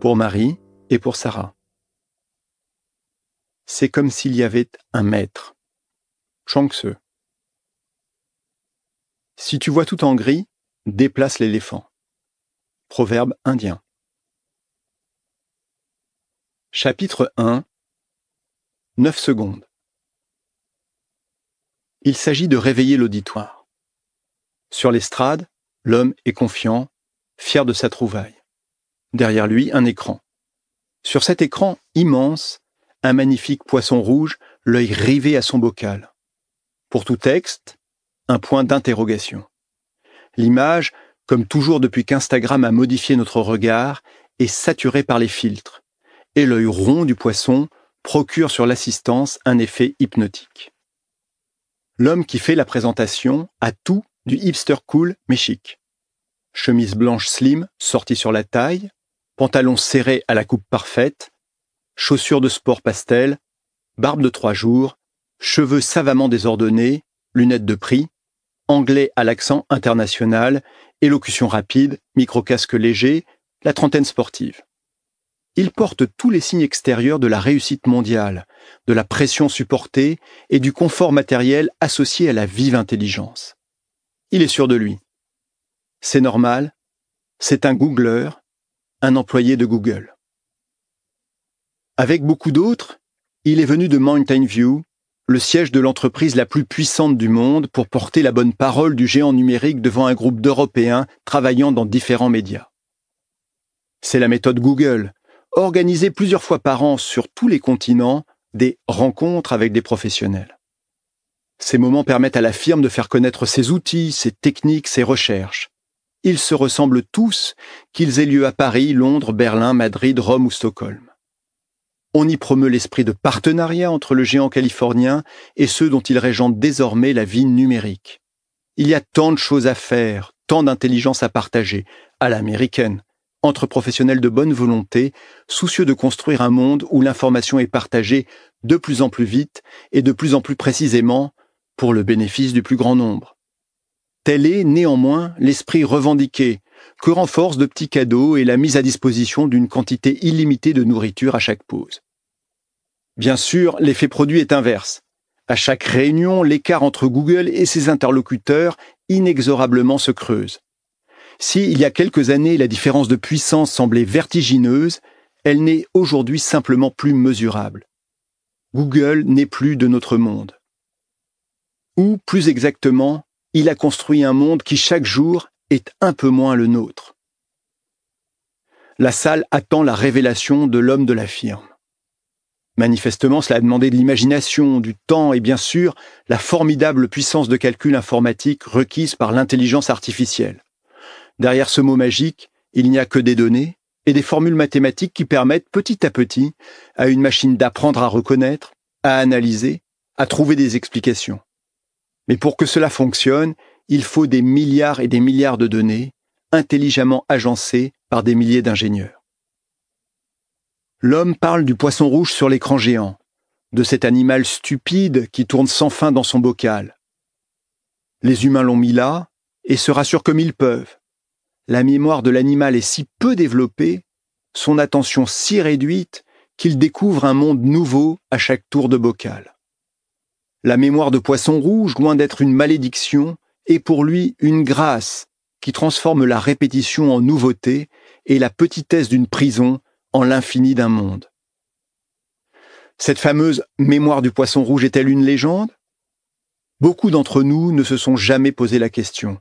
pour Marie et pour Sarah. C'est comme s'il y avait un maître. Changse. Si tu vois tout en gris, déplace l'éléphant. Proverbe indien. Chapitre 1 9 secondes. Il s'agit de réveiller l'auditoire. Sur l'estrade, l'homme est confiant, fier de sa trouvaille derrière lui un écran. Sur cet écran immense, un magnifique poisson rouge, l'œil rivé à son bocal. Pour tout texte, un point d'interrogation. L'image, comme toujours depuis qu'Instagram a modifié notre regard, est saturée par les filtres, et l'œil rond du poisson procure sur l'assistance un effet hypnotique. L'homme qui fait la présentation a tout du hipster cool mais chic. Chemise blanche slim sortie sur la taille, pantalon serré à la coupe parfaite, chaussures de sport pastel, barbe de trois jours, cheveux savamment désordonnés, lunettes de prix, anglais à l'accent international, élocution rapide, micro-casque léger, la trentaine sportive. Il porte tous les signes extérieurs de la réussite mondiale, de la pression supportée et du confort matériel associé à la vive intelligence. Il est sûr de lui. C'est normal, c'est un googleur, un employé de Google. Avec beaucoup d'autres, il est venu de Mountain View, le siège de l'entreprise la plus puissante du monde, pour porter la bonne parole du géant numérique devant un groupe d'Européens travaillant dans différents médias. C'est la méthode Google, organiser plusieurs fois par an sur tous les continents des rencontres avec des professionnels. Ces moments permettent à la firme de faire connaître ses outils, ses techniques, ses recherches. Ils se ressemblent tous, qu'ils aient lieu à Paris, Londres, Berlin, Madrid, Rome ou Stockholm. On y promeut l'esprit de partenariat entre le géant californien et ceux dont il régente désormais la vie numérique. Il y a tant de choses à faire, tant d'intelligence à partager, à l'américaine, entre professionnels de bonne volonté, soucieux de construire un monde où l'information est partagée de plus en plus vite et de plus en plus précisément pour le bénéfice du plus grand nombre. Tel est néanmoins l'esprit revendiqué, que renforce de petits cadeaux et la mise à disposition d'une quantité illimitée de nourriture à chaque pause. Bien sûr, l'effet produit est inverse. À chaque réunion, l'écart entre Google et ses interlocuteurs inexorablement se creuse. Si, il y a quelques années, la différence de puissance semblait vertigineuse, elle n'est aujourd'hui simplement plus mesurable. Google n'est plus de notre monde. Ou, plus exactement, il a construit un monde qui chaque jour est un peu moins le nôtre. La salle attend la révélation de l'homme de la firme. Manifestement, cela a demandé de l'imagination, du temps et bien sûr la formidable puissance de calcul informatique requise par l'intelligence artificielle. Derrière ce mot magique, il n'y a que des données et des formules mathématiques qui permettent petit à petit à une machine d'apprendre à reconnaître, à analyser, à trouver des explications. Mais pour que cela fonctionne, il faut des milliards et des milliards de données, intelligemment agencées par des milliers d'ingénieurs. L'homme parle du poisson rouge sur l'écran géant, de cet animal stupide qui tourne sans fin dans son bocal. Les humains l'ont mis là et se rassurent comme ils peuvent. La mémoire de l'animal est si peu développée, son attention si réduite, qu'il découvre un monde nouveau à chaque tour de bocal. La mémoire de poisson rouge, loin d'être une malédiction, est pour lui une grâce qui transforme la répétition en nouveauté et la petitesse d'une prison en l'infini d'un monde. Cette fameuse mémoire du poisson rouge est-elle une légende Beaucoup d'entre nous ne se sont jamais posé la question,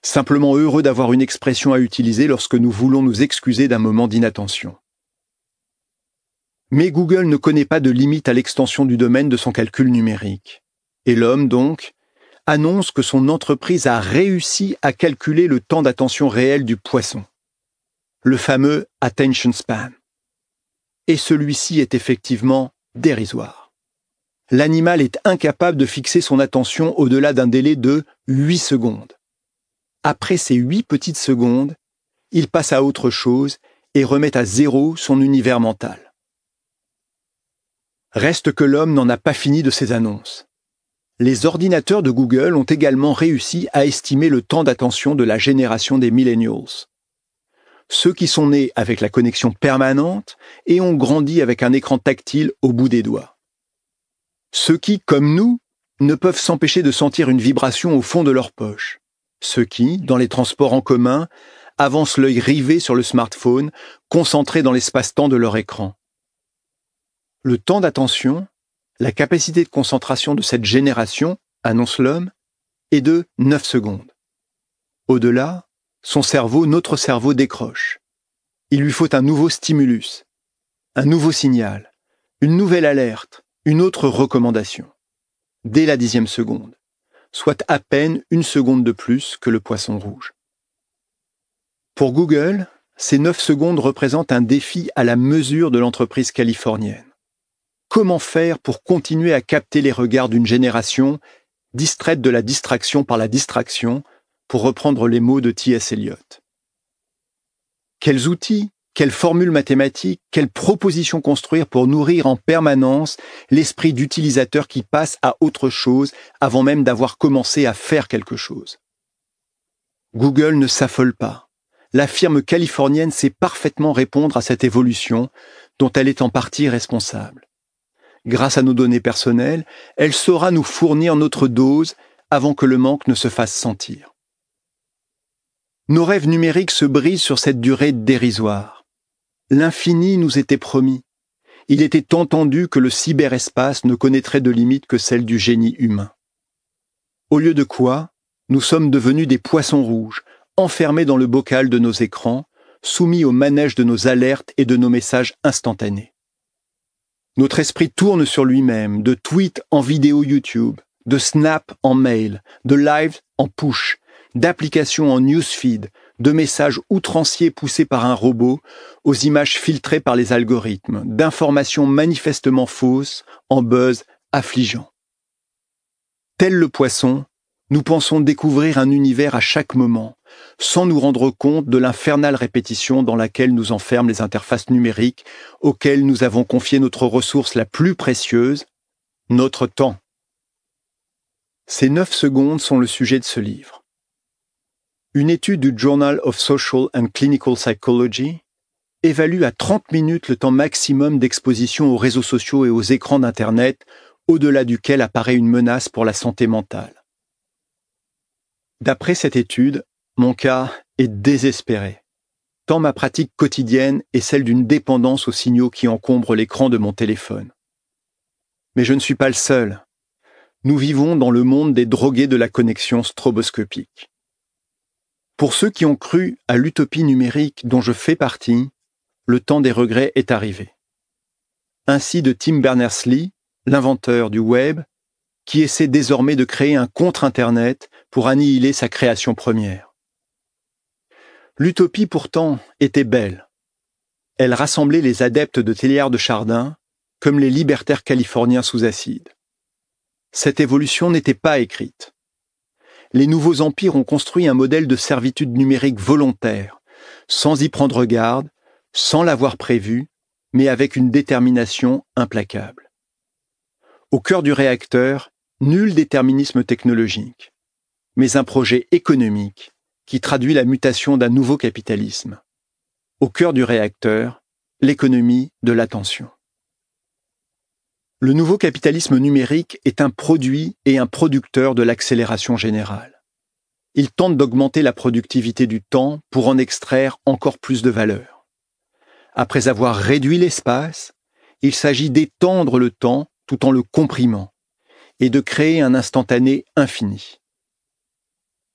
simplement heureux d'avoir une expression à utiliser lorsque nous voulons nous excuser d'un moment d'inattention. Mais Google ne connaît pas de limite à l'extension du domaine de son calcul numérique. Et l'homme, donc, annonce que son entreprise a réussi à calculer le temps d'attention réel du poisson, le fameux attention span. Et celui-ci est effectivement dérisoire. L'animal est incapable de fixer son attention au-delà d'un délai de 8 secondes. Après ces 8 petites secondes, il passe à autre chose et remet à zéro son univers mental. Reste que l'homme n'en a pas fini de ses annonces. Les ordinateurs de Google ont également réussi à estimer le temps d'attention de la génération des millennials. Ceux qui sont nés avec la connexion permanente et ont grandi avec un écran tactile au bout des doigts. Ceux qui, comme nous, ne peuvent s'empêcher de sentir une vibration au fond de leur poche. Ceux qui, dans les transports en commun, avancent l'œil rivé sur le smartphone, concentré dans l'espace-temps de leur écran. Le temps d'attention, la capacité de concentration de cette génération, annonce l'homme, est de 9 secondes. Au-delà, son cerveau, notre cerveau décroche. Il lui faut un nouveau stimulus, un nouveau signal, une nouvelle alerte, une autre recommandation. Dès la dixième seconde, soit à peine une seconde de plus que le poisson rouge. Pour Google, ces 9 secondes représentent un défi à la mesure de l'entreprise californienne. Comment faire pour continuer à capter les regards d'une génération distraite de la distraction par la distraction, pour reprendre les mots de T.S. Eliot Quels outils quelles formules mathématiques, quelles propositions construire pour nourrir en permanence l'esprit d'utilisateur qui passe à autre chose avant même d'avoir commencé à faire quelque chose. Google ne s'affole pas. La firme californienne sait parfaitement répondre à cette évolution dont elle est en partie responsable grâce à nos données personnelles, elle saura nous fournir notre dose avant que le manque ne se fasse sentir. Nos rêves numériques se brisent sur cette durée dérisoire. L'infini nous était promis. Il était entendu que le cyberespace ne connaîtrait de limites que celle du génie humain. Au lieu de quoi, nous sommes devenus des poissons rouges, enfermés dans le bocal de nos écrans, soumis au manège de nos alertes et de nos messages instantanés. Notre esprit tourne sur lui-même, de tweets en vidéo YouTube, de snap en mail, de live en push, d'applications en newsfeed, de messages outranciers poussés par un robot, aux images filtrées par les algorithmes, d'informations manifestement fausses, en buzz affligeant. Tel le poisson, nous pensons découvrir un univers à chaque moment, sans nous rendre compte de l'infernale répétition dans laquelle nous enferment les interfaces numériques auxquelles nous avons confié notre ressource la plus précieuse, notre temps. Ces neuf secondes sont le sujet de ce livre. Une étude du Journal of Social and Clinical Psychology évalue à 30 minutes le temps maximum d'exposition aux réseaux sociaux et aux écrans d'Internet, au-delà duquel apparaît une menace pour la santé mentale. D'après cette étude, mon cas est désespéré. Tant ma pratique quotidienne est celle d'une dépendance aux signaux qui encombrent l'écran de mon téléphone. Mais je ne suis pas le seul. Nous vivons dans le monde des drogués de la connexion stroboscopique. Pour ceux qui ont cru à l'utopie numérique dont je fais partie, le temps des regrets est arrivé. Ainsi de Tim Berners-Lee, l'inventeur du web, qui essaie désormais de créer un contre-internet pour annihiler sa création première. L'utopie pourtant était belle. Elle rassemblait les adeptes de Téliard de Chardin, comme les libertaires californiens sous acide. Cette évolution n'était pas écrite. Les nouveaux empires ont construit un modèle de servitude numérique volontaire, sans y prendre garde, sans l'avoir prévu, mais avec une détermination implacable. Au cœur du réacteur, nul déterminisme technologique mais un projet économique qui traduit la mutation d'un nouveau capitalisme. Au cœur du réacteur, l'économie de l'attention. Le nouveau capitalisme numérique est un produit et un producteur de l'accélération générale. Il tente d'augmenter la productivité du temps pour en extraire encore plus de valeur. Après avoir réduit l'espace, il s'agit d'étendre le temps tout en le comprimant et de créer un instantané infini.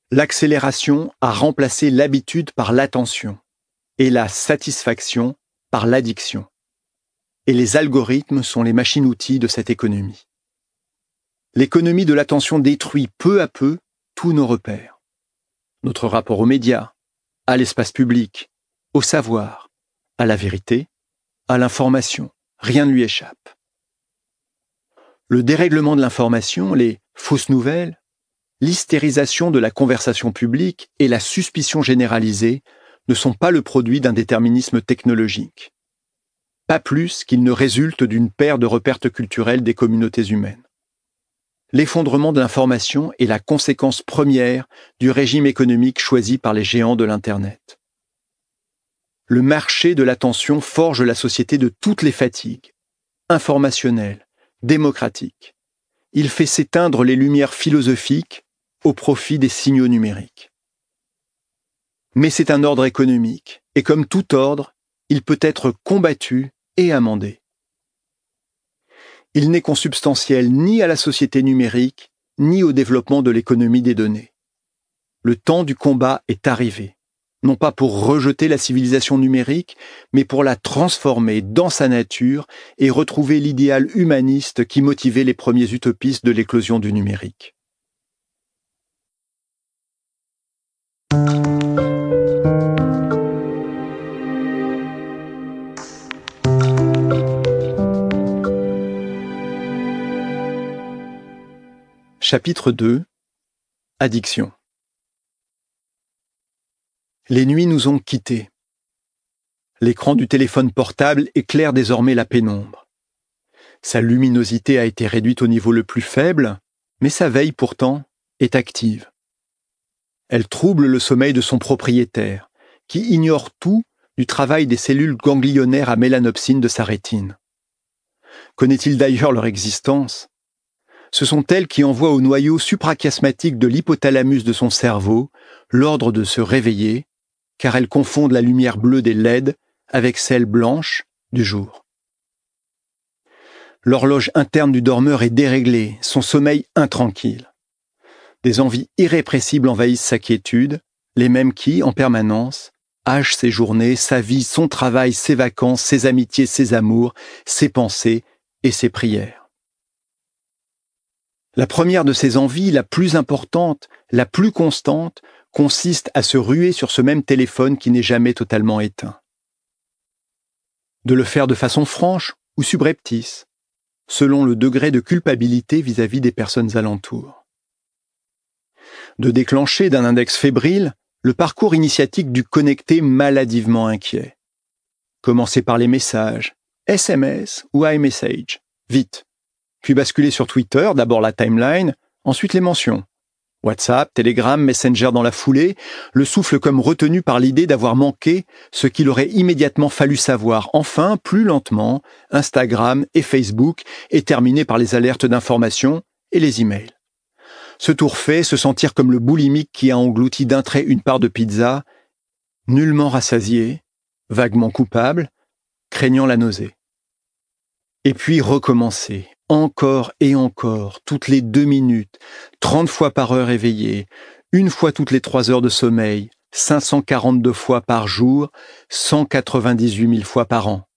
L'accélération a remplacé l'habitude par l'attention et la satisfaction par l'addiction. Et les algorithmes sont les machines-outils de cette économie. L'économie de l'attention détruit peu à peu tous nos repères. Notre rapport aux médias, à l'espace public, au savoir, à la vérité, à l'information, rien ne lui échappe. Le dérèglement de l'information, les fausses nouvelles, l'hystérisation de la conversation publique et la suspicion généralisée ne sont pas le produit d'un déterminisme technologique. Pas plus qu'ils ne résultent d'une paire de repertes culturelles des communautés humaines. L'effondrement de l'information est la conséquence première du régime économique choisi par les géants de l'Internet. Le marché de l'attention forge la société de toutes les fatigues, informationnelles, démocratiques. Il fait s'éteindre les lumières philosophiques, au profit des signaux numériques. Mais c'est un ordre économique, et comme tout ordre, il peut être combattu et amendé. Il n'est consubstantiel ni à la société numérique, ni au développement de l'économie des données. Le temps du combat est arrivé, non pas pour rejeter la civilisation numérique, mais pour la transformer dans sa nature et retrouver l'idéal humaniste qui motivait les premiers utopistes de l'éclosion du numérique. Chapitre 2 Addiction Les nuits nous ont quittés. L'écran du téléphone portable éclaire désormais la pénombre. Sa luminosité a été réduite au niveau le plus faible, mais sa veille pourtant est active. Elle trouble le sommeil de son propriétaire, qui ignore tout du travail des cellules ganglionnaires à mélanopsine de sa rétine. Connaît-il d'ailleurs leur existence Ce sont elles qui envoient au noyau suprachiasmatique de l'hypothalamus de son cerveau l'ordre de se réveiller, car elles confondent la lumière bleue des LED avec celle blanche du jour. L'horloge interne du dormeur est déréglée, son sommeil intranquille des envies irrépressibles envahissent sa quiétude, les mêmes qui, en permanence, hachent ses journées, sa vie, son travail, ses vacances, ses amitiés, ses amours, ses pensées et ses prières. La première de ces envies, la plus importante, la plus constante, consiste à se ruer sur ce même téléphone qui n'est jamais totalement éteint. De le faire de façon franche ou subreptice, selon le degré de culpabilité vis-à-vis -vis des personnes alentours de déclencher d'un index fébrile le parcours initiatique du connecté maladivement inquiet. Commencez par les messages, SMS ou iMessage, vite. Puis basculer sur Twitter, d'abord la timeline, ensuite les mentions. WhatsApp, Telegram, Messenger dans la foulée, le souffle comme retenu par l'idée d'avoir manqué ce qu'il aurait immédiatement fallu savoir. Enfin, plus lentement, Instagram et Facebook, et terminé par les alertes d'information et les emails. Se tourfer, se sentir comme le boulimique qui a englouti d'un trait une part de pizza, nullement rassasié, vaguement coupable, craignant la nausée. Et puis recommencer, encore et encore, toutes les deux minutes, trente fois par heure éveillée, une fois toutes les trois heures de sommeil, 542 fois par jour, 198 000 fois par an.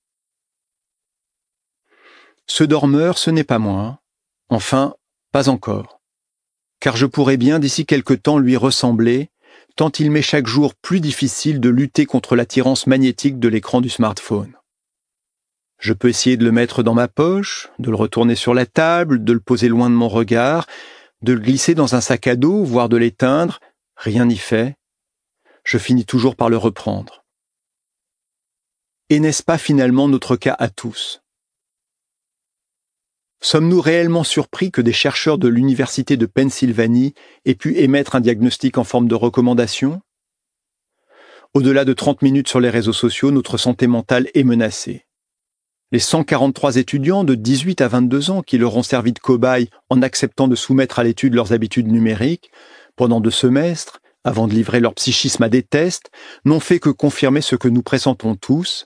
Ce dormeur, ce n'est pas moi. Enfin, pas encore car je pourrais bien d'ici quelque temps lui ressembler, tant il m'est chaque jour plus difficile de lutter contre l'attirance magnétique de l'écran du smartphone. Je peux essayer de le mettre dans ma poche, de le retourner sur la table, de le poser loin de mon regard, de le glisser dans un sac à dos, voire de l'éteindre, rien n'y fait. Je finis toujours par le reprendre. Et n'est-ce pas finalement notre cas à tous Sommes-nous réellement surpris que des chercheurs de l'Université de Pennsylvanie aient pu émettre un diagnostic en forme de recommandation Au-delà de 30 minutes sur les réseaux sociaux, notre santé mentale est menacée. Les 143 étudiants de 18 à 22 ans qui leur ont servi de cobaye en acceptant de soumettre à l'étude leurs habitudes numériques pendant deux semestres, avant de livrer leur psychisme à des tests, n'ont fait que confirmer ce que nous pressentons tous.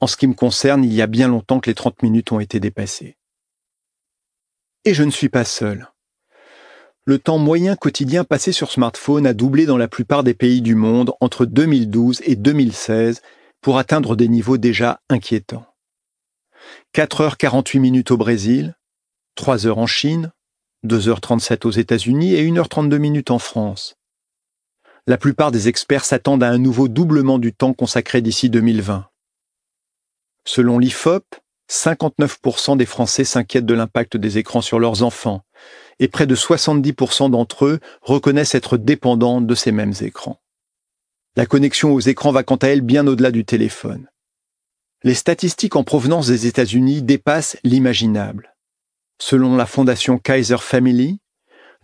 En ce qui me concerne, il y a bien longtemps que les 30 minutes ont été dépassées. Et je ne suis pas seul. Le temps moyen quotidien passé sur smartphone a doublé dans la plupart des pays du monde entre 2012 et 2016 pour atteindre des niveaux déjà inquiétants. 4h48 au Brésil, 3h en Chine, 2h37 aux États-Unis et 1h32 minutes en France. La plupart des experts s'attendent à un nouveau doublement du temps consacré d'ici 2020. Selon l'IFOP, 59% des Français s'inquiètent de l'impact des écrans sur leurs enfants, et près de 70% d'entre eux reconnaissent être dépendants de ces mêmes écrans. La connexion aux écrans va quant à elle bien au-delà du téléphone. Les statistiques en provenance des États-Unis dépassent l'imaginable. Selon la fondation Kaiser Family,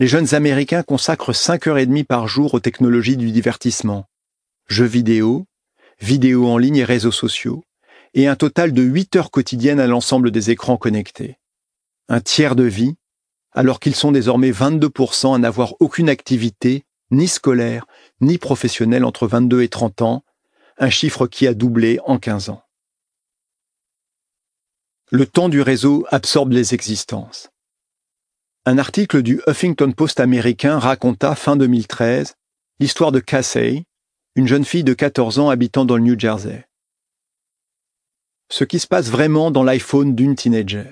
les jeunes Américains consacrent 5 heures et demie par jour aux technologies du divertissement. Jeux vidéo, vidéos en ligne et réseaux sociaux, et un total de 8 heures quotidiennes à l'ensemble des écrans connectés. Un tiers de vie, alors qu'ils sont désormais 22% à n'avoir aucune activité, ni scolaire, ni professionnelle entre 22 et 30 ans, un chiffre qui a doublé en 15 ans. Le temps du réseau absorbe les existences. Un article du Huffington Post américain raconta fin 2013 l'histoire de Casey, une jeune fille de 14 ans habitant dans le New Jersey ce qui se passe vraiment dans l'iPhone d'une teenager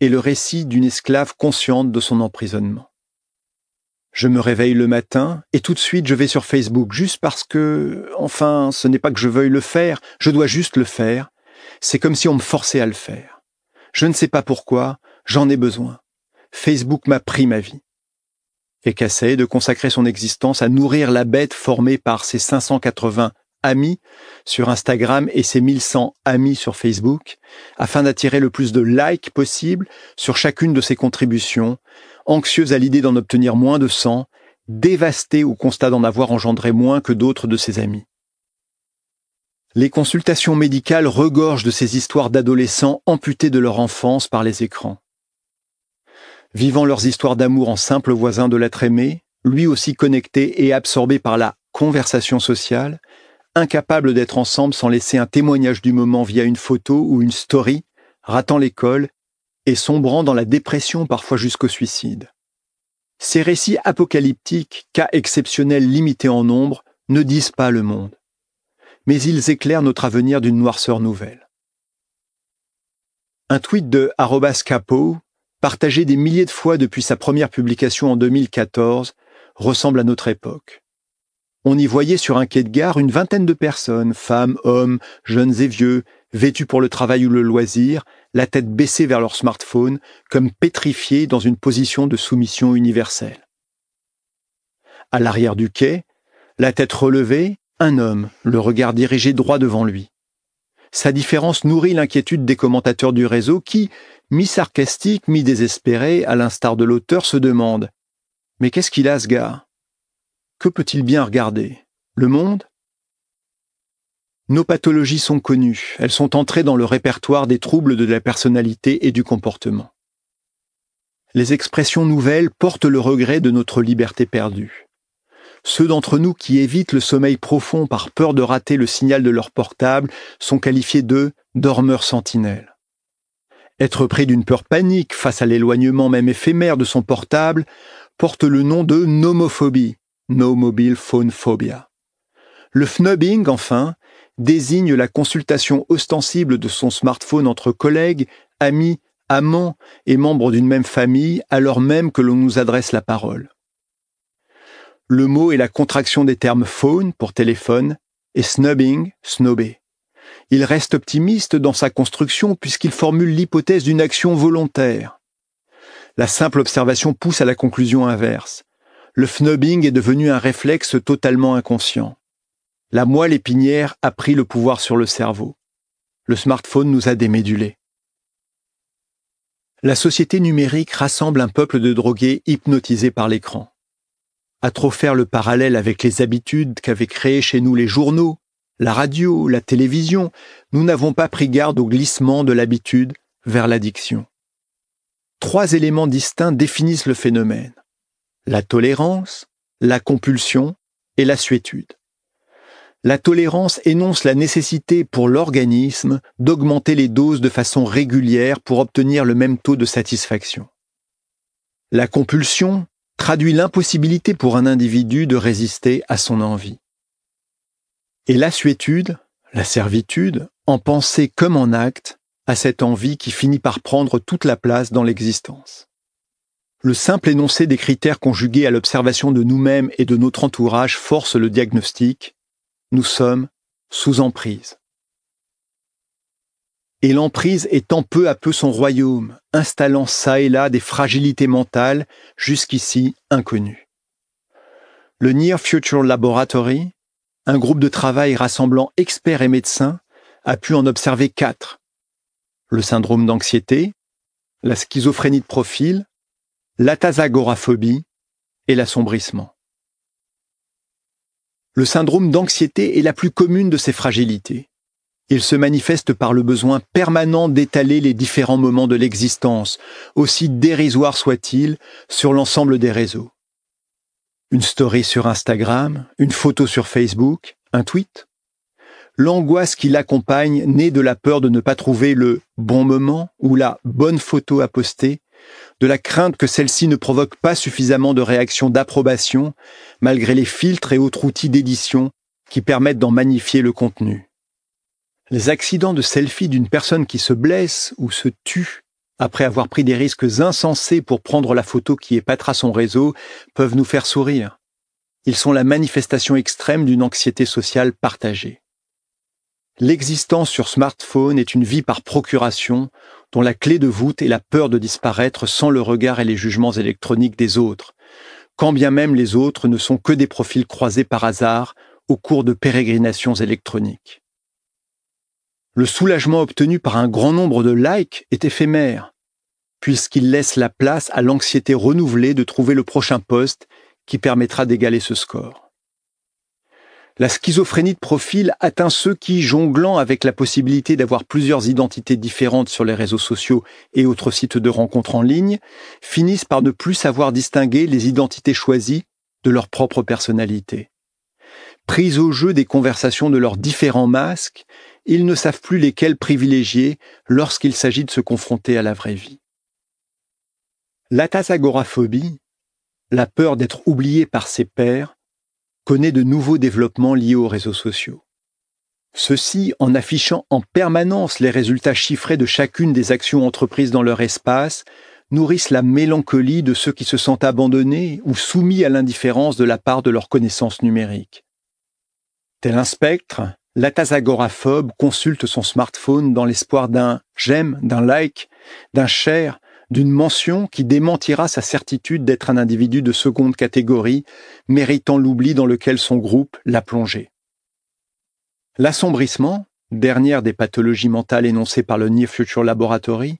est le récit d'une esclave consciente de son emprisonnement. Je me réveille le matin et tout de suite je vais sur Facebook juste parce que, enfin, ce n'est pas que je veuille le faire, je dois juste le faire. C'est comme si on me forçait à le faire. Je ne sais pas pourquoi, j'en ai besoin. Facebook m'a pris ma vie. Et qu'essaie de consacrer son existence à nourrir la bête formée par ses 580 amis sur Instagram et ses 1100 amis sur Facebook, afin d'attirer le plus de likes possible sur chacune de ses contributions, anxieuse à l'idée d'en obtenir moins de 100, dévastée au constat d'en avoir engendré moins que d'autres de ses amis. Les consultations médicales regorgent de ces histoires d'adolescents amputés de leur enfance par les écrans. Vivant leurs histoires d'amour en simple voisin de l'être aimé, lui aussi connecté et absorbé par la conversation sociale, incapables d'être ensemble sans laisser un témoignage du moment via une photo ou une story, ratant l'école et sombrant dans la dépression parfois jusqu'au suicide. Ces récits apocalyptiques, cas exceptionnels limités en nombre, ne disent pas le monde, mais ils éclairent notre avenir d'une noirceur nouvelle. Un tweet de Capo, partagé des milliers de fois depuis sa première publication en 2014, ressemble à notre époque. On y voyait sur un quai de gare une vingtaine de personnes, femmes, hommes, jeunes et vieux, vêtues pour le travail ou le loisir, la tête baissée vers leur smartphone, comme pétrifiées dans une position de soumission universelle. À l'arrière du quai, la tête relevée, un homme, le regard dirigé droit devant lui. Sa différence nourrit l'inquiétude des commentateurs du réseau qui, mi-sarcastique, mi-désespéré, à l'instar de l'auteur, se demandent Mais qu'est-ce qu'il a ce gars que peut-il bien regarder Le monde Nos pathologies sont connues, elles sont entrées dans le répertoire des troubles de la personnalité et du comportement. Les expressions nouvelles portent le regret de notre liberté perdue. Ceux d'entre nous qui évitent le sommeil profond par peur de rater le signal de leur portable sont qualifiés de dormeurs sentinelles. Être pris d'une peur panique face à l'éloignement même éphémère de son portable porte le nom de nomophobie, No Mobile Phone Phobia. Le snubbing, enfin, désigne la consultation ostensible de son smartphone entre collègues, amis, amants et membres d'une même famille alors même que l'on nous adresse la parole. Le mot est la contraction des termes phone pour téléphone et snubbing, snobé. Il reste optimiste dans sa construction puisqu'il formule l'hypothèse d'une action volontaire. La simple observation pousse à la conclusion inverse le snubbing est devenu un réflexe totalement inconscient. La moelle épinière a pris le pouvoir sur le cerveau. Le smartphone nous a démédulés. La société numérique rassemble un peuple de drogués hypnotisés par l'écran. À trop faire le parallèle avec les habitudes qu'avaient créées chez nous les journaux, la radio, la télévision, nous n'avons pas pris garde au glissement de l'habitude vers l'addiction. Trois éléments distincts définissent le phénomène la tolérance, la compulsion et la suétude. La tolérance énonce la nécessité pour l'organisme d'augmenter les doses de façon régulière pour obtenir le même taux de satisfaction. La compulsion traduit l'impossibilité pour un individu de résister à son envie. Et la suétude, la servitude, en pensée comme en acte, à cette envie qui finit par prendre toute la place dans l'existence. Le simple énoncé des critères conjugués à l'observation de nous-mêmes et de notre entourage force le diagnostic. Nous sommes sous emprise. Et l'emprise étend peu à peu son royaume, installant ça et là des fragilités mentales jusqu'ici inconnues. Le Near Future Laboratory, un groupe de travail rassemblant experts et médecins, a pu en observer quatre. Le syndrome d'anxiété, la schizophrénie de profil, tasagoraphobie et l'assombrissement. Le syndrome d'anxiété est la plus commune de ces fragilités. Il se manifeste par le besoin permanent d'étaler les différents moments de l'existence, aussi dérisoire soit-il, sur l'ensemble des réseaux. Une story sur Instagram, une photo sur Facebook, un tweet. L'angoisse qui l'accompagne naît de la peur de ne pas trouver le bon moment ou la bonne photo à poster de la crainte que celle-ci ne provoque pas suffisamment de réactions d'approbation, malgré les filtres et autres outils d'édition qui permettent d'en magnifier le contenu. Les accidents de selfie d'une personne qui se blesse ou se tue après avoir pris des risques insensés pour prendre la photo qui épatera son réseau peuvent nous faire sourire. Ils sont la manifestation extrême d'une anxiété sociale partagée. L'existence sur smartphone est une vie par procuration dont la clé de voûte est la peur de disparaître sans le regard et les jugements électroniques des autres, quand bien même les autres ne sont que des profils croisés par hasard au cours de pérégrinations électroniques. Le soulagement obtenu par un grand nombre de likes est éphémère, puisqu'il laisse la place à l'anxiété renouvelée de trouver le prochain poste qui permettra d'égaler ce score. La schizophrénie de profil atteint ceux qui, jonglant avec la possibilité d'avoir plusieurs identités différentes sur les réseaux sociaux et autres sites de rencontres en ligne, finissent par ne plus savoir distinguer les identités choisies de leur propre personnalité. Pris au jeu des conversations de leurs différents masques, ils ne savent plus lesquels privilégier lorsqu'il s'agit de se confronter à la vraie vie. La L'atasagoraphobie, la peur d'être oublié par ses pairs, connaît de nouveaux développements liés aux réseaux sociaux. Ceux-ci en affichant en permanence les résultats chiffrés de chacune des actions entreprises dans leur espace, nourrissent la mélancolie de ceux qui se sentent abandonnés ou soumis à l'indifférence de la part de leurs connaissances numériques. Tel un spectre, l'atasagoraphobe consulte son smartphone dans l'espoir d'un j'aime, d'un like, d'un share, d'une mention qui démentira sa certitude d'être un individu de seconde catégorie, méritant l'oubli dans lequel son groupe l'a plongé. L'assombrissement, dernière des pathologies mentales énoncées par le Near Future Laboratory,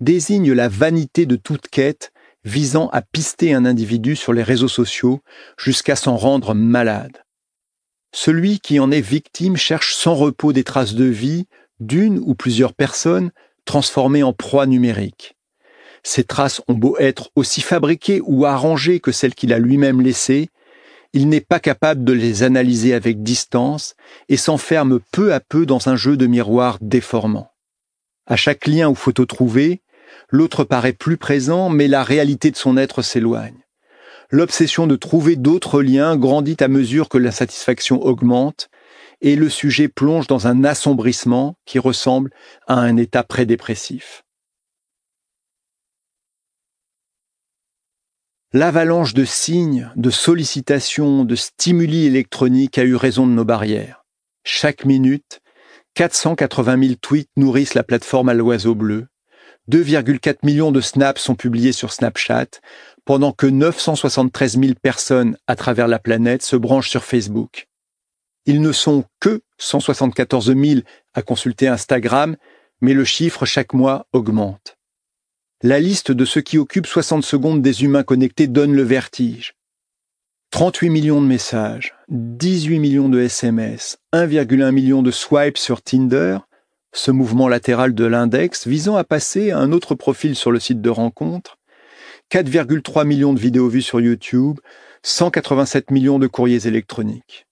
désigne la vanité de toute quête visant à pister un individu sur les réseaux sociaux jusqu'à s'en rendre malade. Celui qui en est victime cherche sans repos des traces de vie d'une ou plusieurs personnes transformées en proie numérique. Ses traces ont beau être aussi fabriquées ou arrangées que celles qu'il a lui-même laissées, il n'est pas capable de les analyser avec distance et s'enferme peu à peu dans un jeu de miroirs déformants. À chaque lien ou photo trouvée, l'autre paraît plus présent, mais la réalité de son être s'éloigne. L'obsession de trouver d'autres liens grandit à mesure que la satisfaction augmente, et le sujet plonge dans un assombrissement qui ressemble à un état prédépressif. L'avalanche de signes, de sollicitations, de stimuli électroniques a eu raison de nos barrières. Chaque minute, 480 000 tweets nourrissent la plateforme à l'oiseau bleu. 2,4 millions de snaps sont publiés sur Snapchat, pendant que 973 000 personnes à travers la planète se branchent sur Facebook. Ils ne sont que 174 000 à consulter Instagram, mais le chiffre chaque mois augmente la liste de ceux qui occupent 60 secondes des humains connectés donne le vertige. 38 millions de messages, 18 millions de SMS, 1,1 million de swipes sur Tinder, ce mouvement latéral de l'index visant à passer à un autre profil sur le site de rencontre, 4,3 millions de vidéos vues sur YouTube, 187 millions de courriers électroniques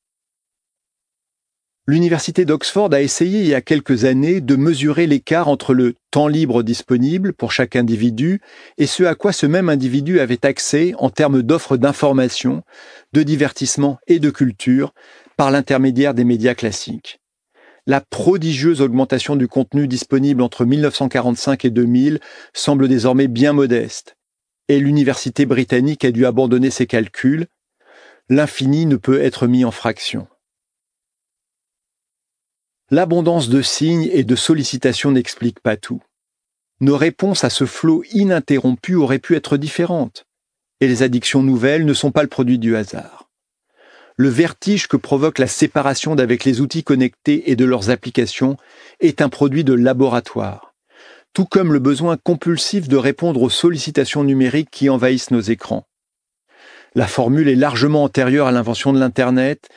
l'Université d'Oxford a essayé il y a quelques années de mesurer l'écart entre le temps libre disponible pour chaque individu et ce à quoi ce même individu avait accès en termes d'offres d'information, de divertissement et de culture par l'intermédiaire des médias classiques. La prodigieuse augmentation du contenu disponible entre 1945 et 2000 semble désormais bien modeste, et l'université britannique a dû abandonner ses calculs. L'infini ne peut être mis en fraction. L'abondance de signes et de sollicitations n'explique pas tout. Nos réponses à ce flot ininterrompu auraient pu être différentes, et les addictions nouvelles ne sont pas le produit du hasard. Le vertige que provoque la séparation d'avec les outils connectés et de leurs applications est un produit de laboratoire, tout comme le besoin compulsif de répondre aux sollicitations numériques qui envahissent nos écrans. La formule est largement antérieure à l'invention de l'Internet,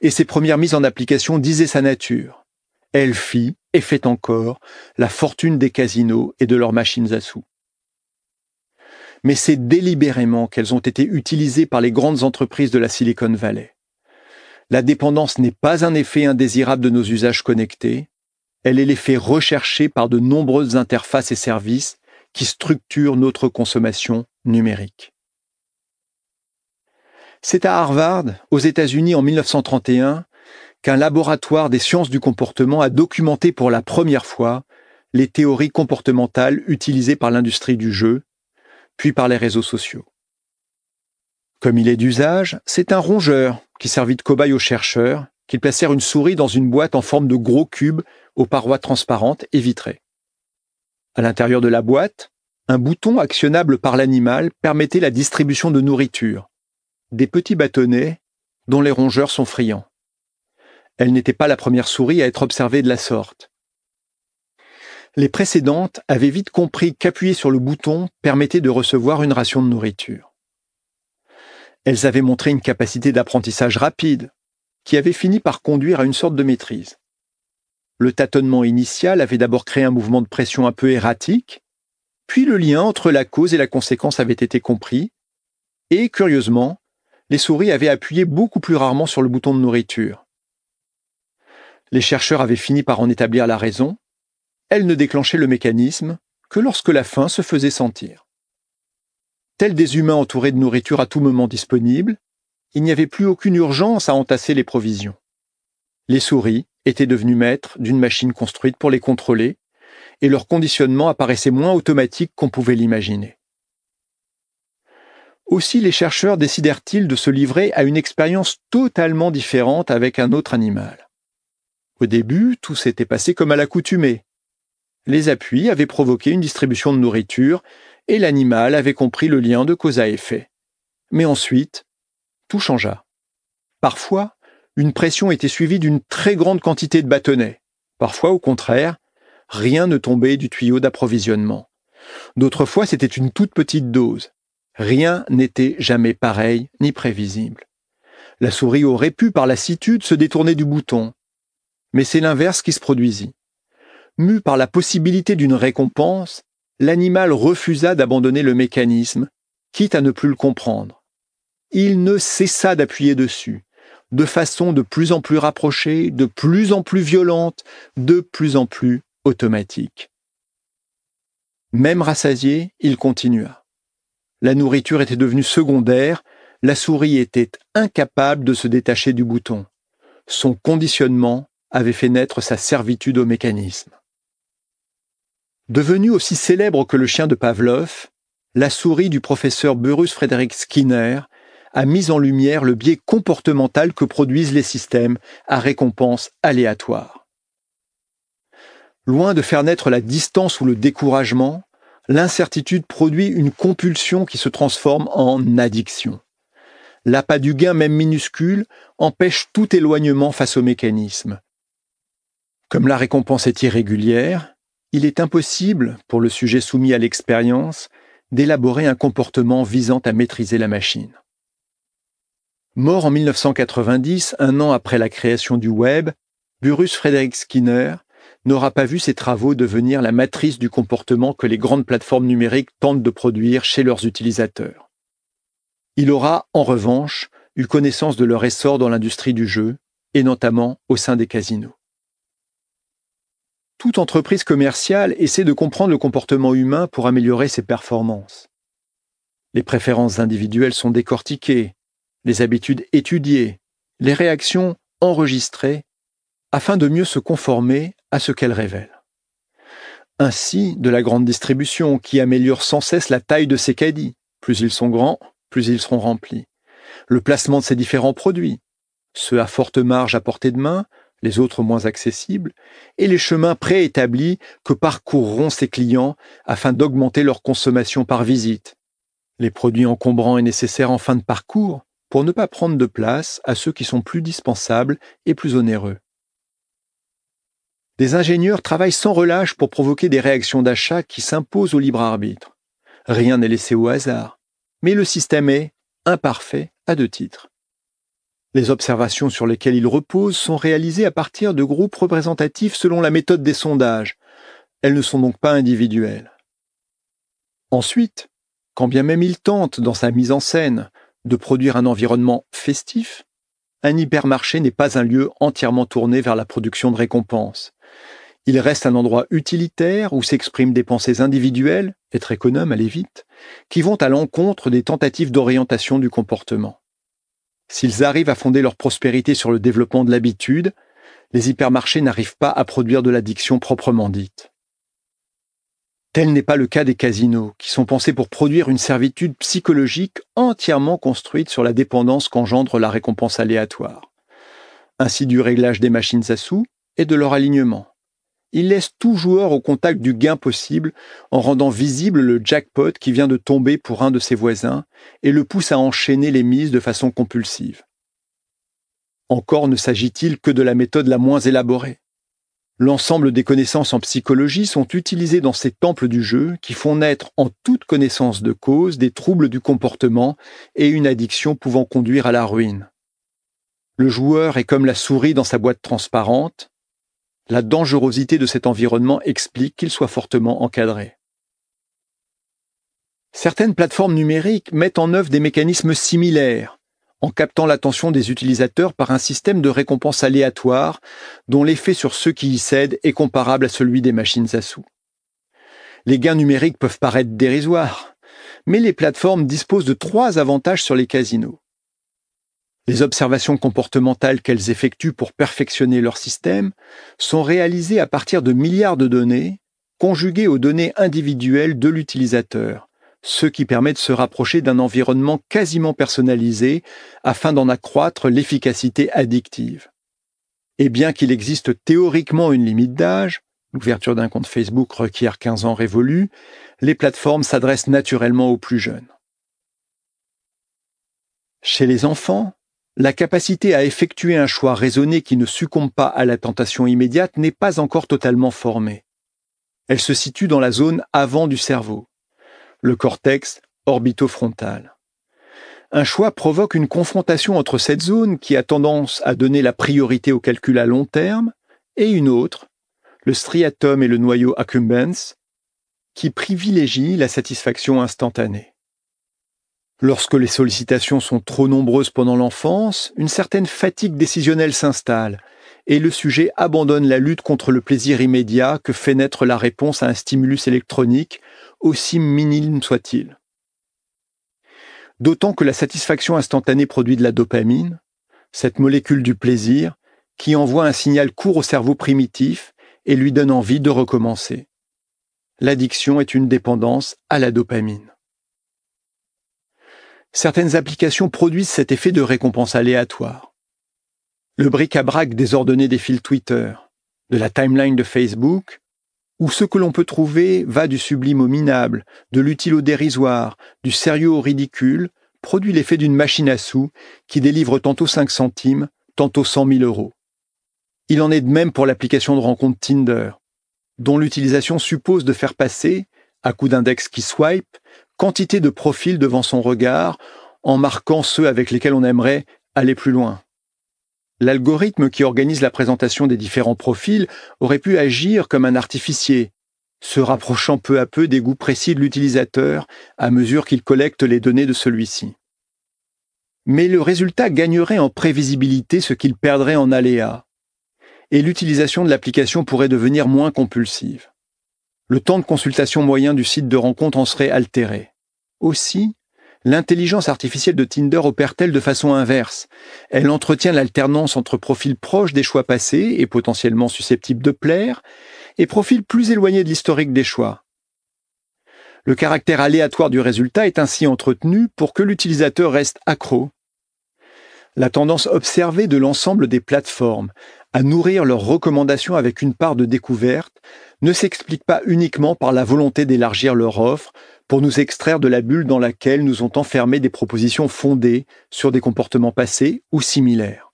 et ses premières mises en application disaient sa nature elle fit, et fait encore, la fortune des casinos et de leurs machines à sous. Mais c'est délibérément qu'elles ont été utilisées par les grandes entreprises de la Silicon Valley. La dépendance n'est pas un effet indésirable de nos usages connectés, elle est l'effet recherché par de nombreuses interfaces et services qui structurent notre consommation numérique. C'est à Harvard, aux États-Unis en 1931, qu'un laboratoire des sciences du comportement a documenté pour la première fois les théories comportementales utilisées par l'industrie du jeu, puis par les réseaux sociaux. Comme il est d'usage, c'est un rongeur qui servit de cobaye aux chercheurs, qu'ils placèrent une souris dans une boîte en forme de gros cube aux parois transparentes et vitrées. À l'intérieur de la boîte, un bouton actionnable par l'animal permettait la distribution de nourriture, des petits bâtonnets dont les rongeurs sont friands. Elle n'était pas la première souris à être observée de la sorte. Les précédentes avaient vite compris qu'appuyer sur le bouton permettait de recevoir une ration de nourriture. Elles avaient montré une capacité d'apprentissage rapide, qui avait fini par conduire à une sorte de maîtrise. Le tâtonnement initial avait d'abord créé un mouvement de pression un peu erratique, puis le lien entre la cause et la conséquence avait été compris, et curieusement, les souris avaient appuyé beaucoup plus rarement sur le bouton de nourriture les chercheurs avaient fini par en établir la raison, elle ne déclenchait le mécanisme que lorsque la faim se faisait sentir. Tels des humains entourés de nourriture à tout moment disponible, il n'y avait plus aucune urgence à entasser les provisions. Les souris étaient devenues maîtres d'une machine construite pour les contrôler, et leur conditionnement apparaissait moins automatique qu'on pouvait l'imaginer. Aussi les chercheurs décidèrent-ils de se livrer à une expérience totalement différente avec un autre animal. Au début, tout s'était passé comme à l'accoutumée. Les appuis avaient provoqué une distribution de nourriture, et l'animal avait compris le lien de cause à effet. Mais ensuite, tout changea. Parfois, une pression était suivie d'une très grande quantité de bâtonnets. Parfois, au contraire, rien ne tombait du tuyau d'approvisionnement. D'autres fois, c'était une toute petite dose. Rien n'était jamais pareil ni prévisible. La souris aurait pu, par lassitude, se détourner du bouton mais c'est l'inverse qui se produisit. Mu par la possibilité d'une récompense, l'animal refusa d'abandonner le mécanisme, quitte à ne plus le comprendre. Il ne cessa d'appuyer dessus, de façon de plus en plus rapprochée, de plus en plus violente, de plus en plus automatique. Même rassasié, il continua. La nourriture était devenue secondaire, la souris était incapable de se détacher du bouton. Son conditionnement avait fait naître sa servitude au mécanisme. Devenu aussi célèbre que le chien de Pavlov, la souris du professeur Borus Frederick Skinner a mis en lumière le biais comportemental que produisent les systèmes à récompense aléatoire. Loin de faire naître la distance ou le découragement, l'incertitude produit une compulsion qui se transforme en addiction. L'appât du gain, même minuscule, empêche tout éloignement face au mécanisme, comme la récompense est irrégulière, il est impossible, pour le sujet soumis à l'expérience, d'élaborer un comportement visant à maîtriser la machine. Mort en 1990, un an après la création du web, Burus Frederick Skinner n'aura pas vu ses travaux devenir la matrice du comportement que les grandes plateformes numériques tentent de produire chez leurs utilisateurs. Il aura, en revanche, eu connaissance de leur essor dans l'industrie du jeu, et notamment au sein des casinos toute entreprise commerciale essaie de comprendre le comportement humain pour améliorer ses performances. Les préférences individuelles sont décortiquées, les habitudes étudiées, les réactions enregistrées, afin de mieux se conformer à ce qu'elles révèlent. Ainsi de la grande distribution qui améliore sans cesse la taille de ses caddies. Plus ils sont grands, plus ils seront remplis. Le placement de ses différents produits, ceux à forte marge à portée de main, les autres moins accessibles, et les chemins préétablis que parcourront ses clients afin d'augmenter leur consommation par visite. Les produits encombrants et nécessaires en fin de parcours pour ne pas prendre de place à ceux qui sont plus dispensables et plus onéreux. Des ingénieurs travaillent sans relâche pour provoquer des réactions d'achat qui s'imposent au libre arbitre. Rien n'est laissé au hasard, mais le système est imparfait à deux titres. Les observations sur lesquelles il repose sont réalisées à partir de groupes représentatifs selon la méthode des sondages. Elles ne sont donc pas individuelles. Ensuite, quand bien même il tente, dans sa mise en scène, de produire un environnement festif, un hypermarché n'est pas un lieu entièrement tourné vers la production de récompenses. Il reste un endroit utilitaire où s'expriment des pensées individuelles, être économe, aller vite, qui vont à l'encontre des tentatives d'orientation du comportement. S'ils arrivent à fonder leur prospérité sur le développement de l'habitude, les hypermarchés n'arrivent pas à produire de l'addiction proprement dite. Tel n'est pas le cas des casinos, qui sont pensés pour produire une servitude psychologique entièrement construite sur la dépendance qu'engendre la récompense aléatoire, ainsi du réglage des machines à sous et de leur alignement il laisse tout joueur au contact du gain possible en rendant visible le jackpot qui vient de tomber pour un de ses voisins et le pousse à enchaîner les mises de façon compulsive. Encore ne s'agit-il que de la méthode la moins élaborée. L'ensemble des connaissances en psychologie sont utilisées dans ces temples du jeu qui font naître en toute connaissance de cause des troubles du comportement et une addiction pouvant conduire à la ruine. Le joueur est comme la souris dans sa boîte transparente, la dangerosité de cet environnement explique qu'il soit fortement encadré. Certaines plateformes numériques mettent en œuvre des mécanismes similaires, en captant l'attention des utilisateurs par un système de récompense aléatoire dont l'effet sur ceux qui y cèdent est comparable à celui des machines à sous. Les gains numériques peuvent paraître dérisoires, mais les plateformes disposent de trois avantages sur les casinos. Les observations comportementales qu'elles effectuent pour perfectionner leur système sont réalisées à partir de milliards de données conjuguées aux données individuelles de l'utilisateur, ce qui permet de se rapprocher d'un environnement quasiment personnalisé afin d'en accroître l'efficacité addictive. Et bien qu'il existe théoriquement une limite d'âge, l'ouverture d'un compte Facebook requiert 15 ans révolus, les plateformes s'adressent naturellement aux plus jeunes. Chez les enfants, la capacité à effectuer un choix raisonné qui ne succombe pas à la tentation immédiate n'est pas encore totalement formée. Elle se situe dans la zone avant du cerveau, le cortex orbitofrontal. Un choix provoque une confrontation entre cette zone qui a tendance à donner la priorité au calcul à long terme et une autre, le striatum et le noyau accumbens, qui privilégie la satisfaction instantanée. Lorsque les sollicitations sont trop nombreuses pendant l'enfance, une certaine fatigue décisionnelle s'installe et le sujet abandonne la lutte contre le plaisir immédiat que fait naître la réponse à un stimulus électronique, aussi minime soit-il. D'autant que la satisfaction instantanée produit de la dopamine, cette molécule du plaisir, qui envoie un signal court au cerveau primitif et lui donne envie de recommencer. L'addiction est une dépendance à la dopamine certaines applications produisent cet effet de récompense aléatoire. Le bric-à-brac désordonné des fils Twitter, de la timeline de Facebook, où ce que l'on peut trouver va du sublime au minable, de l'utile au dérisoire, du sérieux au ridicule, produit l'effet d'une machine à sous qui délivre tantôt 5 centimes, tantôt 100 000 euros. Il en est de même pour l'application de rencontre Tinder, dont l'utilisation suppose de faire passer, à coup d'index qui swipe, quantité de profils devant son regard en marquant ceux avec lesquels on aimerait aller plus loin. L'algorithme qui organise la présentation des différents profils aurait pu agir comme un artificier, se rapprochant peu à peu des goûts précis de l'utilisateur à mesure qu'il collecte les données de celui-ci. Mais le résultat gagnerait en prévisibilité ce qu'il perdrait en aléa, et l'utilisation de l'application pourrait devenir moins compulsive le temps de consultation moyen du site de rencontre en serait altéré. Aussi, l'intelligence artificielle de Tinder opère-t-elle de façon inverse Elle entretient l'alternance entre profils proches des choix passés et potentiellement susceptibles de plaire, et profils plus éloignés de l'historique des choix. Le caractère aléatoire du résultat est ainsi entretenu pour que l'utilisateur reste accro. La tendance observée de l'ensemble des plateformes à nourrir leurs recommandations avec une part de découverte ne s'explique pas uniquement par la volonté d'élargir leur offre pour nous extraire de la bulle dans laquelle nous ont enfermé des propositions fondées sur des comportements passés ou similaires.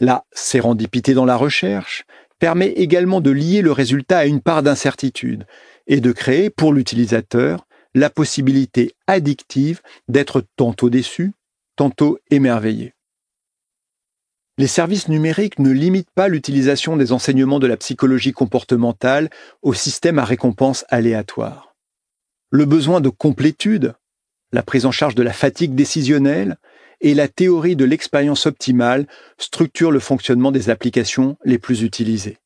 La sérendipité dans la recherche permet également de lier le résultat à une part d'incertitude et de créer pour l'utilisateur la possibilité addictive d'être tantôt déçu, tantôt émerveillé les services numériques ne limitent pas l'utilisation des enseignements de la psychologie comportementale au système à récompense aléatoire. Le besoin de complétude, la prise en charge de la fatigue décisionnelle et la théorie de l'expérience optimale structurent le fonctionnement des applications les plus utilisées.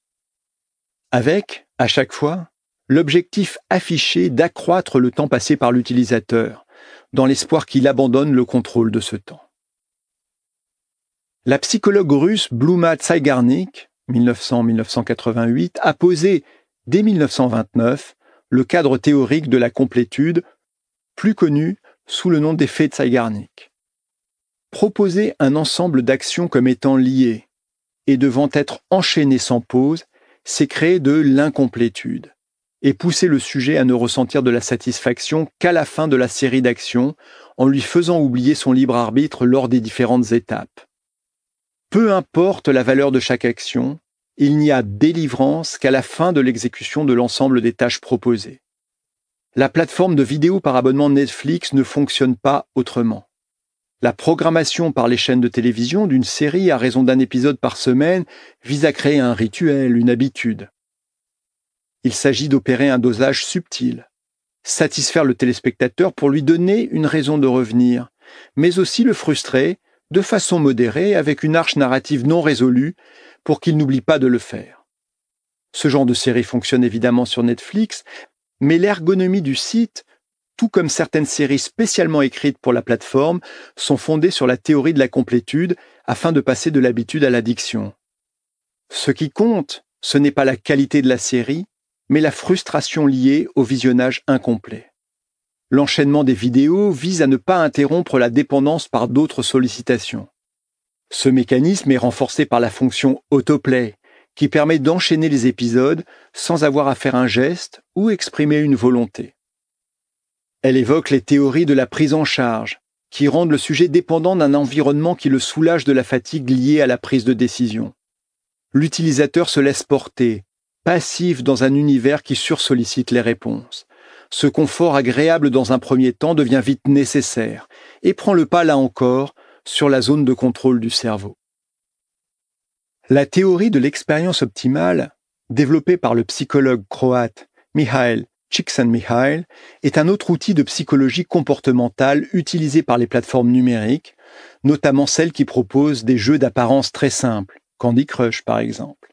Avec, à chaque fois, l'objectif affiché d'accroître le temps passé par l'utilisateur, dans l'espoir qu'il abandonne le contrôle de ce temps. La psychologue russe Bluma Tsaigarnik, 1900-1988, a posé, dès 1929, le cadre théorique de la complétude, plus connu sous le nom d'effet Tsaigarnik. Proposer un ensemble d'actions comme étant liées et devant être enchaînées sans pause, c'est créer de l'incomplétude et pousser le sujet à ne ressentir de la satisfaction qu'à la fin de la série d'actions en lui faisant oublier son libre arbitre lors des différentes étapes. Peu importe la valeur de chaque action, il n'y a délivrance qu'à la fin de l'exécution de l'ensemble des tâches proposées. La plateforme de vidéos par abonnement Netflix ne fonctionne pas autrement. La programmation par les chaînes de télévision d'une série à raison d'un épisode par semaine vise à créer un rituel, une habitude. Il s'agit d'opérer un dosage subtil, satisfaire le téléspectateur pour lui donner une raison de revenir, mais aussi le frustrer de façon modérée, avec une arche narrative non résolue, pour qu'il n'oublie pas de le faire. Ce genre de série fonctionne évidemment sur Netflix, mais l'ergonomie du site, tout comme certaines séries spécialement écrites pour la plateforme, sont fondées sur la théorie de la complétude afin de passer de l'habitude à l'addiction. Ce qui compte, ce n'est pas la qualité de la série, mais la frustration liée au visionnage incomplet. L'enchaînement des vidéos vise à ne pas interrompre la dépendance par d'autres sollicitations. Ce mécanisme est renforcé par la fonction autoplay, qui permet d'enchaîner les épisodes sans avoir à faire un geste ou exprimer une volonté. Elle évoque les théories de la prise en charge, qui rendent le sujet dépendant d'un environnement qui le soulage de la fatigue liée à la prise de décision. L'utilisateur se laisse porter, passif dans un univers qui sursollicite les réponses. Ce confort agréable dans un premier temps devient vite nécessaire et prend le pas là encore sur la zone de contrôle du cerveau. La théorie de l'expérience optimale, développée par le psychologue croate Mihail Csikszentmihalyi, est un autre outil de psychologie comportementale utilisé par les plateformes numériques, notamment celles qui proposent des jeux d'apparence très simples, Candy Crush par exemple.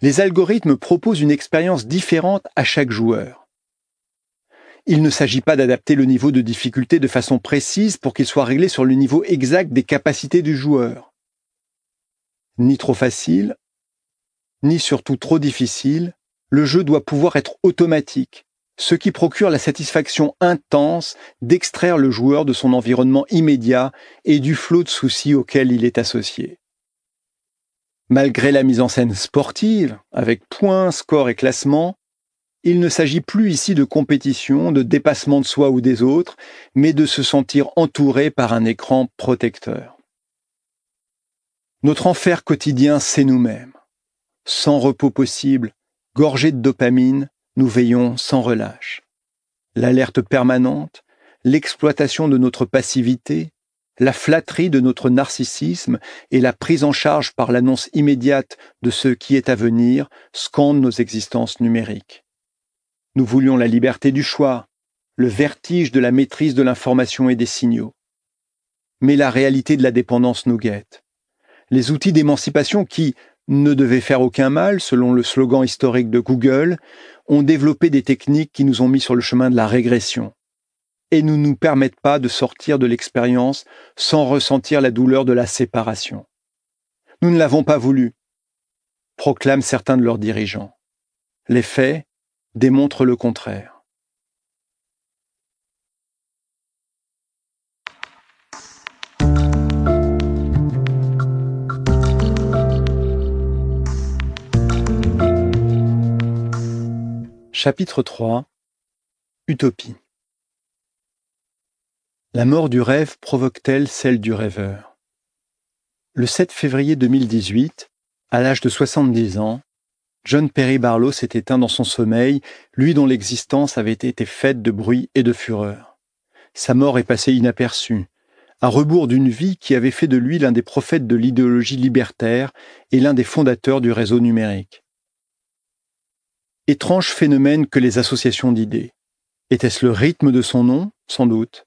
Les algorithmes proposent une expérience différente à chaque joueur. Il ne s'agit pas d'adapter le niveau de difficulté de façon précise pour qu'il soit réglé sur le niveau exact des capacités du joueur. Ni trop facile, ni surtout trop difficile, le jeu doit pouvoir être automatique, ce qui procure la satisfaction intense d'extraire le joueur de son environnement immédiat et du flot de soucis auquel il est associé. Malgré la mise en scène sportive, avec points, scores et classements, il ne s'agit plus ici de compétition, de dépassement de soi ou des autres, mais de se sentir entouré par un écran protecteur. Notre enfer quotidien, c'est nous-mêmes. Sans repos possible, gorgés de dopamine, nous veillons sans relâche. L'alerte permanente, l'exploitation de notre passivité, la flatterie de notre narcissisme et la prise en charge par l'annonce immédiate de ce qui est à venir scandent nos existences numériques. Nous voulions la liberté du choix, le vertige de la maîtrise de l'information et des signaux. Mais la réalité de la dépendance nous guette. Les outils d'émancipation qui ne devaient faire aucun mal, selon le slogan historique de Google, ont développé des techniques qui nous ont mis sur le chemin de la régression et ne nous permettent pas de sortir de l'expérience sans ressentir la douleur de la séparation. Nous ne l'avons pas voulu, proclament certains de leurs dirigeants. Les faits, démontre le contraire. Chapitre 3 Utopie La mort du rêve provoque-t-elle celle du rêveur Le 7 février 2018, à l'âge de 70 ans, John Perry Barlow s'est éteint dans son sommeil, lui dont l'existence avait été faite de bruit et de fureur. Sa mort est passée inaperçue, à rebours d'une vie qui avait fait de lui l'un des prophètes de l'idéologie libertaire et l'un des fondateurs du réseau numérique. Étrange phénomène que les associations d'idées. Était-ce le rythme de son nom Sans doute.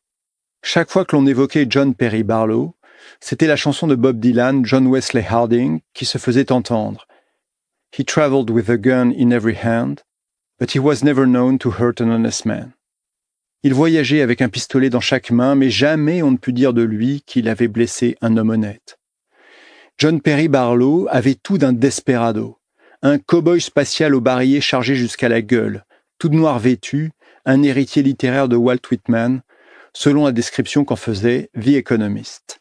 Chaque fois que l'on évoquait John Perry Barlow, c'était la chanson de Bob Dylan, John Wesley Harding, qui se faisait entendre, He with a gun in every hand, but he was never known to hurt an honest man. Il voyageait avec un pistolet dans chaque main, mais jamais on ne put dire de lui qu'il avait blessé un homme honnête. John Perry Barlow avait tout d'un desperado, un cow-boy spatial au barillet chargé jusqu'à la gueule, tout noir vêtu, un héritier littéraire de Walt Whitman, selon la description qu'en faisait The Economist.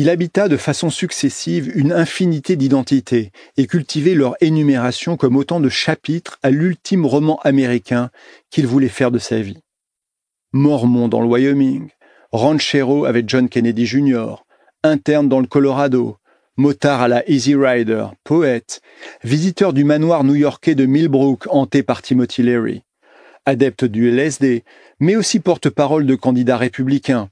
Il habita de façon successive une infinité d'identités et cultivait leur énumération comme autant de chapitres à l'ultime roman américain qu'il voulait faire de sa vie. Mormon dans le Wyoming, ranchero avec John Kennedy Jr., interne dans le Colorado, motard à la Easy Rider, poète, visiteur du manoir new-yorkais de Millbrook hanté par Timothy Leary, adepte du LSD, mais aussi porte-parole de candidats républicains,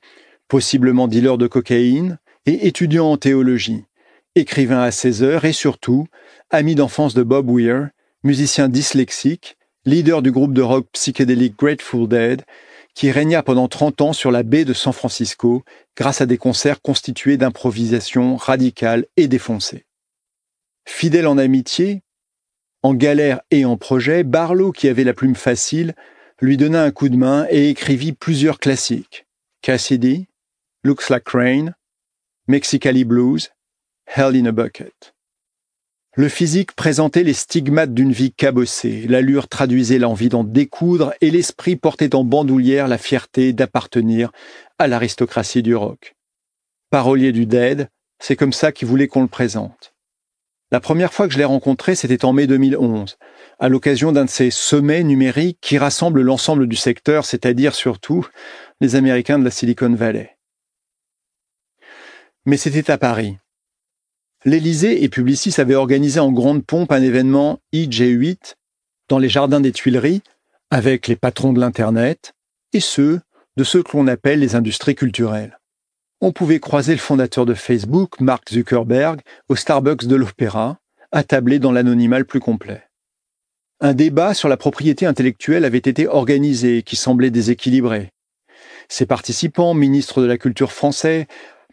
possiblement dealer de cocaïne, et étudiant en théologie, écrivain à ses heures et surtout ami d'enfance de Bob Weir, musicien dyslexique, leader du groupe de rock psychédélique Grateful Dead, qui régna pendant 30 ans sur la baie de San Francisco grâce à des concerts constitués d'improvisations radicales et défoncées. Fidèle en amitié, en galère et en projet, Barlow, qui avait la plume facile, lui donna un coup de main et écrivit plusieurs classiques. Cassidy, Looks Like Rain, Mexicali Blues, Hell in a Bucket. Le physique présentait les stigmates d'une vie cabossée, l'allure traduisait l'envie d'en découdre et l'esprit portait en bandoulière la fierté d'appartenir à l'aristocratie du rock. Parolier du dead, c'est comme ça qu'il voulait qu'on le présente. La première fois que je l'ai rencontré, c'était en mai 2011, à l'occasion d'un de ces sommets numériques qui rassemble l'ensemble du secteur, c'est-à-dire surtout les Américains de la Silicon Valley. Mais c'était à Paris. L'Élysée et Publicis avaient organisé en grande pompe un événement IG8 dans les jardins des Tuileries avec les patrons de l'Internet et ceux de ceux que l'on appelle les industries culturelles. On pouvait croiser le fondateur de Facebook, Mark Zuckerberg, au Starbucks de l'Opéra, attablé dans l'anonymat le plus complet. Un débat sur la propriété intellectuelle avait été organisé qui semblait déséquilibré. Ses participants, ministres de la culture français,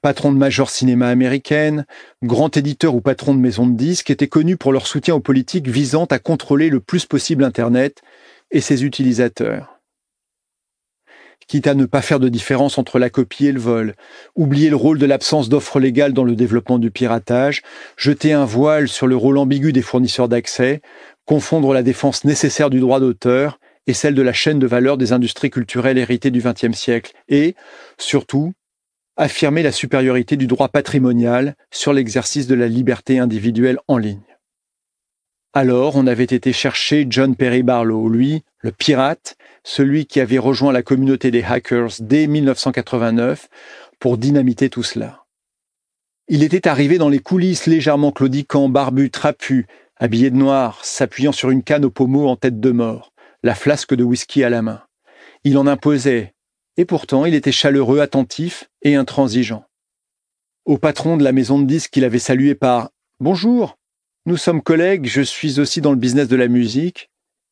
patron de major cinéma américaine, grand éditeur ou patron de maison de disques, étaient connus pour leur soutien aux politiques visant à contrôler le plus possible Internet et ses utilisateurs. Quitte à ne pas faire de différence entre la copie et le vol, oublier le rôle de l'absence d'offres légales dans le développement du piratage, jeter un voile sur le rôle ambigu des fournisseurs d'accès, confondre la défense nécessaire du droit d'auteur et celle de la chaîne de valeur des industries culturelles héritées du XXe siècle, et, surtout, affirmer la supériorité du droit patrimonial sur l'exercice de la liberté individuelle en ligne. Alors on avait été chercher John Perry Barlow, lui, le pirate, celui qui avait rejoint la communauté des hackers dès 1989 pour dynamiter tout cela. Il était arrivé dans les coulisses légèrement claudiquant, barbu, trapu, habillé de noir, s'appuyant sur une canne au pommeau en tête de mort, la flasque de whisky à la main. Il en imposait, et pourtant il était chaleureux, attentif et intransigeant. Au patron de la maison de disques qu'il avait salué par Bonjour, nous sommes collègues, je suis aussi dans le business de la musique.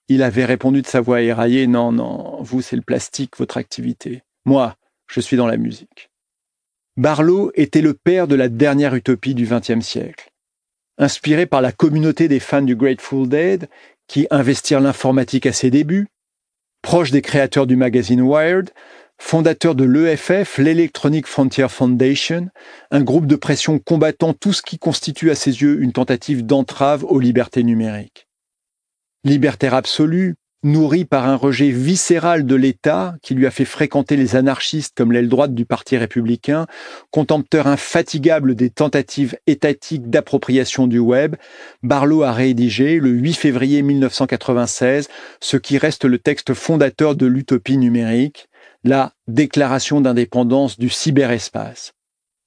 Il avait répondu de sa voix éraillée Non, non, vous c'est le plastique, votre activité. Moi, je suis dans la musique. Barlow était le père de la dernière utopie du XXe siècle. Inspiré par la communauté des fans du Grateful Dead, qui investirent l'informatique à ses débuts, proche des créateurs du magazine Wired, fondateur de l'EFF, l'Electronic Frontier Foundation, un groupe de pression combattant tout ce qui constitue à ses yeux une tentative d'entrave aux libertés numériques. Libertaire absolu, nourri par un rejet viscéral de l'État qui lui a fait fréquenter les anarchistes comme l'aile droite du Parti républicain, contempteur infatigable des tentatives étatiques d'appropriation du web, Barlow a rédigé le 8 février 1996 ce qui reste le texte fondateur de l'utopie numérique, la déclaration d'indépendance du cyberespace.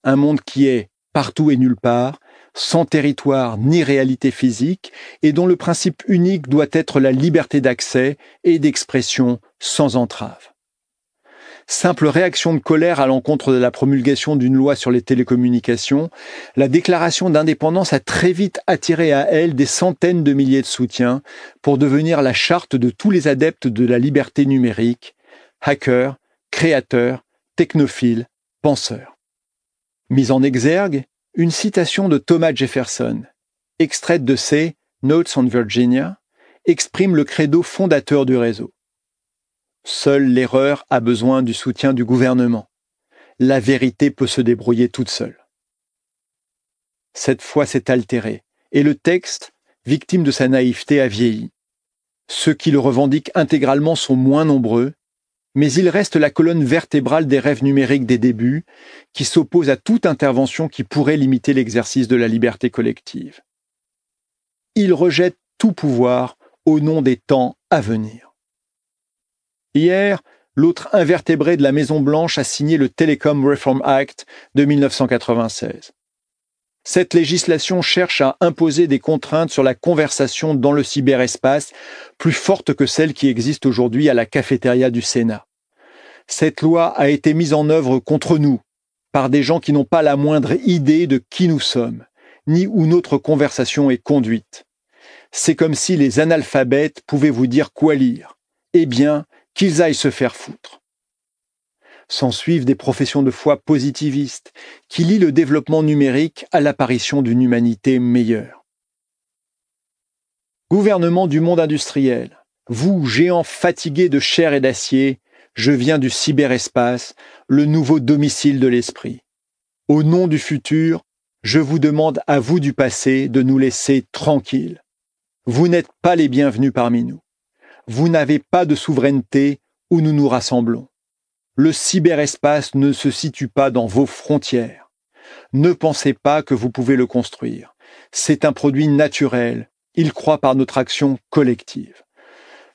Un monde qui est partout et nulle part, sans territoire ni réalité physique, et dont le principe unique doit être la liberté d'accès et d'expression sans entrave. Simple réaction de colère à l'encontre de la promulgation d'une loi sur les télécommunications, la déclaration d'indépendance a très vite attiré à elle des centaines de milliers de soutiens pour devenir la charte de tous les adeptes de la liberté numérique, hackers, créateur, technophile, penseur. Mise en exergue, une citation de Thomas Jefferson, extraite de ses Notes on Virginia, exprime le credo fondateur du réseau. Seule l'erreur a besoin du soutien du gouvernement. La vérité peut se débrouiller toute seule. Cette foi s'est altérée, et le texte, victime de sa naïveté, a vieilli. Ceux qui le revendiquent intégralement sont moins nombreux, mais il reste la colonne vertébrale des rêves numériques des débuts, qui s'oppose à toute intervention qui pourrait limiter l'exercice de la liberté collective. Il rejette tout pouvoir au nom des temps à venir. Hier, l'autre invertébré de la Maison Blanche a signé le Telecom Reform Act de 1996. Cette législation cherche à imposer des contraintes sur la conversation dans le cyberespace plus fortes que celles qui existent aujourd'hui à la cafétéria du Sénat. Cette loi a été mise en œuvre contre nous, par des gens qui n'ont pas la moindre idée de qui nous sommes, ni où notre conversation est conduite. C'est comme si les analphabètes pouvaient vous dire quoi lire. Eh bien, qu'ils aillent se faire foutre. S'ensuivent des professions de foi positivistes qui lient le développement numérique à l'apparition d'une humanité meilleure. Gouvernement du monde industriel, vous géants fatigués de chair et d'acier, je viens du cyberespace, le nouveau domicile de l'esprit. Au nom du futur, je vous demande à vous du passé de nous laisser tranquilles. Vous n'êtes pas les bienvenus parmi nous. Vous n'avez pas de souveraineté où nous nous rassemblons. Le cyberespace ne se situe pas dans vos frontières. Ne pensez pas que vous pouvez le construire. C'est un produit naturel. Il croît par notre action collective.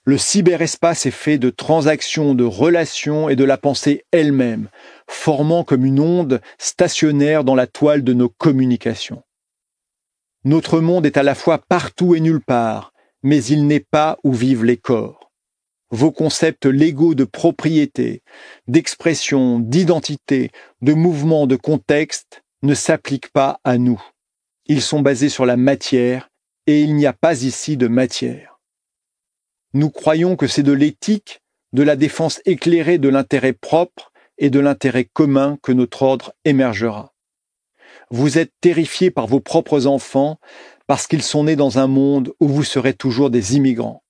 Le cyberespace est fait de transactions, de relations et de la pensée elle-même, formant comme une onde stationnaire dans la toile de nos communications. Notre monde est à la fois partout et nulle part, mais il n'est pas où vivent les corps vos concepts légaux de propriété, d'expression, d'identité, de mouvement, de contexte ne s'appliquent pas à nous. Ils sont basés sur la matière et il n'y a pas ici de matière. Nous croyons que c'est de l'éthique, de la défense éclairée de l'intérêt propre et de l'intérêt commun que notre ordre émergera. Vous êtes terrifiés par vos propres enfants parce qu'ils sont nés dans un monde où vous serez toujours des immigrants.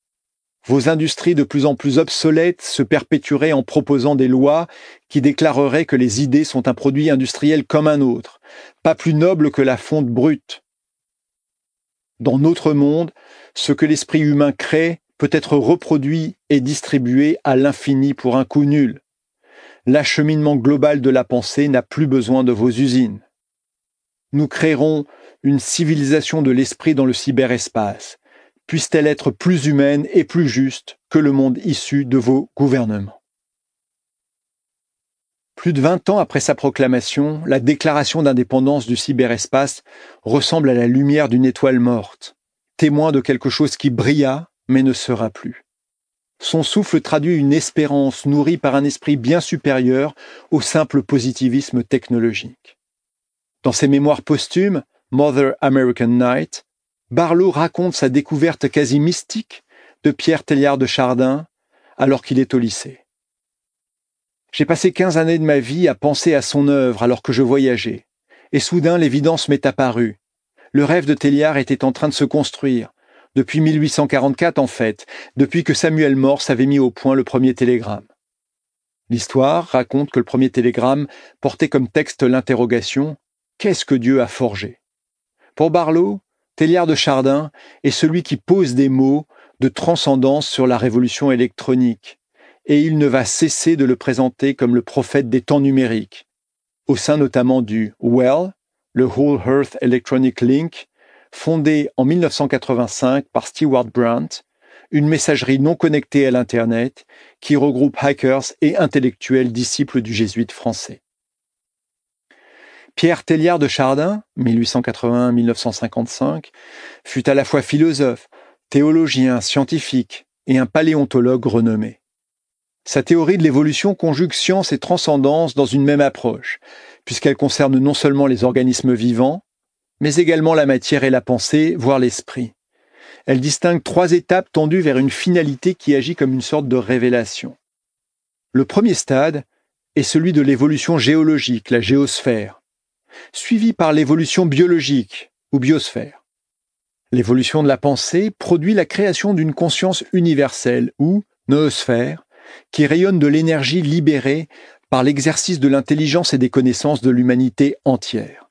Vos industries de plus en plus obsolètes se perpétueraient en proposant des lois qui déclareraient que les idées sont un produit industriel comme un autre, pas plus noble que la fonte brute. Dans notre monde, ce que l'esprit humain crée peut être reproduit et distribué à l'infini pour un coût nul. L'acheminement global de la pensée n'a plus besoin de vos usines. Nous créerons une civilisation de l'esprit dans le cyberespace, puisse-t-elle être plus humaine et plus juste que le monde issu de vos gouvernements. Plus de 20 ans après sa proclamation, la déclaration d'indépendance du cyberespace ressemble à la lumière d'une étoile morte, témoin de quelque chose qui brilla mais ne sera plus. Son souffle traduit une espérance nourrie par un esprit bien supérieur au simple positivisme technologique. Dans ses mémoires posthumes, Mother American Night, Barlow raconte sa découverte quasi mystique de Pierre Téliard de Chardin alors qu'il est au lycée. J'ai passé quinze années de ma vie à penser à son œuvre alors que je voyageais, et soudain l'évidence m'est apparue. Le rêve de Téliard était en train de se construire, depuis 1844 en fait, depuis que Samuel Morse avait mis au point le premier télégramme. L'histoire raconte que le premier télégramme portait comme texte l'interrogation Qu'est-ce que Dieu a forgé Pour Barlow, Téliard de Chardin est celui qui pose des mots de transcendance sur la révolution électronique, et il ne va cesser de le présenter comme le prophète des temps numériques, au sein notamment du WELL, le Whole Earth Electronic Link, fondé en 1985 par Stewart Brandt, une messagerie non connectée à l'Internet qui regroupe hackers et intellectuels disciples du jésuite français. Pierre Telliard de Chardin, 1881-1955, fut à la fois philosophe, théologien, scientifique et un paléontologue renommé. Sa théorie de l'évolution conjugue science et transcendance dans une même approche, puisqu'elle concerne non seulement les organismes vivants, mais également la matière et la pensée, voire l'esprit. Elle distingue trois étapes tendues vers une finalité qui agit comme une sorte de révélation. Le premier stade est celui de l'évolution géologique, la géosphère, suivi par l'évolution biologique ou biosphère. L'évolution de la pensée produit la création d'une conscience universelle ou noosphère qui rayonne de l'énergie libérée par l'exercice de l'intelligence et des connaissances de l'humanité entière.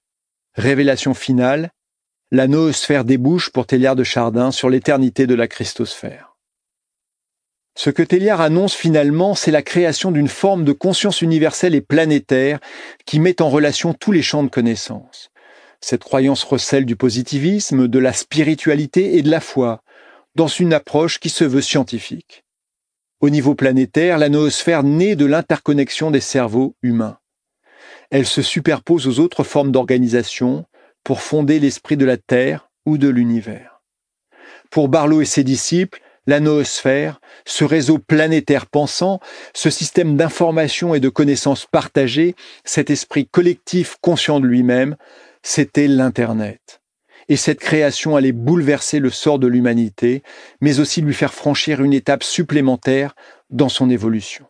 Révélation finale, la noosphère débouche pour Théliard de Chardin sur l'éternité de la Christosphère. Ce que Téliard annonce finalement, c'est la création d'une forme de conscience universelle et planétaire qui met en relation tous les champs de connaissance. Cette croyance recèle du positivisme, de la spiritualité et de la foi, dans une approche qui se veut scientifique. Au niveau planétaire, la noosphère naît de l'interconnexion des cerveaux humains. Elle se superpose aux autres formes d'organisation pour fonder l'esprit de la Terre ou de l'univers. Pour Barlow et ses disciples, la noosphère, ce réseau planétaire pensant, ce système d'information et de connaissances partagées, cet esprit collectif conscient de lui-même, c'était l'Internet. Et cette création allait bouleverser le sort de l'humanité, mais aussi lui faire franchir une étape supplémentaire dans son évolution.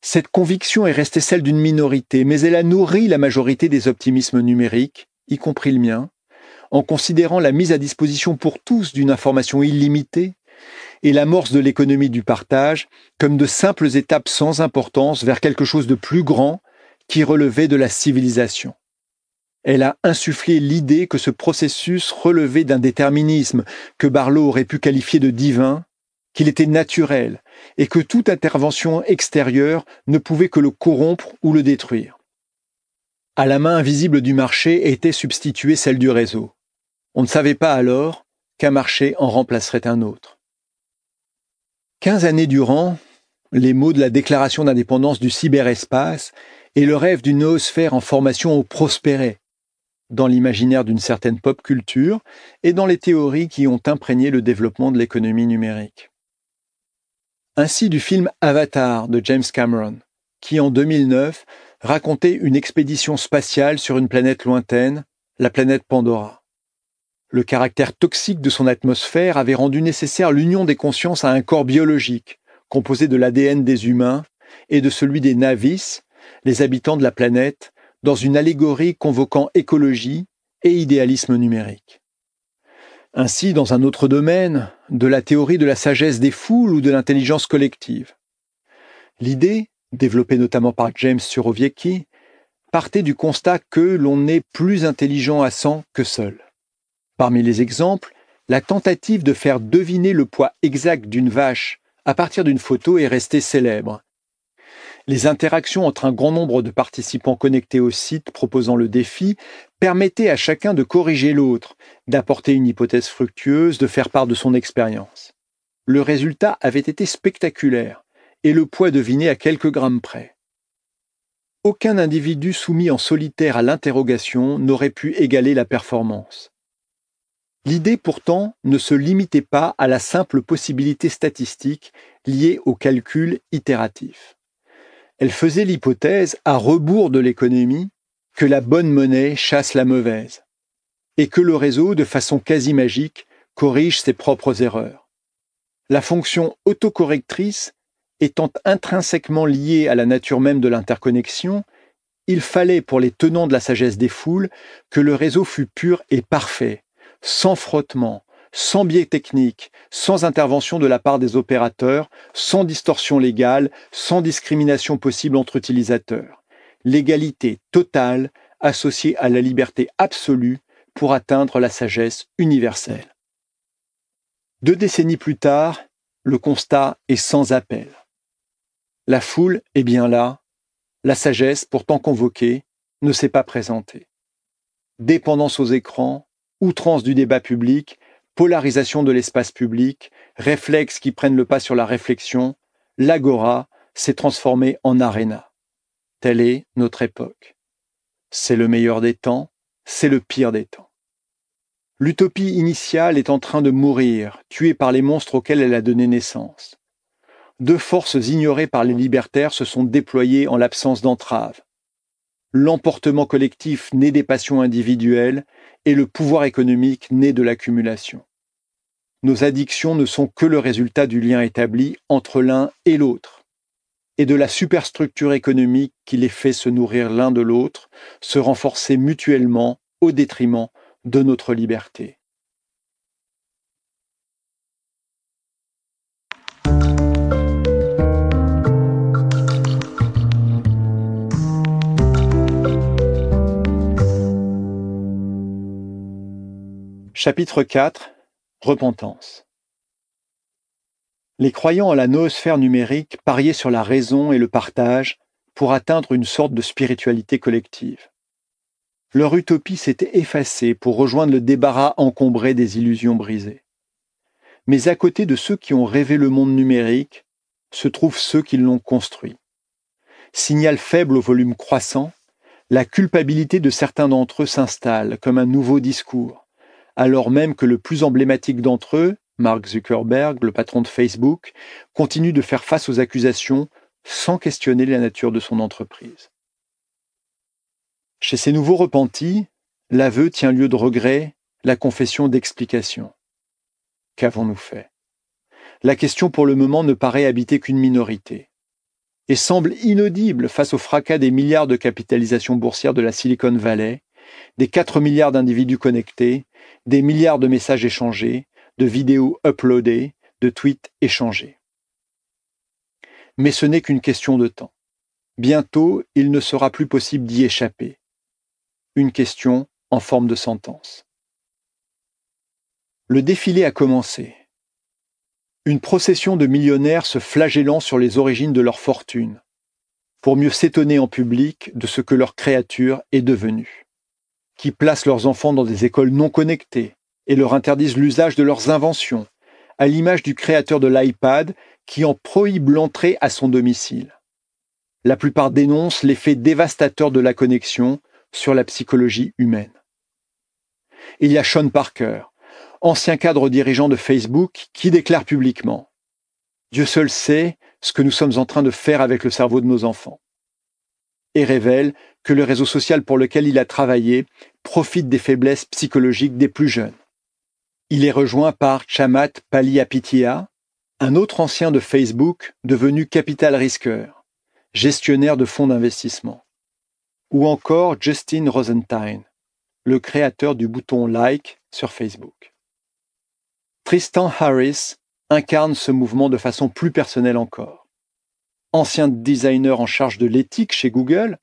Cette conviction est restée celle d'une minorité, mais elle a nourri la majorité des optimismes numériques, y compris le mien, en considérant la mise à disposition pour tous d'une information illimitée et l'amorce de l'économie du partage comme de simples étapes sans importance vers quelque chose de plus grand qui relevait de la civilisation. Elle a insufflé l'idée que ce processus relevait d'un déterminisme que Barlow aurait pu qualifier de divin, qu'il était naturel, et que toute intervention extérieure ne pouvait que le corrompre ou le détruire. À la main invisible du marché était substituée celle du réseau. On ne savait pas alors qu'un marché en remplacerait un autre. Quinze années durant, les mots de la déclaration d'indépendance du cyberespace et le rêve d'une noosphère en formation ont prospéré dans l'imaginaire d'une certaine pop culture et dans les théories qui ont imprégné le développement de l'économie numérique. Ainsi du film Avatar de James Cameron, qui en 2009 racontait une expédition spatiale sur une planète lointaine, la planète Pandora. Le caractère toxique de son atmosphère avait rendu nécessaire l'union des consciences à un corps biologique, composé de l'ADN des humains et de celui des navis, les habitants de la planète, dans une allégorie convoquant écologie et idéalisme numérique. Ainsi, dans un autre domaine, de la théorie de la sagesse des foules ou de l'intelligence collective. L'idée, développée notamment par James Surowiecki, partait du constat que l'on est plus intelligent à 100 que seul. Parmi les exemples, la tentative de faire deviner le poids exact d'une vache à partir d'une photo est restée célèbre. Les interactions entre un grand nombre de participants connectés au site proposant le défi permettaient à chacun de corriger l'autre, d'apporter une hypothèse fructueuse, de faire part de son expérience. Le résultat avait été spectaculaire, et le poids deviné à quelques grammes près. Aucun individu soumis en solitaire à l'interrogation n'aurait pu égaler la performance. L'idée pourtant ne se limitait pas à la simple possibilité statistique liée au calcul itératif. Elle faisait l'hypothèse, à rebours de l'économie, que la bonne monnaie chasse la mauvaise, et que le réseau, de façon quasi magique, corrige ses propres erreurs. La fonction autocorrectrice étant intrinsèquement liée à la nature même de l'interconnexion, il fallait pour les tenants de la sagesse des foules que le réseau fût pur et parfait, sans frottement, sans biais technique, sans intervention de la part des opérateurs, sans distorsion légale, sans discrimination possible entre utilisateurs. L'égalité totale associée à la liberté absolue pour atteindre la sagesse universelle. Deux décennies plus tard, le constat est sans appel. La foule est bien là, la sagesse pourtant convoquée ne s'est pas présentée. Dépendance aux écrans, outrance du débat public, polarisation de l'espace public, réflexes qui prennent le pas sur la réflexion, l'agora s'est transformée en aréna. Telle est notre époque. C'est le meilleur des temps, c'est le pire des temps. L'utopie initiale est en train de mourir, tuée par les monstres auxquels elle a donné naissance. Deux forces ignorées par les libertaires se sont déployées en l'absence d'entraves. L'emportement collectif né des passions individuelles et le pouvoir économique né de l'accumulation. Nos addictions ne sont que le résultat du lien établi entre l'un et l'autre, et de la superstructure économique qui les fait se nourrir l'un de l'autre, se renforcer mutuellement au détriment de notre liberté. Chapitre 4 Repentance Les croyants en la noosphère numérique pariaient sur la raison et le partage pour atteindre une sorte de spiritualité collective. Leur utopie s'était effacée pour rejoindre le débarras encombré des illusions brisées. Mais à côté de ceux qui ont rêvé le monde numérique, se trouvent ceux qui l'ont construit. Signal faible au volume croissant, la culpabilité de certains d'entre eux s'installe comme un nouveau discours alors même que le plus emblématique d'entre eux, Mark Zuckerberg, le patron de Facebook, continue de faire face aux accusations sans questionner la nature de son entreprise. Chez ces nouveaux repentis, l'aveu tient lieu de regret, la confession d'explication. Qu'avons-nous fait La question pour le moment ne paraît habiter qu'une minorité et semble inaudible face au fracas des milliards de capitalisations boursières de la Silicon Valley, des 4 milliards d'individus connectés des milliards de messages échangés, de vidéos uploadées, de tweets échangés. Mais ce n'est qu'une question de temps. Bientôt, il ne sera plus possible d'y échapper. Une question en forme de sentence. Le défilé a commencé. Une procession de millionnaires se flagellant sur les origines de leur fortune, pour mieux s'étonner en public de ce que leur créature est devenue qui placent leurs enfants dans des écoles non connectées et leur interdisent l'usage de leurs inventions, à l'image du créateur de l'iPad qui en prohibe l'entrée à son domicile. La plupart dénoncent l'effet dévastateur de la connexion sur la psychologie humaine. Il y a Sean Parker, ancien cadre dirigeant de Facebook, qui déclare publiquement Dieu seul sait ce que nous sommes en train de faire avec le cerveau de nos enfants. Et révèle que le réseau social pour lequel il a travaillé profite des faiblesses psychologiques des plus jeunes. Il est rejoint par Chamat Paliapitia, un autre ancien de Facebook devenu capital risqueur, gestionnaire de fonds d'investissement. Ou encore Justin Rosenthal, le créateur du bouton Like sur Facebook. Tristan Harris incarne ce mouvement de façon plus personnelle encore. Ancien designer en charge de l'éthique chez Google,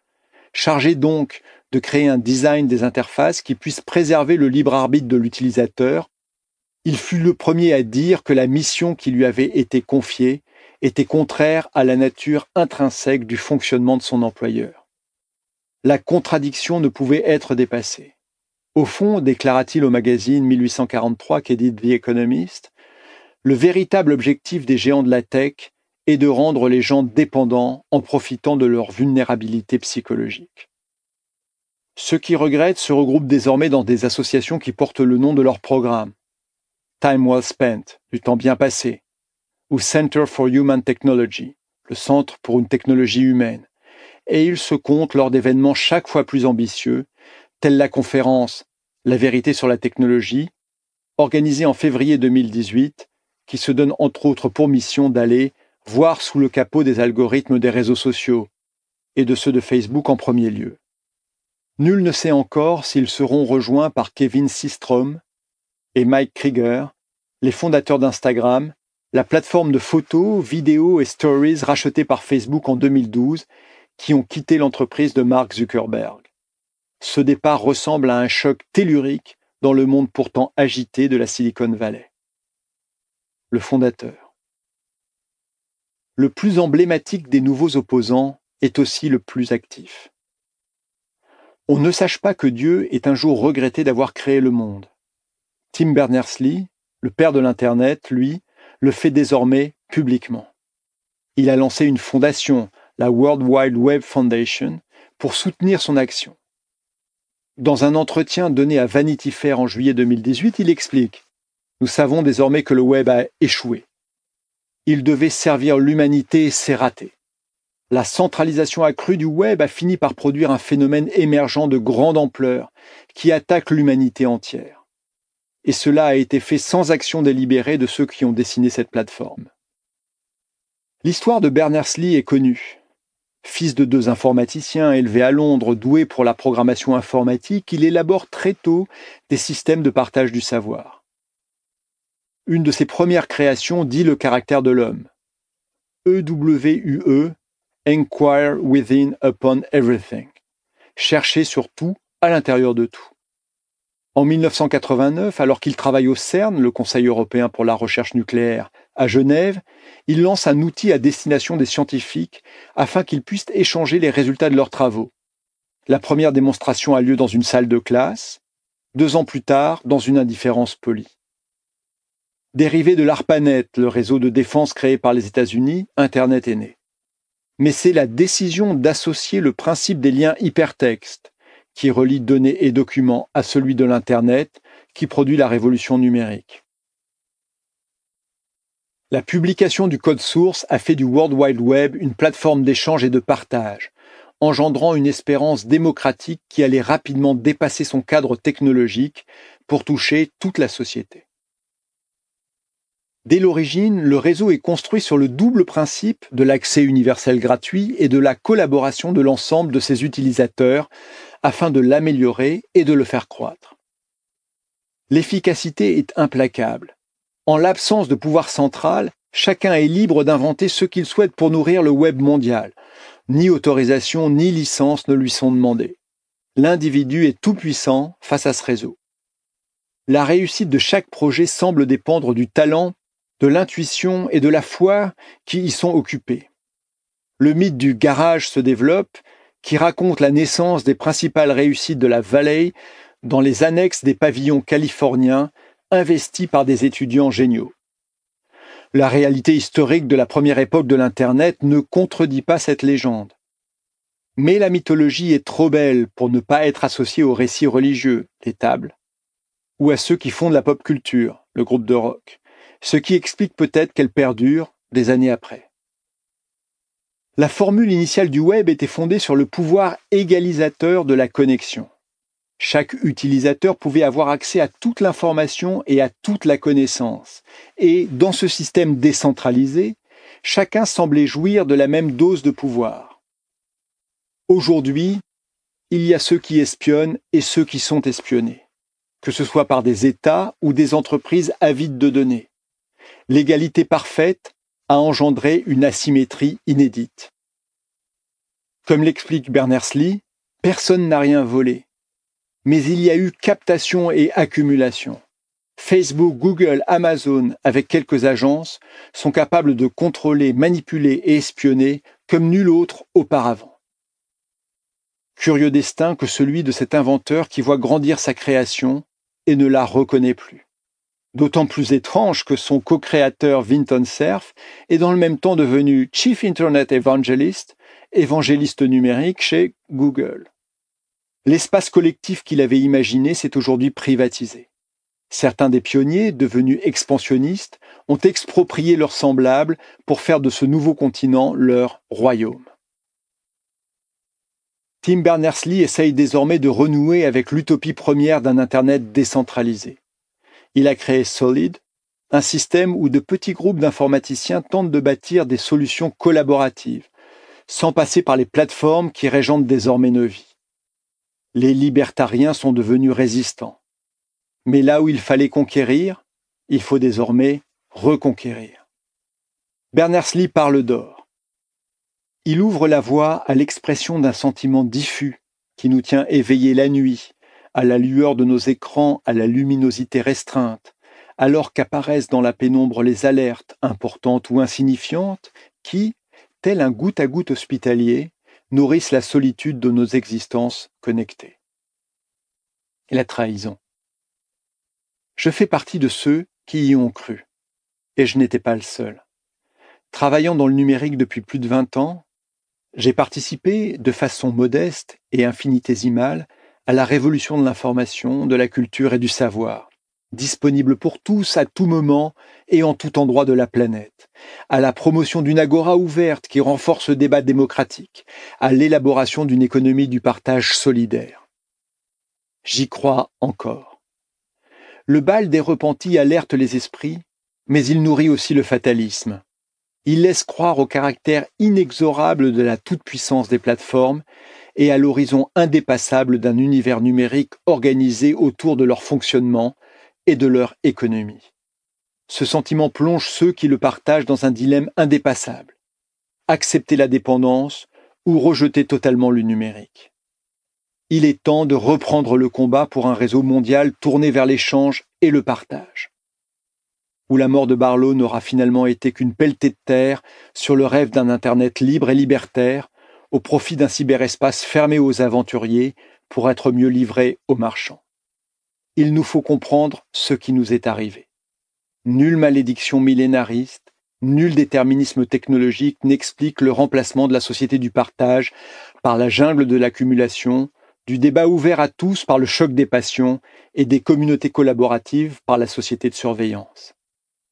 chargé donc de créer un design des interfaces qui puisse préserver le libre arbitre de l'utilisateur, il fut le premier à dire que la mission qui lui avait été confiée était contraire à la nature intrinsèque du fonctionnement de son employeur. La contradiction ne pouvait être dépassée. Au fond, déclara-t-il au magazine 1843 qu'édite The Economist, le véritable objectif des géants de la tech et de rendre les gens dépendants en profitant de leur vulnérabilité psychologique. Ceux qui regrettent se regroupent désormais dans des associations qui portent le nom de leur programme. Time Well Spent, du temps bien passé, ou Center for Human Technology, le Centre pour une technologie humaine, et ils se comptent lors d'événements chaque fois plus ambitieux, tels la conférence La vérité sur la technologie, organisée en février 2018, qui se donne entre autres pour mission d'aller voire sous le capot des algorithmes des réseaux sociaux, et de ceux de Facebook en premier lieu. Nul ne sait encore s'ils seront rejoints par Kevin Systrom et Mike Krieger, les fondateurs d'Instagram, la plateforme de photos, vidéos et stories rachetée par Facebook en 2012, qui ont quitté l'entreprise de Mark Zuckerberg. Ce départ ressemble à un choc tellurique dans le monde pourtant agité de la Silicon Valley. Le fondateur le plus emblématique des nouveaux opposants, est aussi le plus actif. On ne sache pas que Dieu est un jour regretté d'avoir créé le monde. Tim Berners-Lee, le père de l'Internet, lui, le fait désormais publiquement. Il a lancé une fondation, la World Wide Web Foundation, pour soutenir son action. Dans un entretien donné à Vanity Fair en juillet 2018, il explique ⁇ Nous savons désormais que le web a échoué. Il devait servir l'humanité et c'est raté. La centralisation accrue du web a fini par produire un phénomène émergent de grande ampleur qui attaque l'humanité entière. Et cela a été fait sans action délibérée de ceux qui ont dessiné cette plateforme. L'histoire de Berners-Lee est connue. Fils de deux informaticiens élevés à Londres, doués pour la programmation informatique, il élabore très tôt des systèmes de partage du savoir. Une de ses premières créations dit le caractère de l'homme. EWUE, Inquire e, within upon everything. Chercher sur tout, à l'intérieur de tout. En 1989, alors qu'il travaille au CERN, le Conseil européen pour la recherche nucléaire, à Genève, il lance un outil à destination des scientifiques afin qu'ils puissent échanger les résultats de leurs travaux. La première démonstration a lieu dans une salle de classe, deux ans plus tard dans une indifférence polie. Dérivé de l'ARPANET, le réseau de défense créé par les États-Unis, Internet est né. Mais c'est la décision d'associer le principe des liens hypertextes, qui relie données et documents, à celui de l'Internet, qui produit la révolution numérique. La publication du code source a fait du World Wide Web une plateforme d'échange et de partage, engendrant une espérance démocratique qui allait rapidement dépasser son cadre technologique pour toucher toute la société. Dès l'origine, le réseau est construit sur le double principe de l'accès universel gratuit et de la collaboration de l'ensemble de ses utilisateurs afin de l'améliorer et de le faire croître. L'efficacité est implacable. En l'absence de pouvoir central, chacun est libre d'inventer ce qu'il souhaite pour nourrir le web mondial. Ni autorisation ni licence ne lui sont demandées. L'individu est tout puissant face à ce réseau. La réussite de chaque projet semble dépendre du talent de l'intuition et de la foi qui y sont occupés. Le mythe du garage se développe, qui raconte la naissance des principales réussites de la vallée dans les annexes des pavillons californiens investis par des étudiants géniaux. La réalité historique de la première époque de l'Internet ne contredit pas cette légende. Mais la mythologie est trop belle pour ne pas être associée aux récits religieux, les tables, ou à ceux qui fondent la pop culture, le groupe de rock, ce qui explique peut-être qu'elle perdure des années après. La formule initiale du web était fondée sur le pouvoir égalisateur de la connexion. Chaque utilisateur pouvait avoir accès à toute l'information et à toute la connaissance. Et dans ce système décentralisé, chacun semblait jouir de la même dose de pouvoir. Aujourd'hui, il y a ceux qui espionnent et ceux qui sont espionnés, que ce soit par des États ou des entreprises avides de données l'égalité parfaite a engendré une asymétrie inédite. Comme l'explique Berners-Lee, personne n'a rien volé. Mais il y a eu captation et accumulation. Facebook, Google, Amazon, avec quelques agences, sont capables de contrôler, manipuler et espionner comme nul autre auparavant. Curieux destin que celui de cet inventeur qui voit grandir sa création et ne la reconnaît plus d'autant plus étrange que son co-créateur Vinton Cerf est dans le même temps devenu Chief Internet Evangelist, évangéliste numérique chez Google. L'espace collectif qu'il avait imaginé s'est aujourd'hui privatisé. Certains des pionniers, devenus expansionnistes, ont exproprié leurs semblables pour faire de ce nouveau continent leur royaume. Tim Berners-Lee essaye désormais de renouer avec l'utopie première d'un Internet décentralisé. Il a créé Solid, un système où de petits groupes d'informaticiens tentent de bâtir des solutions collaboratives, sans passer par les plateformes qui régentent désormais nos vies. Les libertariens sont devenus résistants. Mais là où il fallait conquérir, il faut désormais reconquérir. Berners-Lee parle d'or. Il ouvre la voie à l'expression d'un sentiment diffus qui nous tient éveillés la nuit, à la lueur de nos écrans, à la luminosité restreinte, alors qu'apparaissent dans la pénombre les alertes, importantes ou insignifiantes, qui, tel un goutte à goutte hospitalier, nourrissent la solitude de nos existences connectées. la trahison. Je fais partie de ceux qui y ont cru, et je n'étais pas le seul. Travaillant dans le numérique depuis plus de 20 ans, j'ai participé de façon modeste et infinitésimale à la révolution de l'information, de la culture et du savoir, disponible pour tous à tout moment et en tout endroit de la planète, à la promotion d'une agora ouverte qui renforce le débat démocratique, à l'élaboration d'une économie du partage solidaire. J'y crois encore. Le bal des repentis alerte les esprits, mais il nourrit aussi le fatalisme. Il laisse croire au caractère inexorable de la toute-puissance des plateformes et à l'horizon indépassable d'un univers numérique organisé autour de leur fonctionnement et de leur économie. Ce sentiment plonge ceux qui le partagent dans un dilemme indépassable. Accepter la dépendance ou rejeter totalement le numérique. Il est temps de reprendre le combat pour un réseau mondial tourné vers l'échange et le partage. Où la mort de Barlow n'aura finalement été qu'une pelletée de terre sur le rêve d'un Internet libre et libertaire, au profit d'un cyberespace fermé aux aventuriers pour être mieux livré aux marchands. Il nous faut comprendre ce qui nous est arrivé. Nulle malédiction millénariste, nul déterminisme technologique n'explique le remplacement de la société du partage par la jungle de l'accumulation, du débat ouvert à tous par le choc des passions et des communautés collaboratives par la société de surveillance.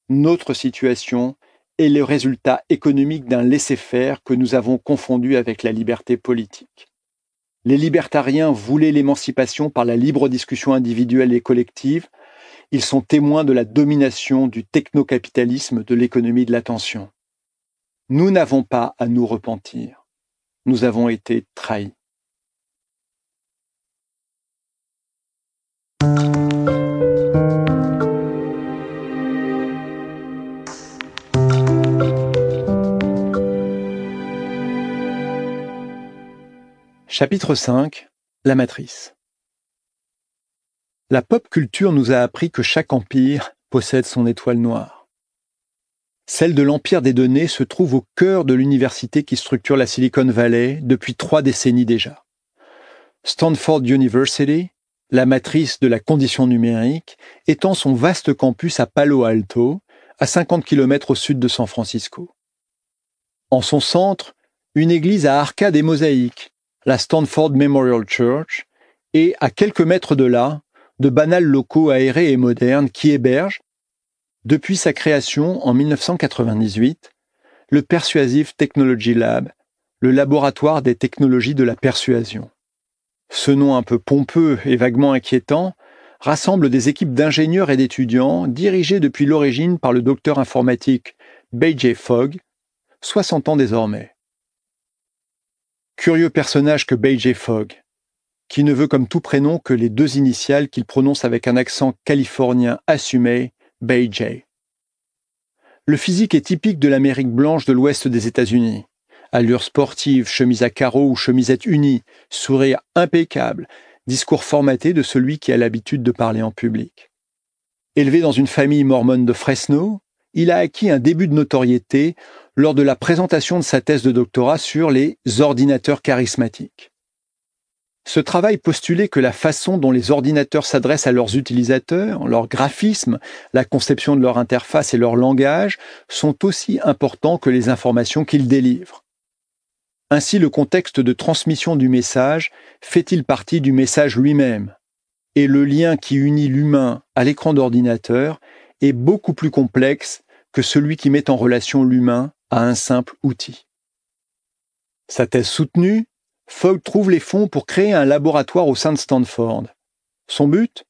Notre situation et le résultat économique d'un laisser-faire que nous avons confondu avec la liberté politique. Les libertariens voulaient l'émancipation par la libre discussion individuelle et collective. Ils sont témoins de la domination du technocapitalisme de l'économie de l'attention. Nous n'avons pas à nous repentir. Nous avons été trahis. Chapitre 5 La matrice La pop culture nous a appris que chaque empire possède son étoile noire. Celle de l'empire des données se trouve au cœur de l'université qui structure la Silicon Valley depuis trois décennies déjà. Stanford University, la matrice de la condition numérique, étend son vaste campus à Palo Alto, à 50 km au sud de San Francisco. En son centre, une église à arcades et mosaïques, la Stanford Memorial Church, et à quelques mètres de là, de banals locaux aérés et modernes qui hébergent, depuis sa création en 1998, le Persuasive Technology Lab, le laboratoire des technologies de la persuasion. Ce nom un peu pompeux et vaguement inquiétant rassemble des équipes d'ingénieurs et d'étudiants dirigées depuis l'origine par le docteur informatique Bay Fogg, 60 ans désormais. Curieux personnage que Bay Fogg, qui ne veut comme tout prénom que les deux initiales qu'il prononce avec un accent californien assumé, Bay Le physique est typique de l'Amérique blanche de l'ouest des États-Unis. Allure sportive, chemise à carreaux ou chemisette unie, sourire impeccable, discours formaté de celui qui a l'habitude de parler en public. Élevé dans une famille mormone de Fresno, il a acquis un début de notoriété lors de la présentation de sa thèse de doctorat sur les ordinateurs charismatiques. Ce travail postulait que la façon dont les ordinateurs s'adressent à leurs utilisateurs, leur graphisme, la conception de leur interface et leur langage sont aussi importants que les informations qu'ils délivrent. Ainsi le contexte de transmission du message fait-il partie du message lui-même, et le lien qui unit l'humain à l'écran d'ordinateur est beaucoup plus complexe que celui qui met en relation l'humain à un simple outil. Sa thèse soutenue, Fogg trouve les fonds pour créer un laboratoire au sein de Stanford. Son but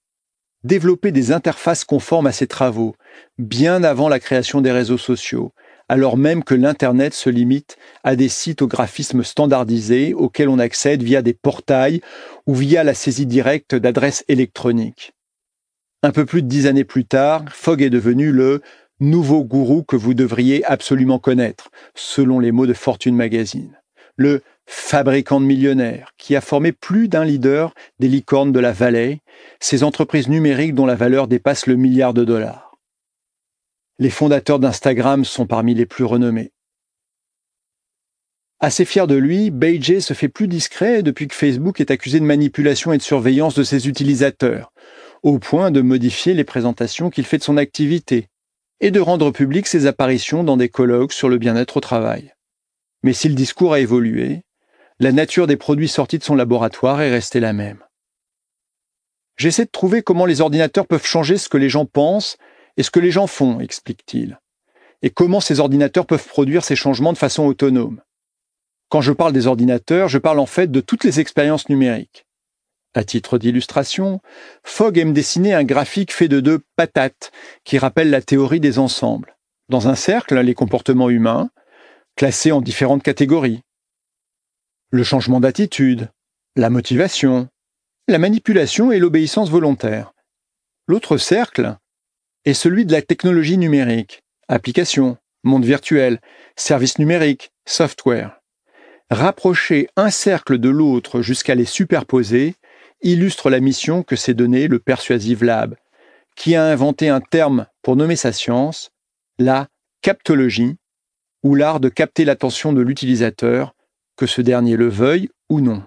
Développer des interfaces conformes à ses travaux, bien avant la création des réseaux sociaux, alors même que l'Internet se limite à des sites au graphisme standardisé auxquels on accède via des portails ou via la saisie directe d'adresses électroniques. Un peu plus de dix années plus tard, Fogg est devenu le nouveau gourou que vous devriez absolument connaître, selon les mots de Fortune Magazine. Le fabricant de millionnaires, qui a formé plus d'un leader des licornes de la vallée, ces entreprises numériques dont la valeur dépasse le milliard de dollars. Les fondateurs d'Instagram sont parmi les plus renommés. Assez fier de lui, BJ se fait plus discret depuis que Facebook est accusé de manipulation et de surveillance de ses utilisateurs, au point de modifier les présentations qu'il fait de son activité, et de rendre publiques ses apparitions dans des colloques sur le bien-être au travail. Mais si le discours a évolué, la nature des produits sortis de son laboratoire est restée la même. J'essaie de trouver comment les ordinateurs peuvent changer ce que les gens pensent et ce que les gens font, explique-t-il, et comment ces ordinateurs peuvent produire ces changements de façon autonome. Quand je parle des ordinateurs, je parle en fait de toutes les expériences numériques. À titre d'illustration, Fogg aime dessiner un graphique fait de deux patates qui rappelle la théorie des ensembles. Dans un cercle, les comportements humains, classés en différentes catégories. Le changement d'attitude, la motivation, la manipulation et l'obéissance volontaire. L'autre cercle est celui de la technologie numérique, applications, monde virtuel, services numériques, software. Rapprocher un cercle de l'autre jusqu'à les superposer illustre la mission que s'est donnée le Persuasive Lab, qui a inventé un terme pour nommer sa science, la captologie, ou l'art de capter l'attention de l'utilisateur, que ce dernier le veuille ou non.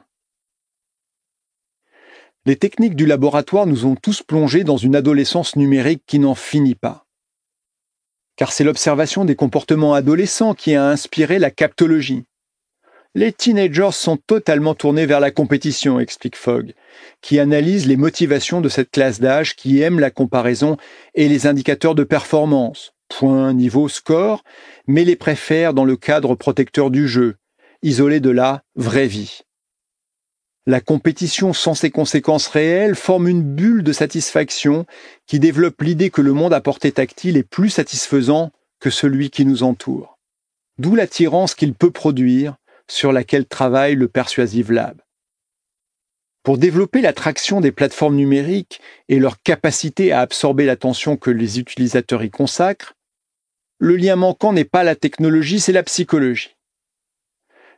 Les techniques du laboratoire nous ont tous plongés dans une adolescence numérique qui n'en finit pas. Car c'est l'observation des comportements adolescents qui a inspiré la captologie, les teenagers sont totalement tournés vers la compétition, explique Fogg, qui analyse les motivations de cette classe d'âge qui aime la comparaison et les indicateurs de performance, points, niveau, score, mais les préfère dans le cadre protecteur du jeu, isolé de la vraie vie. La compétition sans ses conséquences réelles forme une bulle de satisfaction qui développe l'idée que le monde à portée tactile est plus satisfaisant que celui qui nous entoure. D'où l'attirance qu'il peut produire, sur laquelle travaille le Persuasive Lab. Pour développer l'attraction des plateformes numériques et leur capacité à absorber l'attention que les utilisateurs y consacrent, le lien manquant n'est pas la technologie, c'est la psychologie.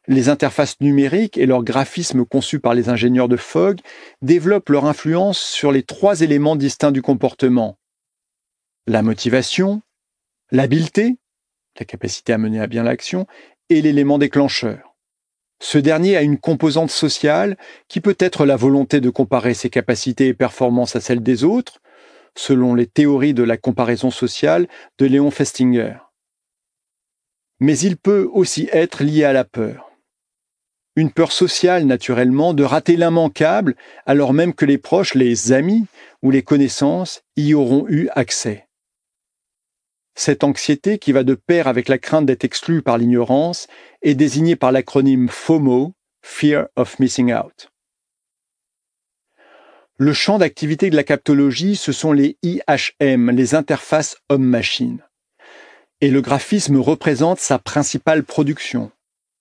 Les interfaces numériques et leur graphisme conçus par les ingénieurs de Fogg développent leur influence sur les trois éléments distincts du comportement. La motivation, l'habileté, la capacité à mener à bien l'action, et l'élément déclencheur. Ce dernier a une composante sociale qui peut être la volonté de comparer ses capacités et performances à celles des autres, selon les théories de la comparaison sociale de Léon Festinger. Mais il peut aussi être lié à la peur. Une peur sociale, naturellement, de rater l'immanquable alors même que les proches, les amis ou les connaissances y auront eu accès. Cette anxiété, qui va de pair avec la crainte d'être exclue par l'ignorance, est désignée par l'acronyme FOMO, Fear of Missing Out. Le champ d'activité de la captologie, ce sont les IHM, les interfaces homme-machine. Et le graphisme représente sa principale production,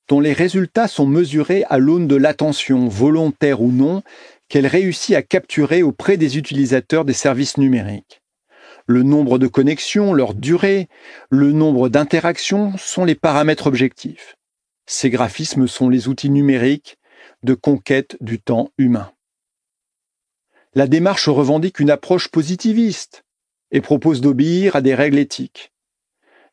dont les résultats sont mesurés à l'aune de l'attention, volontaire ou non, qu'elle réussit à capturer auprès des utilisateurs des services numériques. Le nombre de connexions, leur durée, le nombre d'interactions sont les paramètres objectifs. Ces graphismes sont les outils numériques de conquête du temps humain. La démarche revendique une approche positiviste et propose d'obéir à des règles éthiques.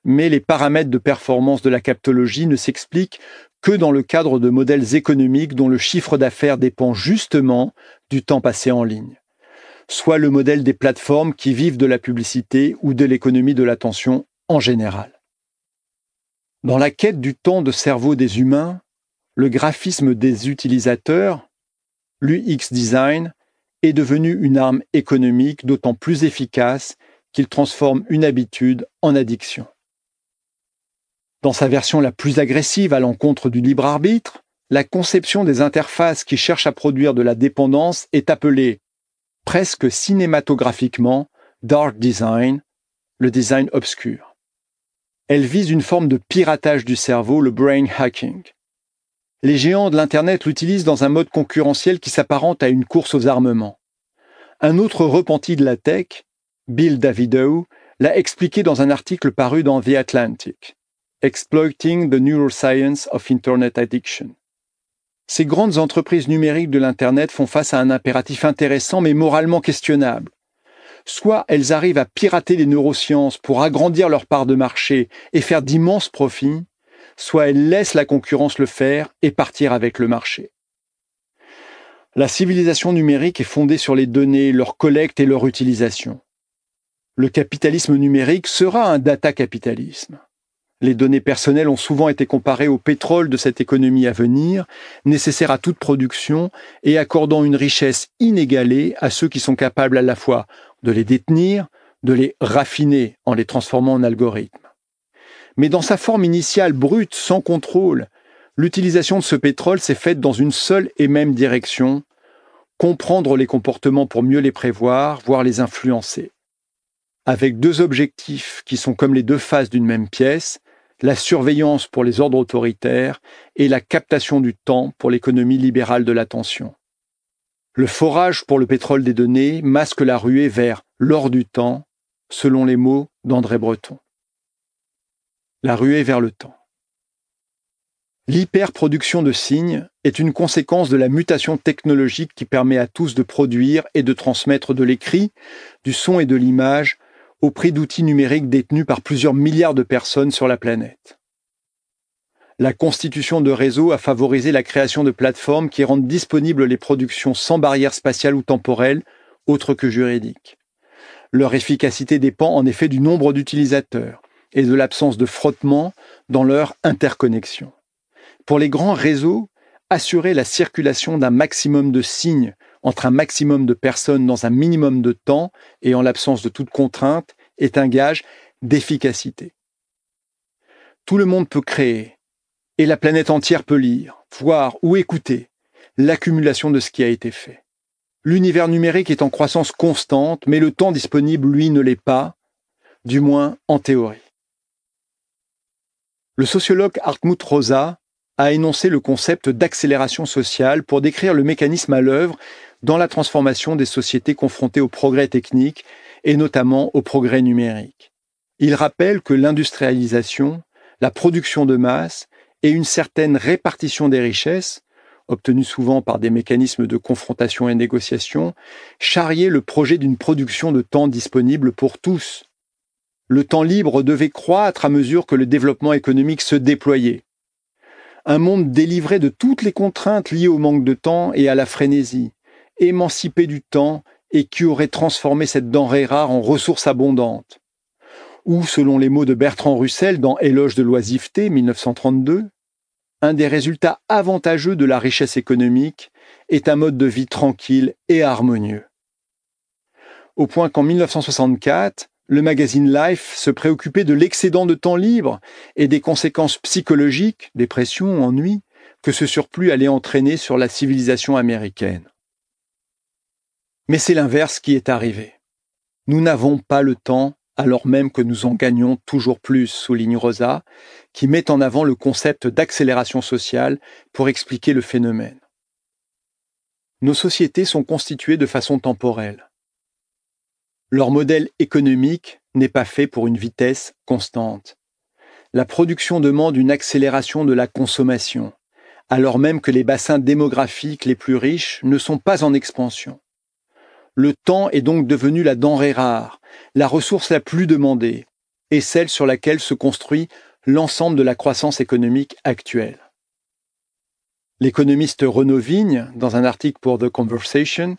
Mais les paramètres de performance de la captologie ne s'expliquent que dans le cadre de modèles économiques dont le chiffre d'affaires dépend justement du temps passé en ligne soit le modèle des plateformes qui vivent de la publicité ou de l'économie de l'attention en général. Dans la quête du temps de cerveau des humains, le graphisme des utilisateurs, l'UX design, est devenu une arme économique d'autant plus efficace qu'il transforme une habitude en addiction. Dans sa version la plus agressive à l'encontre du libre arbitre, la conception des interfaces qui cherchent à produire de la dépendance est appelée presque cinématographiquement, dark design, le design obscur. Elle vise une forme de piratage du cerveau, le brain hacking. Les géants de l'Internet l'utilisent dans un mode concurrentiel qui s'apparente à une course aux armements. Un autre repenti de la tech, Bill Davidow, l'a expliqué dans un article paru dans The Atlantic, Exploiting the Neuroscience of Internet Addiction ces grandes entreprises numériques de l'Internet font face à un impératif intéressant mais moralement questionnable. Soit elles arrivent à pirater les neurosciences pour agrandir leur part de marché et faire d'immenses profits, soit elles laissent la concurrence le faire et partir avec le marché. La civilisation numérique est fondée sur les données, leur collecte et leur utilisation. Le capitalisme numérique sera un data capitalisme. Les données personnelles ont souvent été comparées au pétrole de cette économie à venir, nécessaire à toute production et accordant une richesse inégalée à ceux qui sont capables à la fois de les détenir, de les raffiner en les transformant en algorithmes. Mais dans sa forme initiale brute, sans contrôle, l'utilisation de ce pétrole s'est faite dans une seule et même direction, comprendre les comportements pour mieux les prévoir, voire les influencer. Avec deux objectifs qui sont comme les deux faces d'une même pièce, la surveillance pour les ordres autoritaires et la captation du temps pour l'économie libérale de l'attention. Le forage pour le pétrole des données masque la ruée vers l'or du temps, selon les mots d'André Breton. La ruée vers le temps. L'hyperproduction de signes est une conséquence de la mutation technologique qui permet à tous de produire et de transmettre de l'écrit, du son et de l'image au prix d'outils numériques détenus par plusieurs milliards de personnes sur la planète. La constitution de réseaux a favorisé la création de plateformes qui rendent disponibles les productions sans barrière spatiale ou temporelle, autre que juridique. Leur efficacité dépend en effet du nombre d'utilisateurs et de l'absence de frottement dans leur interconnexion. Pour les grands réseaux, assurer la circulation d'un maximum de signes entre un maximum de personnes dans un minimum de temps et en l'absence de toute contrainte est un gage d'efficacité. Tout le monde peut créer, et la planète entière peut lire, voir ou écouter l'accumulation de ce qui a été fait. L'univers numérique est en croissance constante, mais le temps disponible, lui, ne l'est pas, du moins en théorie. Le sociologue Hartmut Rosa a énoncé le concept d'accélération sociale pour décrire le mécanisme à l'œuvre dans la transformation des sociétés confrontées au progrès technique et notamment au progrès numérique. Il rappelle que l'industrialisation, la production de masse et une certaine répartition des richesses, obtenues souvent par des mécanismes de confrontation et négociation, charriaient le projet d'une production de temps disponible pour tous. Le temps libre devait croître à mesure que le développement économique se déployait. Un monde délivré de toutes les contraintes liées au manque de temps et à la frénésie, émancipé du temps et qui aurait transformé cette denrée rare en ressource abondante. Ou, selon les mots de Bertrand Russell dans Éloge de l'oisiveté 1932, un des résultats avantageux de la richesse économique est un mode de vie tranquille et harmonieux. Au point qu'en 1964, le magazine Life se préoccupait de l'excédent de temps libre et des conséquences psychologiques, dépression, ennui, que ce surplus allait entraîner sur la civilisation américaine. Mais c'est l'inverse qui est arrivé. Nous n'avons pas le temps, alors même que nous en gagnons toujours plus, souligne Rosa, qui met en avant le concept d'accélération sociale pour expliquer le phénomène. Nos sociétés sont constituées de façon temporelle. Leur modèle économique n'est pas fait pour une vitesse constante. La production demande une accélération de la consommation, alors même que les bassins démographiques les plus riches ne sont pas en expansion. Le temps est donc devenu la denrée rare, la ressource la plus demandée, et celle sur laquelle se construit l'ensemble de la croissance économique actuelle. L'économiste Renaud Vigne, dans un article pour The Conversation,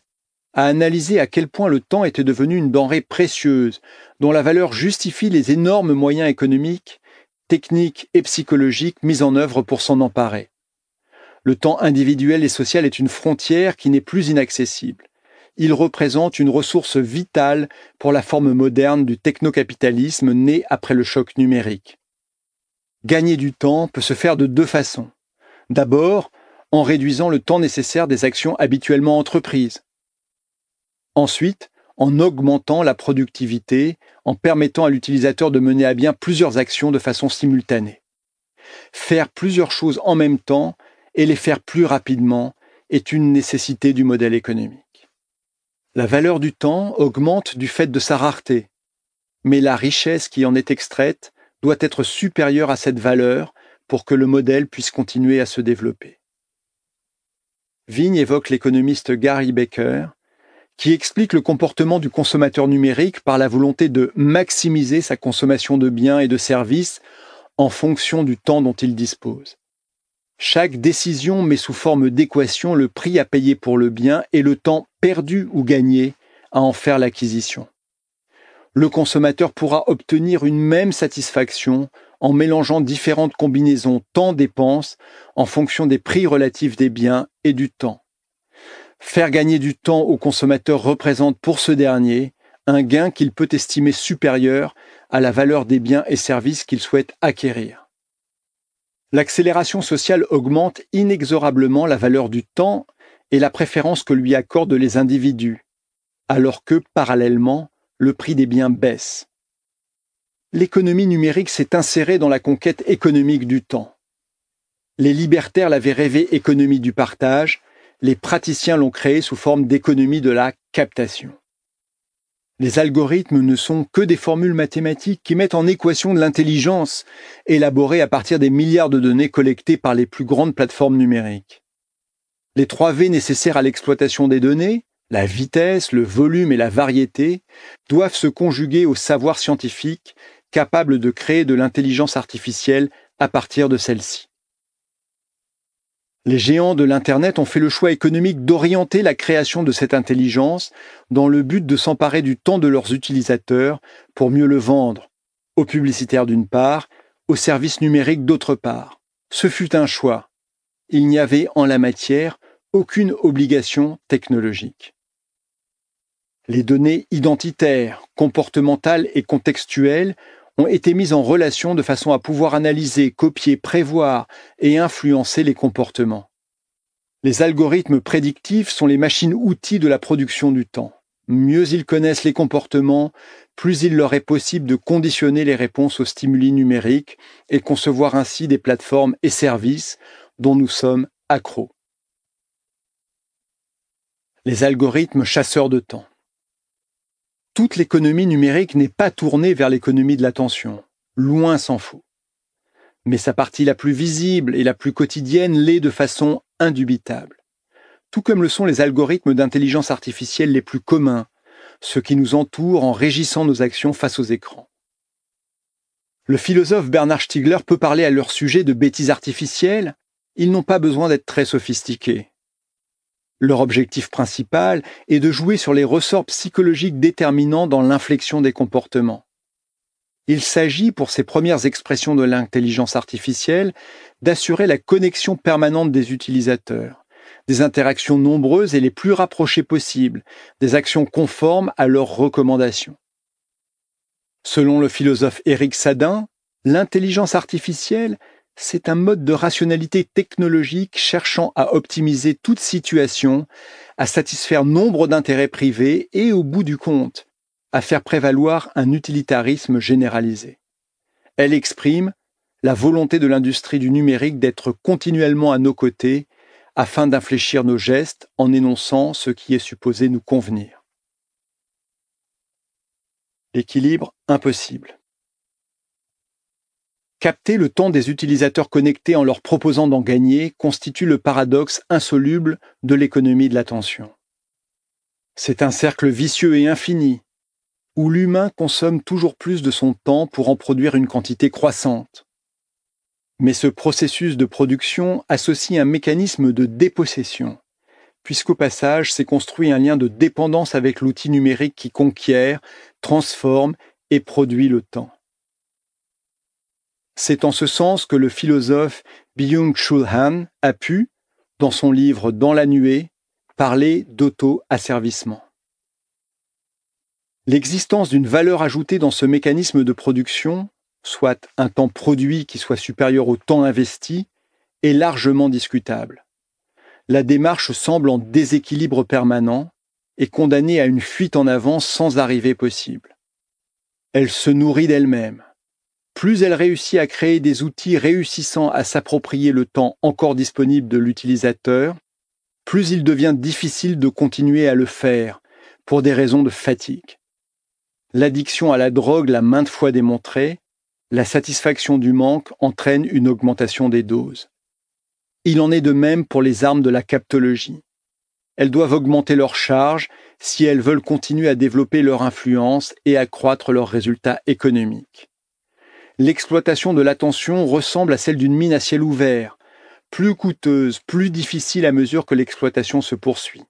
a analysé à quel point le temps était devenu une denrée précieuse, dont la valeur justifie les énormes moyens économiques, techniques et psychologiques mis en œuvre pour s'en emparer. Le temps individuel et social est une frontière qui n'est plus inaccessible il représente une ressource vitale pour la forme moderne du technocapitalisme né après le choc numérique. Gagner du temps peut se faire de deux façons. D'abord, en réduisant le temps nécessaire des actions habituellement entreprises. Ensuite, en augmentant la productivité, en permettant à l'utilisateur de mener à bien plusieurs actions de façon simultanée. Faire plusieurs choses en même temps et les faire plus rapidement est une nécessité du modèle économique. La valeur du temps augmente du fait de sa rareté, mais la richesse qui en est extraite doit être supérieure à cette valeur pour que le modèle puisse continuer à se développer. Vigne évoque l'économiste Gary Baker, qui explique le comportement du consommateur numérique par la volonté de maximiser sa consommation de biens et de services en fonction du temps dont il dispose. Chaque décision met sous forme d'équation le prix à payer pour le bien et le temps perdu ou gagné à en faire l'acquisition. Le consommateur pourra obtenir une même satisfaction en mélangeant différentes combinaisons temps-dépenses en fonction des prix relatifs des biens et du temps. Faire gagner du temps au consommateur représente pour ce dernier un gain qu'il peut estimer supérieur à la valeur des biens et services qu'il souhaite acquérir. L'accélération sociale augmente inexorablement la valeur du temps et la préférence que lui accordent les individus, alors que, parallèlement, le prix des biens baisse. L'économie numérique s'est insérée dans la conquête économique du temps. Les libertaires l'avaient rêvé économie du partage, les praticiens l'ont créée sous forme d'économie de la captation. Les algorithmes ne sont que des formules mathématiques qui mettent en équation de l'intelligence, élaborée à partir des milliards de données collectées par les plus grandes plateformes numériques. Les trois V nécessaires à l'exploitation des données, la vitesse, le volume et la variété, doivent se conjuguer au savoir scientifique capable de créer de l'intelligence artificielle à partir de celle-ci. Les géants de l'Internet ont fait le choix économique d'orienter la création de cette intelligence dans le but de s'emparer du temps de leurs utilisateurs pour mieux le vendre, aux publicitaires d'une part, aux services numériques d'autre part. Ce fut un choix. Il n'y avait en la matière aucune obligation technologique. Les données identitaires, comportementales et contextuelles ont été mises en relation de façon à pouvoir analyser, copier, prévoir et influencer les comportements. Les algorithmes prédictifs sont les machines-outils de la production du temps. Mieux ils connaissent les comportements, plus il leur est possible de conditionner les réponses aux stimuli numériques et concevoir ainsi des plateformes et services dont nous sommes accros. Les algorithmes chasseurs de temps toute l'économie numérique n'est pas tournée vers l'économie de l'attention, loin s'en faut. Mais sa partie la plus visible et la plus quotidienne l'est de façon indubitable. Tout comme le sont les algorithmes d'intelligence artificielle les plus communs, ceux qui nous entourent en régissant nos actions face aux écrans. Le philosophe Bernard Stiegler peut parler à leur sujet de bêtises artificielles, ils n'ont pas besoin d'être très sophistiqués. Leur objectif principal est de jouer sur les ressorts psychologiques déterminants dans l'inflexion des comportements. Il s'agit, pour ces premières expressions de l'intelligence artificielle, d'assurer la connexion permanente des utilisateurs, des interactions nombreuses et les plus rapprochées possibles, des actions conformes à leurs recommandations. Selon le philosophe Éric Sadin, l'intelligence artificielle c'est un mode de rationalité technologique cherchant à optimiser toute situation, à satisfaire nombre d'intérêts privés et, au bout du compte, à faire prévaloir un utilitarisme généralisé. Elle exprime la volonté de l'industrie du numérique d'être continuellement à nos côtés afin d'infléchir nos gestes en énonçant ce qui est supposé nous convenir. L'équilibre impossible. Capter le temps des utilisateurs connectés en leur proposant d'en gagner constitue le paradoxe insoluble de l'économie de l'attention. C'est un cercle vicieux et infini, où l'humain consomme toujours plus de son temps pour en produire une quantité croissante. Mais ce processus de production associe un mécanisme de dépossession, puisqu'au passage s'est construit un lien de dépendance avec l'outil numérique qui conquiert, transforme et produit le temps. C'est en ce sens que le philosophe Byung-Chul Han a pu, dans son livre Dans la nuée, parler d'auto-asservissement. L'existence d'une valeur ajoutée dans ce mécanisme de production, soit un temps produit qui soit supérieur au temps investi, est largement discutable. La démarche semble en déséquilibre permanent et condamnée à une fuite en avant sans arrivée possible. Elle se nourrit d'elle-même, plus elle réussit à créer des outils réussissant à s'approprier le temps encore disponible de l'utilisateur, plus il devient difficile de continuer à le faire, pour des raisons de fatigue. L'addiction à la drogue l'a maintes fois démontré, la satisfaction du manque entraîne une augmentation des doses. Il en est de même pour les armes de la captologie. Elles doivent augmenter leur charge si elles veulent continuer à développer leur influence et accroître leurs résultats économiques. L'exploitation de l'attention ressemble à celle d'une mine à ciel ouvert, plus coûteuse, plus difficile à mesure que l'exploitation se poursuit,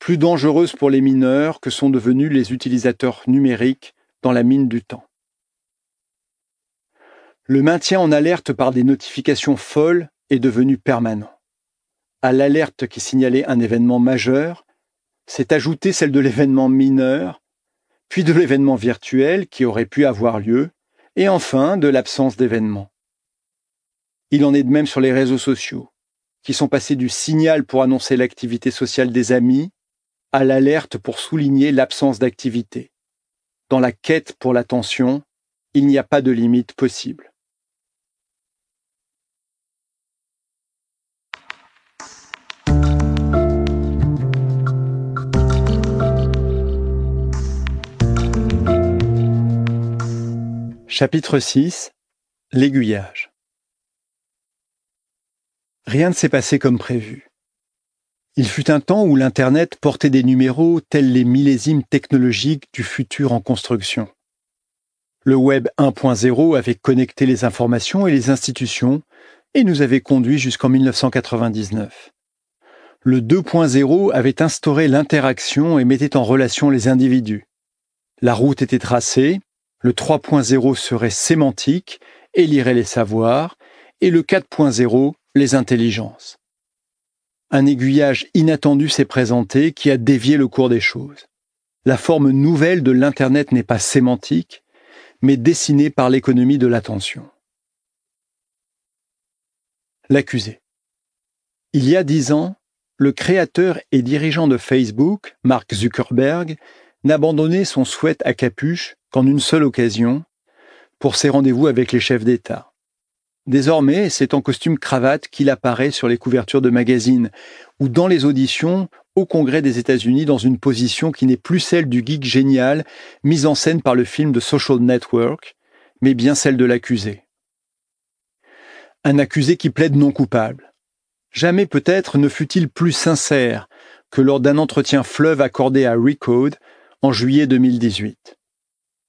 plus dangereuse pour les mineurs que sont devenus les utilisateurs numériques dans la mine du temps. Le maintien en alerte par des notifications folles est devenu permanent. À l'alerte qui signalait un événement majeur, s'est ajoutée celle de l'événement mineur, puis de l'événement virtuel qui aurait pu avoir lieu, et enfin de l'absence d'événements. Il en est de même sur les réseaux sociaux, qui sont passés du signal pour annoncer l'activité sociale des amis à l'alerte pour souligner l'absence d'activité. Dans la quête pour l'attention, il n'y a pas de limite possible. Chapitre 6 L'aiguillage Rien ne s'est passé comme prévu. Il fut un temps où l'Internet portait des numéros tels les millésimes technologiques du futur en construction. Le Web 1.0 avait connecté les informations et les institutions et nous avait conduits jusqu'en 1999. Le 2.0 avait instauré l'interaction et mettait en relation les individus. La route était tracée, le 3.0 serait sémantique et lirait les savoirs, et le 4.0 les intelligences. Un aiguillage inattendu s'est présenté qui a dévié le cours des choses. La forme nouvelle de l'Internet n'est pas sémantique, mais dessinée par l'économie de l'attention. L'accusé. Il y a dix ans, le créateur et dirigeant de Facebook, Mark Zuckerberg, n'abandonner son souhait à capuche qu'en une seule occasion, pour ses rendez-vous avec les chefs d'État. Désormais, c'est en costume cravate qu'il apparaît sur les couvertures de magazines ou dans les auditions au Congrès des États-Unis dans une position qui n'est plus celle du geek génial mis en scène par le film de Social Network, mais bien celle de l'accusé. Un accusé qui plaide non coupable. Jamais peut-être ne fut-il plus sincère que lors d'un entretien fleuve accordé à Recode en juillet 2018.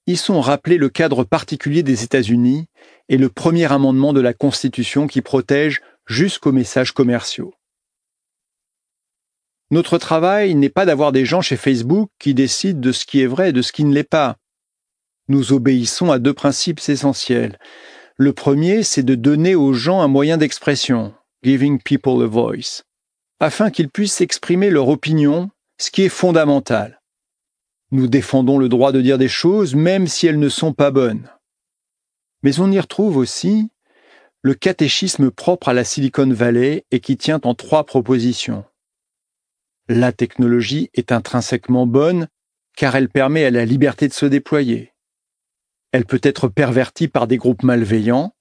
Ils sont rappelés le cadre particulier des États-Unis et le premier amendement de la Constitution qui protège jusqu'aux messages commerciaux. Notre travail n'est pas d'avoir des gens chez Facebook qui décident de ce qui est vrai et de ce qui ne l'est pas. Nous obéissons à deux principes essentiels. Le premier, c'est de donner aux gens un moyen d'expression, giving people a voice, afin qu'ils puissent exprimer leur opinion, ce qui est fondamental. Nous défendons le droit de dire des choses même si elles ne sont pas bonnes. Mais on y retrouve aussi le catéchisme propre à la Silicon Valley et qui tient en trois propositions. La technologie est intrinsèquement bonne car elle permet à la liberté de se déployer. Elle peut être pervertie par des groupes malveillants,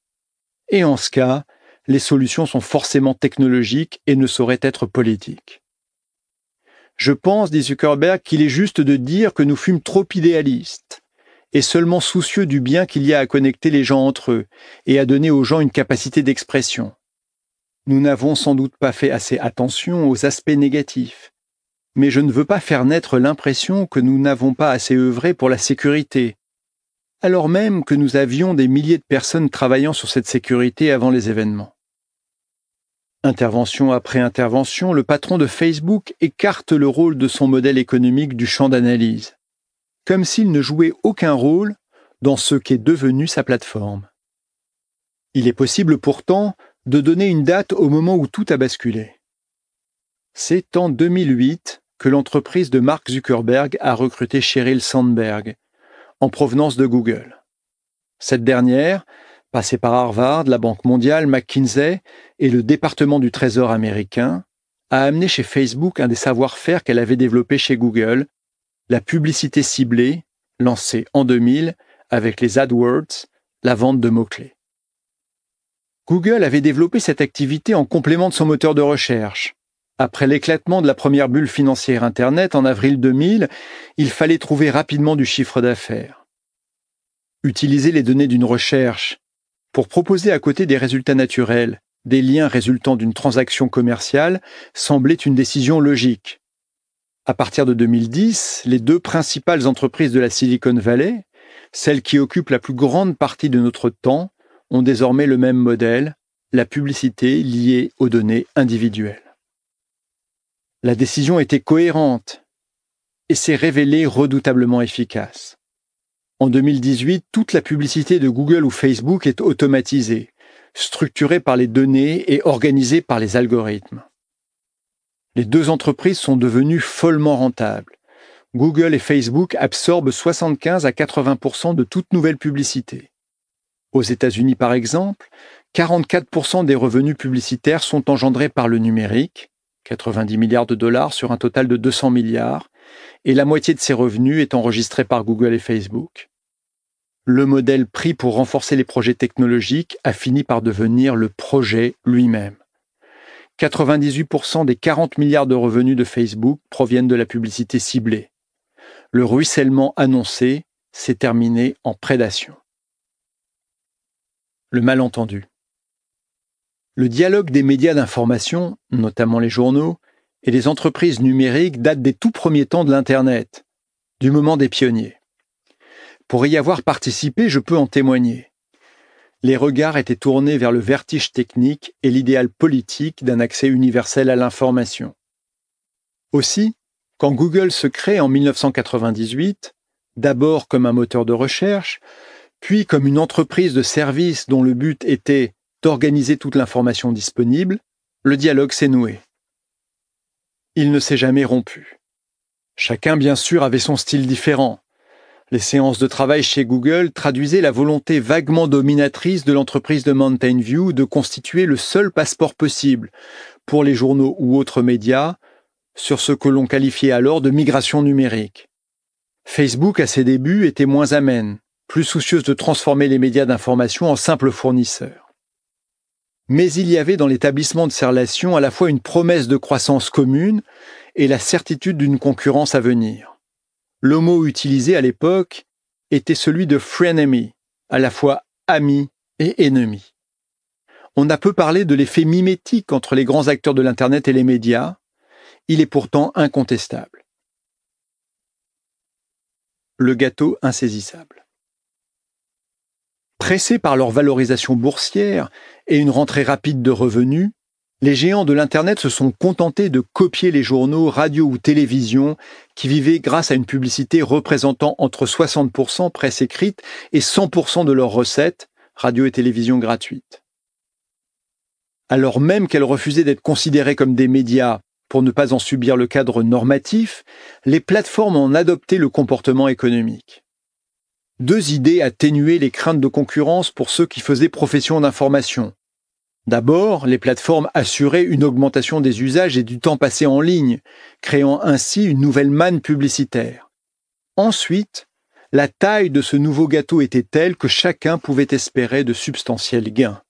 et en ce cas, les solutions sont forcément technologiques et ne sauraient être politiques. Je pense, dit Zuckerberg, qu'il est juste de dire que nous fûmes trop idéalistes et seulement soucieux du bien qu'il y a à connecter les gens entre eux et à donner aux gens une capacité d'expression. Nous n'avons sans doute pas fait assez attention aux aspects négatifs, mais je ne veux pas faire naître l'impression que nous n'avons pas assez œuvré pour la sécurité, alors même que nous avions des milliers de personnes travaillant sur cette sécurité avant les événements. Intervention après intervention, le patron de Facebook écarte le rôle de son modèle économique du champ d'analyse, comme s'il ne jouait aucun rôle dans ce qu'est devenu sa plateforme. Il est possible pourtant de donner une date au moment où tout a basculé. C'est en 2008 que l'entreprise de Mark Zuckerberg a recruté Sheryl Sandberg, en provenance de Google. Cette dernière passé par Harvard, la Banque mondiale, McKinsey et le département du Trésor américain, a amené chez Facebook un des savoir-faire qu'elle avait développé chez Google, la publicité ciblée, lancée en 2000 avec les AdWords, la vente de mots-clés. Google avait développé cette activité en complément de son moteur de recherche. Après l'éclatement de la première bulle financière Internet en avril 2000, il fallait trouver rapidement du chiffre d'affaires. Utiliser les données d'une recherche pour proposer à côté des résultats naturels, des liens résultant d'une transaction commerciale, semblait une décision logique. À partir de 2010, les deux principales entreprises de la Silicon Valley, celles qui occupent la plus grande partie de notre temps, ont désormais le même modèle, la publicité liée aux données individuelles. La décision était cohérente et s'est révélée redoutablement efficace. En 2018, toute la publicité de Google ou Facebook est automatisée, structurée par les données et organisée par les algorithmes. Les deux entreprises sont devenues follement rentables. Google et Facebook absorbent 75 à 80 de toute nouvelle publicité. Aux États-Unis, par exemple, 44 des revenus publicitaires sont engendrés par le numérique, 90 milliards de dollars sur un total de 200 milliards, et la moitié de ces revenus est enregistrée par Google et Facebook le modèle pris pour renforcer les projets technologiques a fini par devenir le projet lui-même. 98% des 40 milliards de revenus de Facebook proviennent de la publicité ciblée. Le ruissellement annoncé s'est terminé en prédation. Le malentendu. Le dialogue des médias d'information, notamment les journaux, et les entreprises numériques date des tout premiers temps de l'Internet, du moment des pionniers. Pour y avoir participé, je peux en témoigner. Les regards étaient tournés vers le vertige technique et l'idéal politique d'un accès universel à l'information. Aussi, quand Google se crée en 1998, d'abord comme un moteur de recherche, puis comme une entreprise de services dont le but était d'organiser toute l'information disponible, le dialogue s'est noué. Il ne s'est jamais rompu. Chacun, bien sûr, avait son style différent, les séances de travail chez Google traduisaient la volonté vaguement dominatrice de l'entreprise de Mountain View de constituer le seul passeport possible pour les journaux ou autres médias sur ce que l'on qualifiait alors de migration numérique. Facebook, à ses débuts, était moins amène, plus soucieuse de transformer les médias d'information en simples fournisseurs. Mais il y avait dans l'établissement de ces relations à la fois une promesse de croissance commune et la certitude d'une concurrence à venir. Le mot utilisé à l'époque était celui de frenemy, à la fois ami et ennemi. On a peu parlé de l'effet mimétique entre les grands acteurs de l'Internet et les médias, il est pourtant incontestable. Le gâteau insaisissable. Pressés par leur valorisation boursière et une rentrée rapide de revenus, les géants de l'Internet se sont contentés de copier les journaux, radio ou télévision qui vivaient grâce à une publicité représentant entre 60% presse écrite et 100% de leurs recettes, radio et télévision gratuites. Alors même qu'elles refusaient d'être considérées comme des médias pour ne pas en subir le cadre normatif, les plateformes ont adopté le comportement économique. Deux idées atténuaient les craintes de concurrence pour ceux qui faisaient profession d'information. D'abord, les plateformes assuraient une augmentation des usages et du temps passé en ligne, créant ainsi une nouvelle manne publicitaire. Ensuite, la taille de ce nouveau gâteau était telle que chacun pouvait espérer de substantiels gains.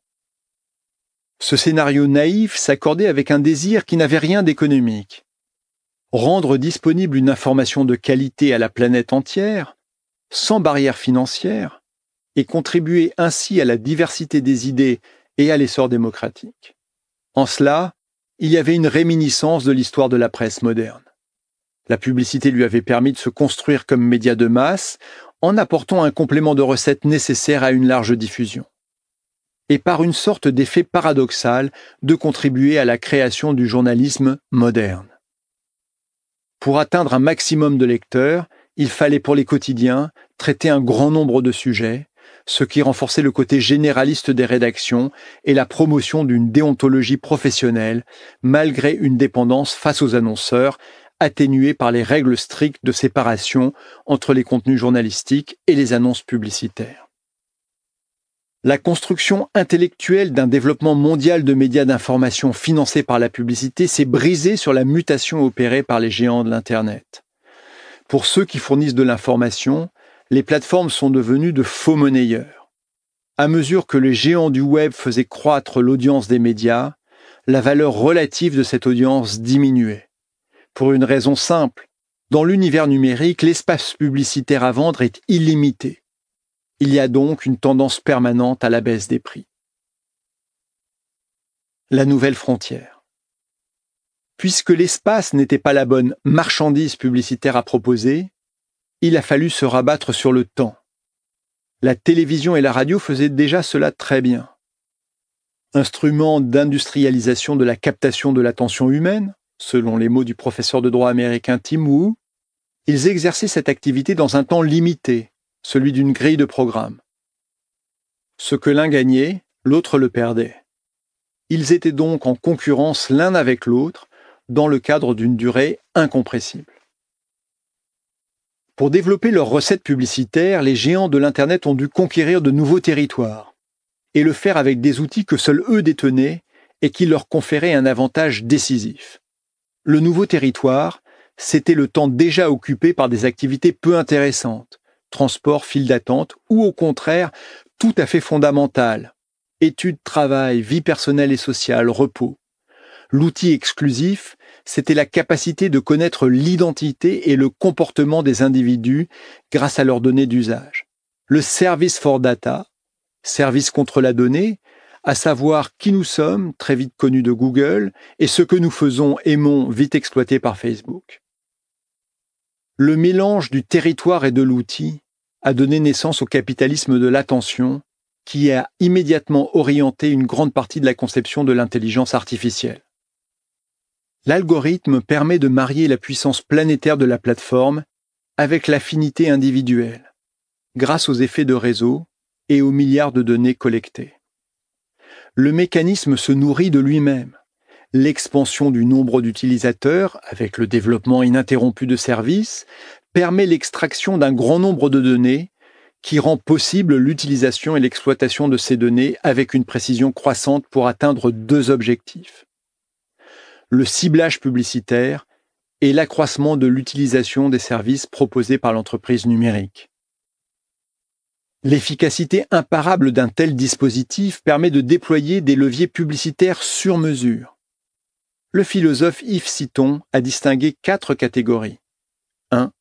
Ce scénario naïf s'accordait avec un désir qui n'avait rien d'économique. Rendre disponible une information de qualité à la planète entière, sans barrière financière, et contribuer ainsi à la diversité des idées et à l'essor démocratique. En cela, il y avait une réminiscence de l'histoire de la presse moderne. La publicité lui avait permis de se construire comme média de masse en apportant un complément de recettes nécessaire à une large diffusion. Et par une sorte d'effet paradoxal de contribuer à la création du journalisme moderne. Pour atteindre un maximum de lecteurs, il fallait pour les quotidiens traiter un grand nombre de sujets, ce qui renforçait le côté généraliste des rédactions et la promotion d'une déontologie professionnelle, malgré une dépendance face aux annonceurs, atténuée par les règles strictes de séparation entre les contenus journalistiques et les annonces publicitaires. La construction intellectuelle d'un développement mondial de médias d'information financés par la publicité s'est brisée sur la mutation opérée par les géants de l'Internet. Pour ceux qui fournissent de l'information, les plateformes sont devenues de faux monnayeurs. À mesure que les géants du web faisaient croître l'audience des médias, la valeur relative de cette audience diminuait. Pour une raison simple, dans l'univers numérique, l'espace publicitaire à vendre est illimité. Il y a donc une tendance permanente à la baisse des prix. La nouvelle frontière. Puisque l'espace n'était pas la bonne marchandise publicitaire à proposer, il a fallu se rabattre sur le temps. La télévision et la radio faisaient déjà cela très bien. Instrument d'industrialisation de la captation de l'attention humaine, selon les mots du professeur de droit américain Tim Wu, ils exerçaient cette activité dans un temps limité, celui d'une grille de programme. Ce que l'un gagnait, l'autre le perdait. Ils étaient donc en concurrence l'un avec l'autre dans le cadre d'une durée incompressible. Pour développer leurs recettes publicitaires, les géants de l'Internet ont dû conquérir de nouveaux territoires, et le faire avec des outils que seuls eux détenaient et qui leur conféraient un avantage décisif. Le nouveau territoire, c'était le temps déjà occupé par des activités peu intéressantes, transport, file d'attente, ou au contraire, tout à fait fondamentales, études, travail, vie personnelle et sociale, repos. L'outil exclusif, c'était la capacité de connaître l'identité et le comportement des individus grâce à leurs données d'usage. Le service for data, service contre la donnée, à savoir qui nous sommes, très vite connu de Google, et ce que nous faisons, aimons, vite exploité par Facebook. Le mélange du territoire et de l'outil a donné naissance au capitalisme de l'attention, qui a immédiatement orienté une grande partie de la conception de l'intelligence artificielle. L'algorithme permet de marier la puissance planétaire de la plateforme avec l'affinité individuelle, grâce aux effets de réseau et aux milliards de données collectées. Le mécanisme se nourrit de lui-même. L'expansion du nombre d'utilisateurs, avec le développement ininterrompu de services, permet l'extraction d'un grand nombre de données qui rend possible l'utilisation et l'exploitation de ces données avec une précision croissante pour atteindre deux objectifs le ciblage publicitaire et l'accroissement de l'utilisation des services proposés par l'entreprise numérique. L'efficacité imparable d'un tel dispositif permet de déployer des leviers publicitaires sur mesure. Le philosophe Yves Citon a distingué quatre catégories. 1.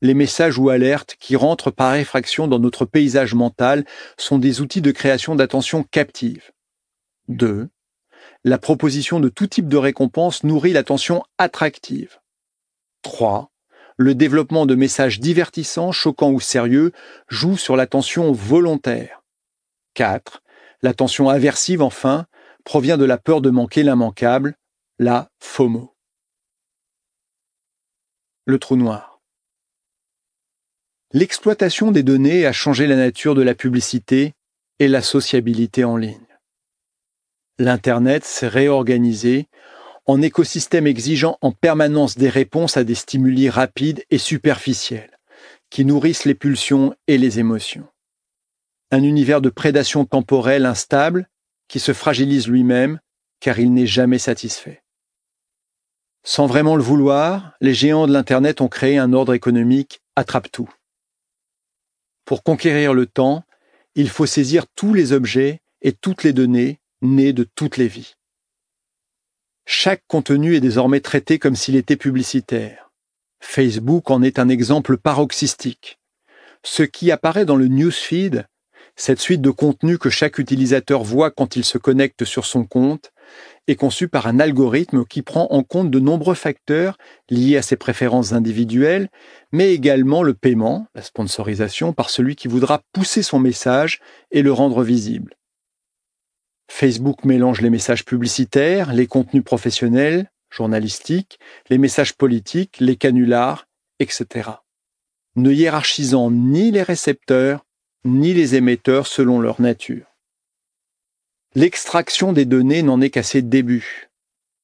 Les messages ou alertes qui rentrent par effraction dans notre paysage mental sont des outils de création d'attention captive. 2. La proposition de tout type de récompense nourrit l'attention attractive. 3. Le développement de messages divertissants, choquants ou sérieux joue sur l'attention volontaire. 4. L'attention aversive, enfin, provient de la peur de manquer l'immanquable, la FOMO. Le trou noir. L'exploitation des données a changé la nature de la publicité et la sociabilité en ligne. L'Internet s'est réorganisé en écosystème exigeant en permanence des réponses à des stimuli rapides et superficiels, qui nourrissent les pulsions et les émotions. Un univers de prédation temporelle instable qui se fragilise lui-même car il n'est jamais satisfait. Sans vraiment le vouloir, les géants de l'Internet ont créé un ordre économique attrape-tout. Pour conquérir le temps, il faut saisir tous les objets et toutes les données Né de toutes les vies. Chaque contenu est désormais traité comme s'il était publicitaire. Facebook en est un exemple paroxystique. Ce qui apparaît dans le newsfeed, cette suite de contenus que chaque utilisateur voit quand il se connecte sur son compte, est conçu par un algorithme qui prend en compte de nombreux facteurs liés à ses préférences individuelles, mais également le paiement, la sponsorisation, par celui qui voudra pousser son message et le rendre visible. Facebook mélange les messages publicitaires, les contenus professionnels, journalistiques, les messages politiques, les canulars, etc. Ne hiérarchisant ni les récepteurs, ni les émetteurs selon leur nature. L'extraction des données n'en est qu'à ses débuts.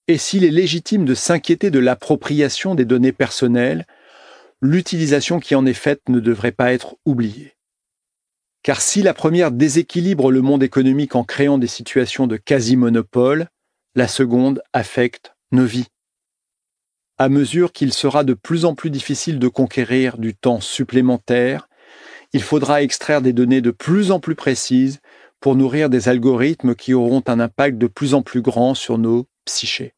Et s'il est légitime de s'inquiéter de l'appropriation des données personnelles, l'utilisation qui en est faite ne devrait pas être oubliée. Car si la première déséquilibre le monde économique en créant des situations de quasi-monopole, la seconde affecte nos vies. À mesure qu'il sera de plus en plus difficile de conquérir du temps supplémentaire, il faudra extraire des données de plus en plus précises pour nourrir des algorithmes qui auront un impact de plus en plus grand sur nos psychés.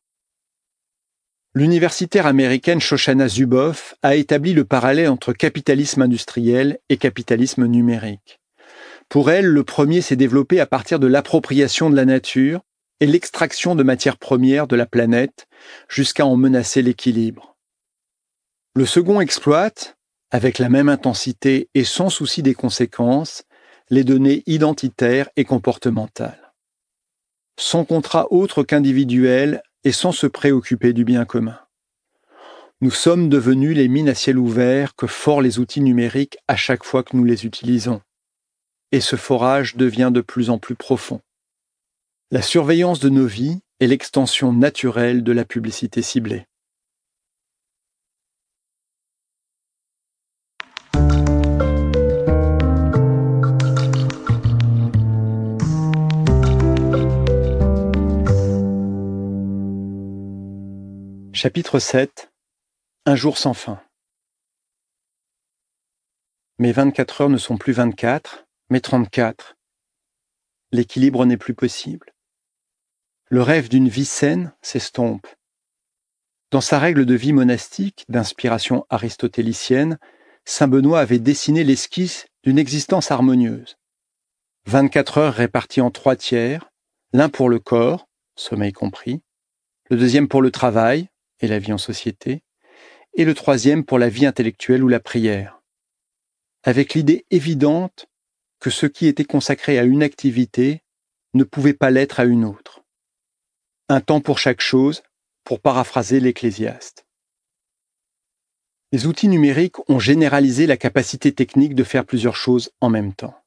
L'universitaire américaine Shoshana Zuboff a établi le parallèle entre capitalisme industriel et capitalisme numérique. Pour elle, le premier s'est développé à partir de l'appropriation de la nature et l'extraction de matières premières de la planète jusqu'à en menacer l'équilibre. Le second exploite, avec la même intensité et sans souci des conséquences, les données identitaires et comportementales. Sans contrat autre qu'individuel et sans se préoccuper du bien commun. Nous sommes devenus les mines à ciel ouvert que forent les outils numériques à chaque fois que nous les utilisons et ce forage devient de plus en plus profond. La surveillance de nos vies est l'extension naturelle de la publicité ciblée. Chapitre 7 Un jour sans fin Mes 24 heures ne sont plus 24, mais 34. L'équilibre n'est plus possible. Le rêve d'une vie saine s'estompe. Dans sa règle de vie monastique, d'inspiration aristotélicienne, Saint Benoît avait dessiné l'esquisse d'une existence harmonieuse. 24 heures réparties en trois tiers, l'un pour le corps, sommeil compris, le deuxième pour le travail et la vie en société, et le troisième pour la vie intellectuelle ou la prière. Avec l'idée évidente que ce qui était consacré à une activité ne pouvait pas l'être à une autre. Un temps pour chaque chose, pour paraphraser l'Ecclésiaste. Les outils numériques ont généralisé la capacité technique de faire plusieurs choses en même temps.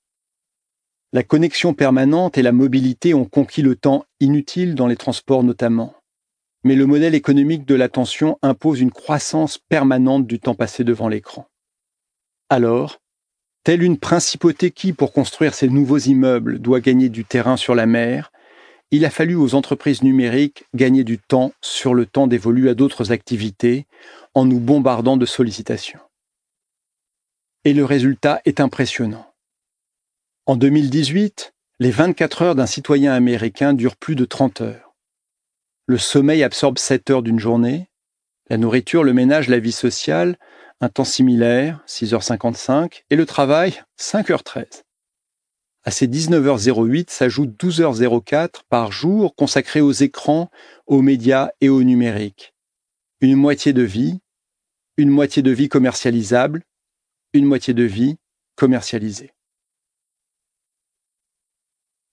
La connexion permanente et la mobilité ont conquis le temps inutile dans les transports notamment. Mais le modèle économique de l'attention impose une croissance permanente du temps passé devant l'écran. Alors, Telle une principauté qui, pour construire ses nouveaux immeubles, doit gagner du terrain sur la mer, il a fallu aux entreprises numériques gagner du temps sur le temps dévolu à d'autres activités en nous bombardant de sollicitations. Et le résultat est impressionnant. En 2018, les 24 heures d'un citoyen américain durent plus de 30 heures. Le sommeil absorbe 7 heures d'une journée, la nourriture, le ménage, la vie sociale un temps similaire, 6h55, et le travail, 5h13. À ces 19h08 s'ajoutent 12h04 par jour consacrés aux écrans, aux médias et au numérique. Une moitié de vie, une moitié de vie commercialisable, une moitié de vie commercialisée.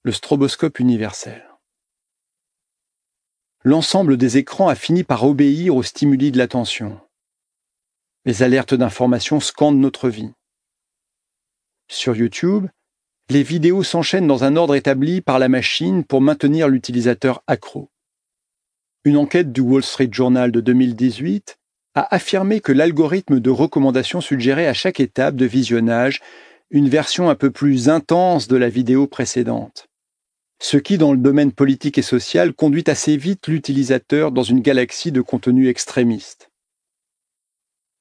Le stroboscope universel. L'ensemble des écrans a fini par obéir aux stimuli de l'attention. Les alertes d'information scandent notre vie. Sur YouTube, les vidéos s'enchaînent dans un ordre établi par la machine pour maintenir l'utilisateur accro. Une enquête du Wall Street Journal de 2018 a affirmé que l'algorithme de recommandation suggérait à chaque étape de visionnage une version un peu plus intense de la vidéo précédente. Ce qui, dans le domaine politique et social, conduit assez vite l'utilisateur dans une galaxie de contenus extrémistes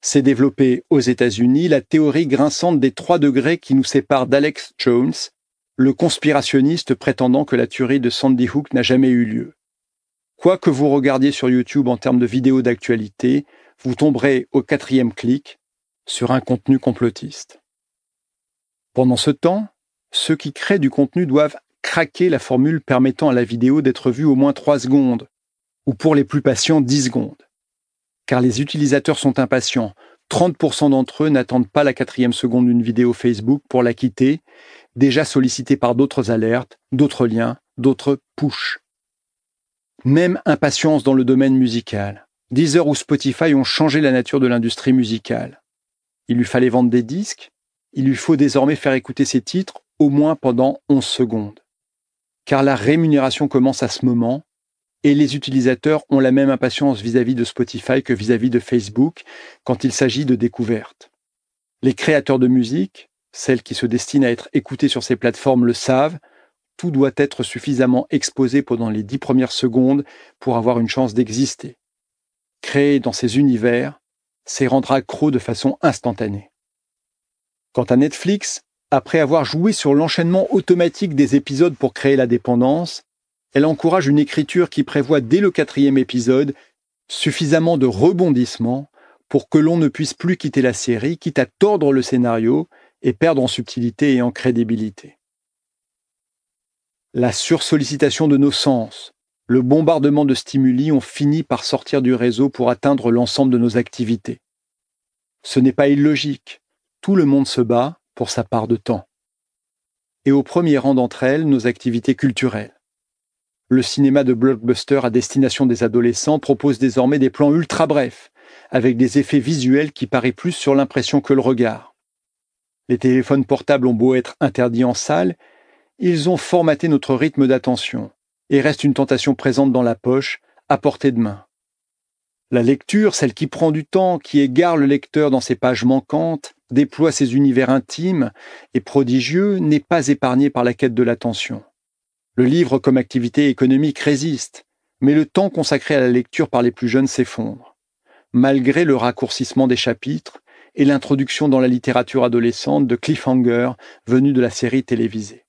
s'est développée aux États-Unis la théorie grinçante des trois degrés qui nous sépare d'Alex Jones, le conspirationniste prétendant que la tuerie de Sandy Hook n'a jamais eu lieu. Quoi que vous regardiez sur YouTube en termes de vidéos d'actualité, vous tomberez au quatrième clic sur un contenu complotiste. Pendant ce temps, ceux qui créent du contenu doivent craquer la formule permettant à la vidéo d'être vue au moins trois secondes, ou pour les plus patients 10 secondes car les utilisateurs sont impatients. 30% d'entre eux n'attendent pas la quatrième seconde d'une vidéo Facebook pour la quitter, déjà sollicités par d'autres alertes, d'autres liens, d'autres push. Même impatience dans le domaine musical. Deezer ou Spotify ont changé la nature de l'industrie musicale. Il lui fallait vendre des disques, il lui faut désormais faire écouter ses titres au moins pendant 11 secondes. Car la rémunération commence à ce moment, et les utilisateurs ont la même impatience vis-à-vis de Spotify que vis-à-vis -vis de Facebook quand il s'agit de découvertes. Les créateurs de musique, celles qui se destinent à être écoutées sur ces plateformes le savent, tout doit être suffisamment exposé pendant les dix premières secondes pour avoir une chance d'exister. Créer dans ces univers, c'est rendre accro de façon instantanée. Quant à Netflix, après avoir joué sur l'enchaînement automatique des épisodes pour créer la dépendance, elle encourage une écriture qui prévoit dès le quatrième épisode suffisamment de rebondissements pour que l'on ne puisse plus quitter la série, quitte à tordre le scénario et perdre en subtilité et en crédibilité. La sursollicitation de nos sens, le bombardement de stimuli ont fini par sortir du réseau pour atteindre l'ensemble de nos activités. Ce n'est pas illogique. Tout le monde se bat pour sa part de temps. Et au premier rang d'entre elles, nos activités culturelles. Le cinéma de blockbuster à destination des adolescents propose désormais des plans ultra brefs, avec des effets visuels qui parient plus sur l'impression que le regard. Les téléphones portables ont beau être interdits en salle, ils ont formaté notre rythme d'attention et restent une tentation présente dans la poche, à portée de main. La lecture, celle qui prend du temps, qui égare le lecteur dans ses pages manquantes, déploie ses univers intimes et prodigieux, n'est pas épargnée par la quête de l'attention. Le livre comme activité économique résiste, mais le temps consacré à la lecture par les plus jeunes s'effondre. Malgré le raccourcissement des chapitres et l'introduction dans la littérature adolescente de cliffhanger venu de la série télévisée.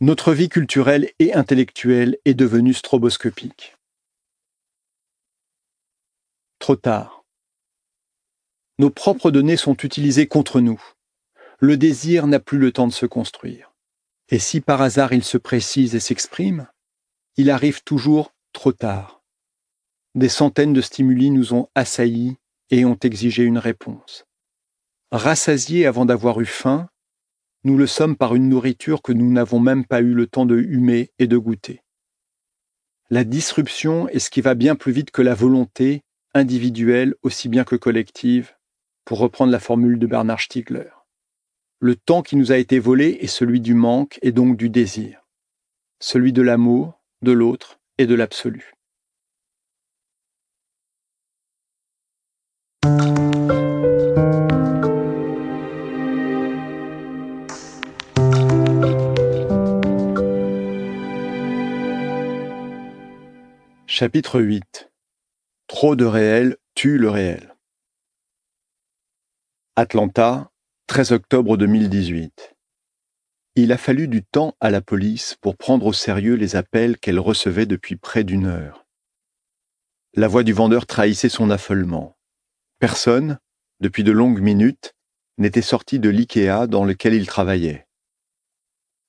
Notre vie culturelle et intellectuelle est devenue stroboscopique. Trop tard. Nos propres données sont utilisées contre nous. Le désir n'a plus le temps de se construire. Et si par hasard il se précise et s'exprime, il arrive toujours trop tard. Des centaines de stimuli nous ont assaillis et ont exigé une réponse. Rassasiés avant d'avoir eu faim, nous le sommes par une nourriture que nous n'avons même pas eu le temps de humer et de goûter. La disruption est ce qui va bien plus vite que la volonté, individuelle aussi bien que collective, pour reprendre la formule de Bernard Stiegler. Le temps qui nous a été volé est celui du manque et donc du désir, celui de l'amour, de l'autre et de l'absolu. Chapitre 8 Trop de réel tue le réel. Atlanta, 13 octobre 2018. Il a fallu du temps à la police pour prendre au sérieux les appels qu'elle recevait depuis près d'une heure. La voix du vendeur trahissait son affolement. Personne, depuis de longues minutes, n'était sorti de l'IKEA dans lequel il travaillait.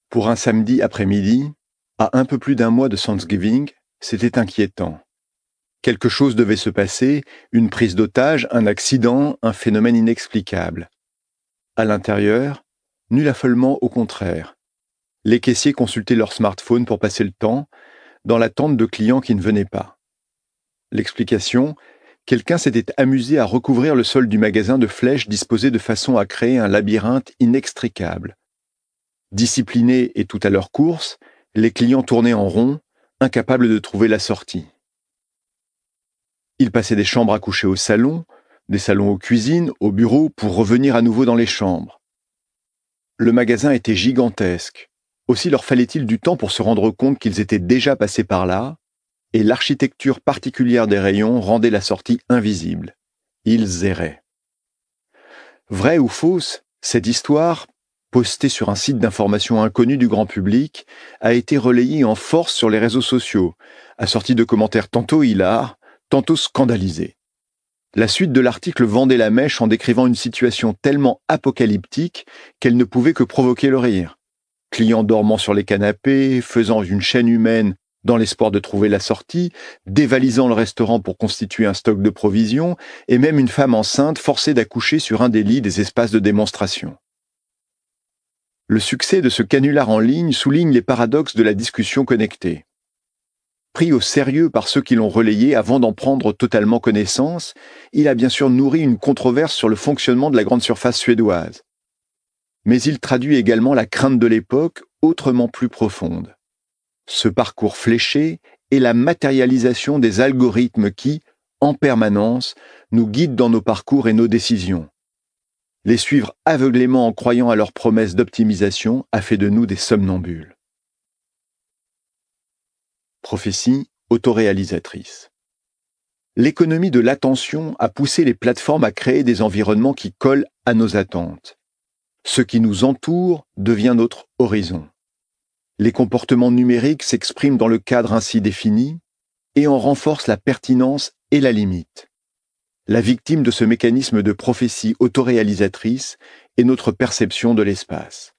Pour un samedi après-midi, à un peu plus d'un mois de Thanksgiving, c'était inquiétant. Quelque chose devait se passer, une prise d'otage, un accident, un phénomène inexplicable. À l'intérieur, nul affolement au contraire. Les caissiers consultaient leur smartphone pour passer le temps, dans l'attente de clients qui ne venaient pas. L'explication Quelqu'un s'était amusé à recouvrir le sol du magasin de flèches disposées de façon à créer un labyrinthe inextricable. Disciplinés et tout à leur course, les clients tournaient en rond, incapables de trouver la sortie. Ils passaient des chambres à coucher au salon, des salons aux cuisines, aux bureaux, pour revenir à nouveau dans les chambres. Le magasin était gigantesque. Aussi leur fallait-il du temps pour se rendre compte qu'ils étaient déjà passés par là, et l'architecture particulière des rayons rendait la sortie invisible. Ils erraient. Vrai ou fausse, cette histoire, postée sur un site d'information inconnu du grand public, a été relayée en force sur les réseaux sociaux, assortie de commentaires tantôt hilars, tantôt scandalisés. La suite de l'article vendait la mèche en décrivant une situation tellement apocalyptique qu'elle ne pouvait que provoquer le rire. Clients dormant sur les canapés, faisant une chaîne humaine dans l'espoir de trouver la sortie, dévalisant le restaurant pour constituer un stock de provisions, et même une femme enceinte forcée d'accoucher sur un des lits des espaces de démonstration. Le succès de ce canular en ligne souligne les paradoxes de la discussion connectée pris au sérieux par ceux qui l'ont relayé avant d'en prendre totalement connaissance, il a bien sûr nourri une controverse sur le fonctionnement de la grande surface suédoise. Mais il traduit également la crainte de l'époque autrement plus profonde. Ce parcours fléché est la matérialisation des algorithmes qui, en permanence, nous guident dans nos parcours et nos décisions. Les suivre aveuglément en croyant à leurs promesses d'optimisation a fait de nous des somnambules prophétie autoréalisatrice. L'économie de l'attention a poussé les plateformes à créer des environnements qui collent à nos attentes. Ce qui nous entoure devient notre horizon. Les comportements numériques s'expriment dans le cadre ainsi défini et en renforcent la pertinence et la limite. La victime de ce mécanisme de prophétie autoréalisatrice est notre perception de l'espace.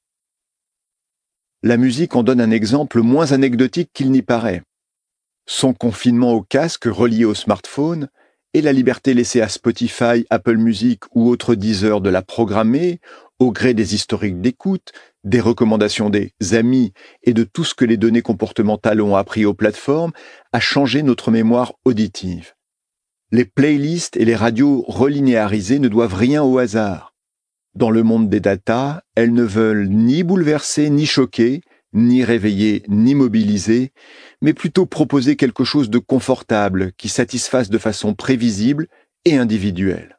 La musique en donne un exemple moins anecdotique qu'il n'y paraît son confinement au casque relié au smartphone, et la liberté laissée à Spotify, Apple Music ou autres Deezer de la programmer, au gré des historiques d'écoute, des recommandations des amis et de tout ce que les données comportementales ont appris aux plateformes, a changé notre mémoire auditive. Les playlists et les radios relinéarisées ne doivent rien au hasard. Dans le monde des data, elles ne veulent ni bouleverser ni choquer, ni réveiller, ni mobiliser, mais plutôt proposer quelque chose de confortable qui satisfasse de façon prévisible et individuelle.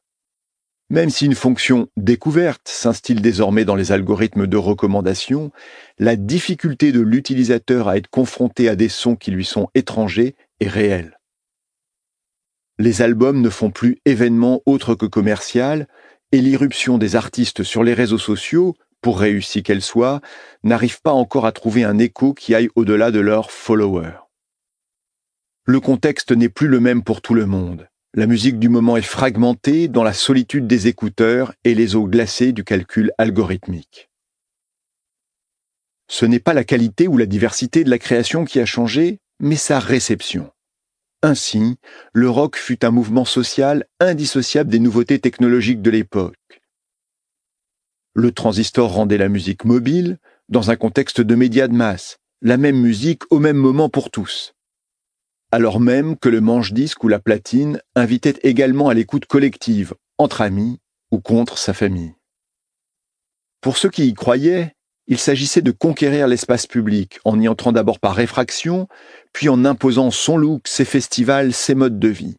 Même si une fonction découverte s'instille désormais dans les algorithmes de recommandation, la difficulté de l'utilisateur à être confronté à des sons qui lui sont étrangers est réelle. Les albums ne font plus événement autre que commercial, et l'irruption des artistes sur les réseaux sociaux, pour réussie qu'elle soit, n'arrivent pas encore à trouver un écho qui aille au-delà de leurs followers. Le contexte n'est plus le même pour tout le monde. La musique du moment est fragmentée dans la solitude des écouteurs et les eaux glacées du calcul algorithmique. Ce n'est pas la qualité ou la diversité de la création qui a changé, mais sa réception. Ainsi, le rock fut un mouvement social indissociable des nouveautés technologiques de l'époque le transistor rendait la musique mobile, dans un contexte de médias de masse, la même musique au même moment pour tous. Alors même que le manche-disque ou la platine invitait également à l'écoute collective, entre amis ou contre sa famille. Pour ceux qui y croyaient, il s'agissait de conquérir l'espace public en y entrant d'abord par réfraction, puis en imposant son look, ses festivals, ses modes de vie.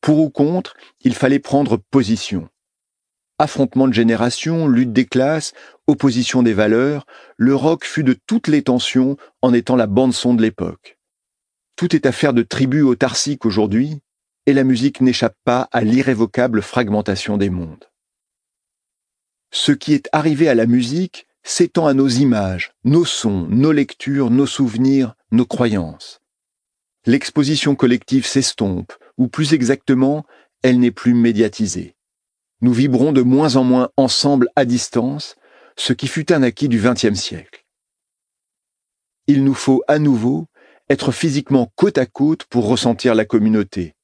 Pour ou contre, il fallait prendre position. Affrontement de générations, lutte des classes, opposition des valeurs, le rock fut de toutes les tensions en étant la bande-son de l'époque. Tout est affaire de tribus autarciques aujourd'hui, et la musique n'échappe pas à l'irrévocable fragmentation des mondes. Ce qui est arrivé à la musique s'étend à nos images, nos sons, nos lectures, nos souvenirs, nos croyances. L'exposition collective s'estompe, ou plus exactement, elle n'est plus médiatisée. Nous vibrons de moins en moins ensemble à distance, ce qui fut un acquis du XXe siècle. Il nous faut à nouveau être physiquement côte à côte pour ressentir la communauté.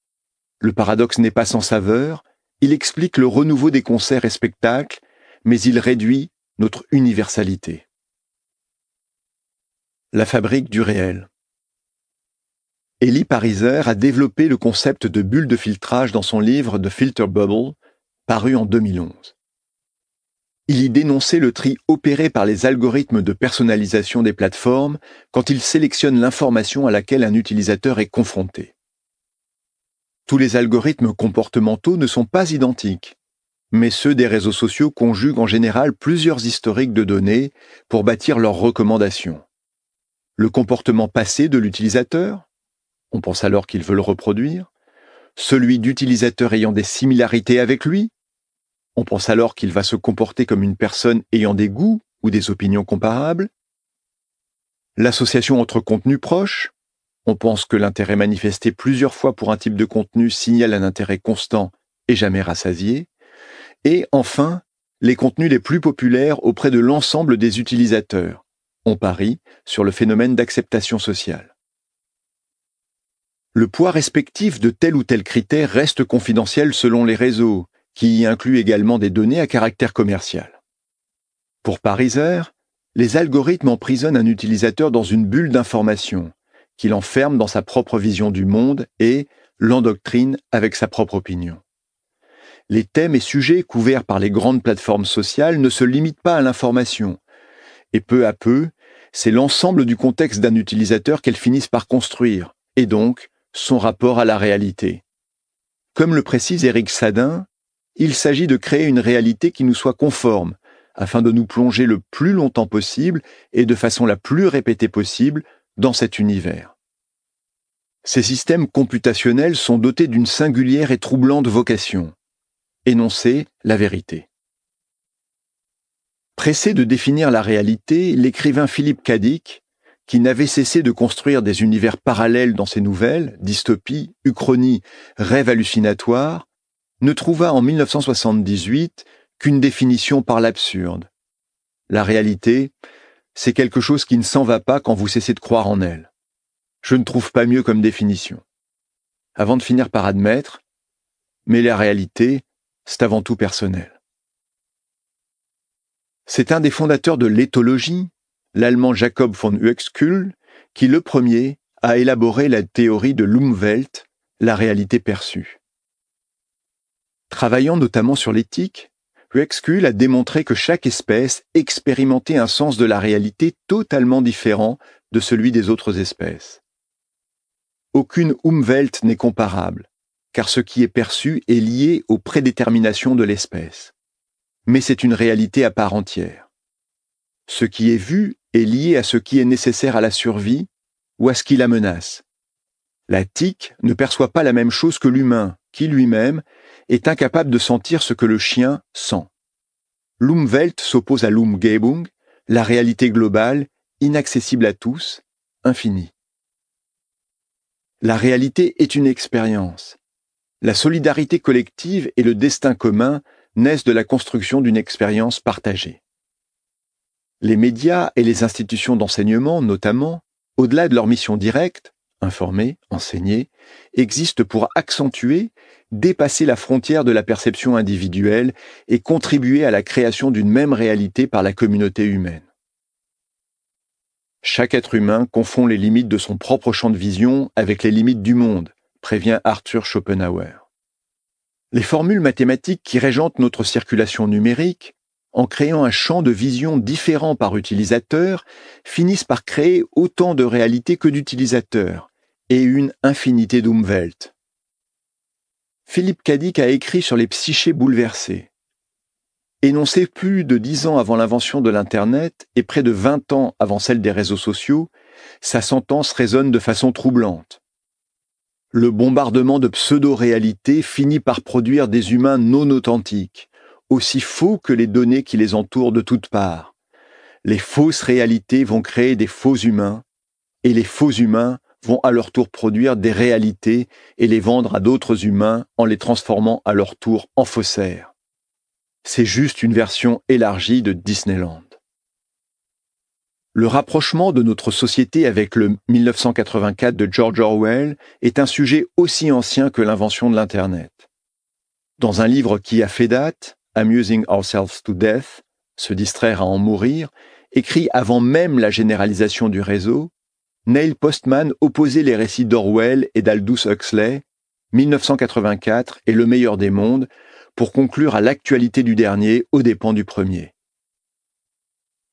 Le paradoxe n'est pas sans saveur, il explique le renouveau des concerts et spectacles, mais il réduit notre universalité. La fabrique du réel. Elie Pariser a développé le concept de bulle de filtrage dans son livre The Filter Bubble, paru en 2011. Il y dénonçait le tri opéré par les algorithmes de personnalisation des plateformes quand ils sélectionnent l'information à laquelle un utilisateur est confronté. Tous les algorithmes comportementaux ne sont pas identiques, mais ceux des réseaux sociaux conjuguent en général plusieurs historiques de données pour bâtir leurs recommandations. Le comportement passé de l'utilisateur, on pense alors qu'il veut le reproduire, celui d'utilisateur ayant des similarités avec lui. On pense alors qu'il va se comporter comme une personne ayant des goûts ou des opinions comparables. L'association entre contenus proches. On pense que l'intérêt manifesté plusieurs fois pour un type de contenu signale un intérêt constant et jamais rassasié. Et enfin, les contenus les plus populaires auprès de l'ensemble des utilisateurs. On parie sur le phénomène d'acceptation sociale. Le poids respectif de tel ou tel critère reste confidentiel selon les réseaux, qui y incluent également des données à caractère commercial. Pour Pariser, les algorithmes emprisonnent un utilisateur dans une bulle d'information, qu'il enferme dans sa propre vision du monde et l'endoctrine avec sa propre opinion. Les thèmes et sujets couverts par les grandes plateformes sociales ne se limitent pas à l'information, et peu à peu, c'est l'ensemble du contexte d'un utilisateur qu'elles finissent par construire, et donc son rapport à la réalité. Comme le précise Éric Sadin, il s'agit de créer une réalité qui nous soit conforme, afin de nous plonger le plus longtemps possible et de façon la plus répétée possible dans cet univers. Ces systèmes computationnels sont dotés d'une singulière et troublante vocation. Énoncer la vérité. Pressé de définir la réalité, l'écrivain Philippe Cadic qui n'avait cessé de construire des univers parallèles dans ses nouvelles, dystopies, uchronie, rêves hallucinatoires, ne trouva en 1978 qu'une définition par l'absurde. La réalité, c'est quelque chose qui ne s'en va pas quand vous cessez de croire en elle. Je ne trouve pas mieux comme définition. Avant de finir par admettre, mais la réalité, c'est avant tout personnel. C'est un des fondateurs de l'éthologie, l'Allemand Jacob von Uexküll, qui le premier a élaboré la théorie de l'Umwelt, la réalité perçue. Travaillant notamment sur l'éthique, Uexküll a démontré que chaque espèce expérimentait un sens de la réalité totalement différent de celui des autres espèces. Aucune Umwelt n'est comparable, car ce qui est perçu est lié aux prédéterminations de l'espèce. Mais c'est une réalité à part entière. Ce qui est vu est liée à ce qui est nécessaire à la survie ou à ce qui la menace. La tique ne perçoit pas la même chose que l'humain, qui lui-même est incapable de sentir ce que le chien sent. L'Umwelt s'oppose à l'Umgebung, la réalité globale, inaccessible à tous, infinie. La réalité est une expérience. La solidarité collective et le destin commun naissent de la construction d'une expérience partagée. Les médias et les institutions d'enseignement, notamment, au-delà de leur mission directe, informer, enseigner, existent pour accentuer, dépasser la frontière de la perception individuelle et contribuer à la création d'une même réalité par la communauté humaine. Chaque être humain confond les limites de son propre champ de vision avec les limites du monde, prévient Arthur Schopenhauer. Les formules mathématiques qui régentent notre circulation numérique, en créant un champ de vision différent par utilisateur, finissent par créer autant de réalités que d'utilisateurs, et une infinité d'Umwelt. Philippe Cadic a écrit sur les psychés bouleversés. Énoncé plus de dix ans avant l'invention de l'Internet et près de vingt ans avant celle des réseaux sociaux, sa sentence résonne de façon troublante. Le bombardement de pseudo réalités finit par produire des humains non authentiques, aussi faux que les données qui les entourent de toutes parts. Les fausses réalités vont créer des faux humains, et les faux humains vont à leur tour produire des réalités et les vendre à d'autres humains en les transformant à leur tour en faussaires. C'est juste une version élargie de Disneyland. Le rapprochement de notre société avec le 1984 de George Orwell est un sujet aussi ancien que l'invention de l'Internet. Dans un livre qui a fait date, Amusing Ourselves to Death, se distraire à en mourir, écrit avant même la généralisation du réseau, Neil Postman opposait les récits d'Orwell et d'Aldous Huxley, 1984 est le meilleur des mondes, pour conclure à l'actualité du dernier aux dépens du premier.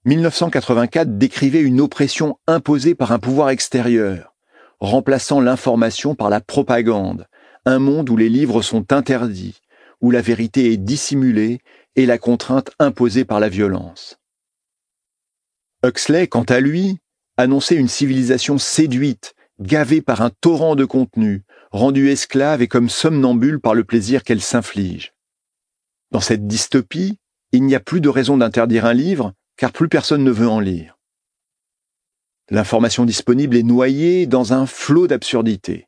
1984 décrivait une oppression imposée par un pouvoir extérieur, remplaçant l'information par la propagande, un monde où les livres sont interdits, où la vérité est dissimulée et la contrainte imposée par la violence. Huxley, quant à lui, annonçait une civilisation séduite, gavée par un torrent de contenu, rendue esclave et comme somnambule par le plaisir qu'elle s'inflige. Dans cette dystopie, il n'y a plus de raison d'interdire un livre, car plus personne ne veut en lire. L'information disponible est noyée dans un flot d'absurdités.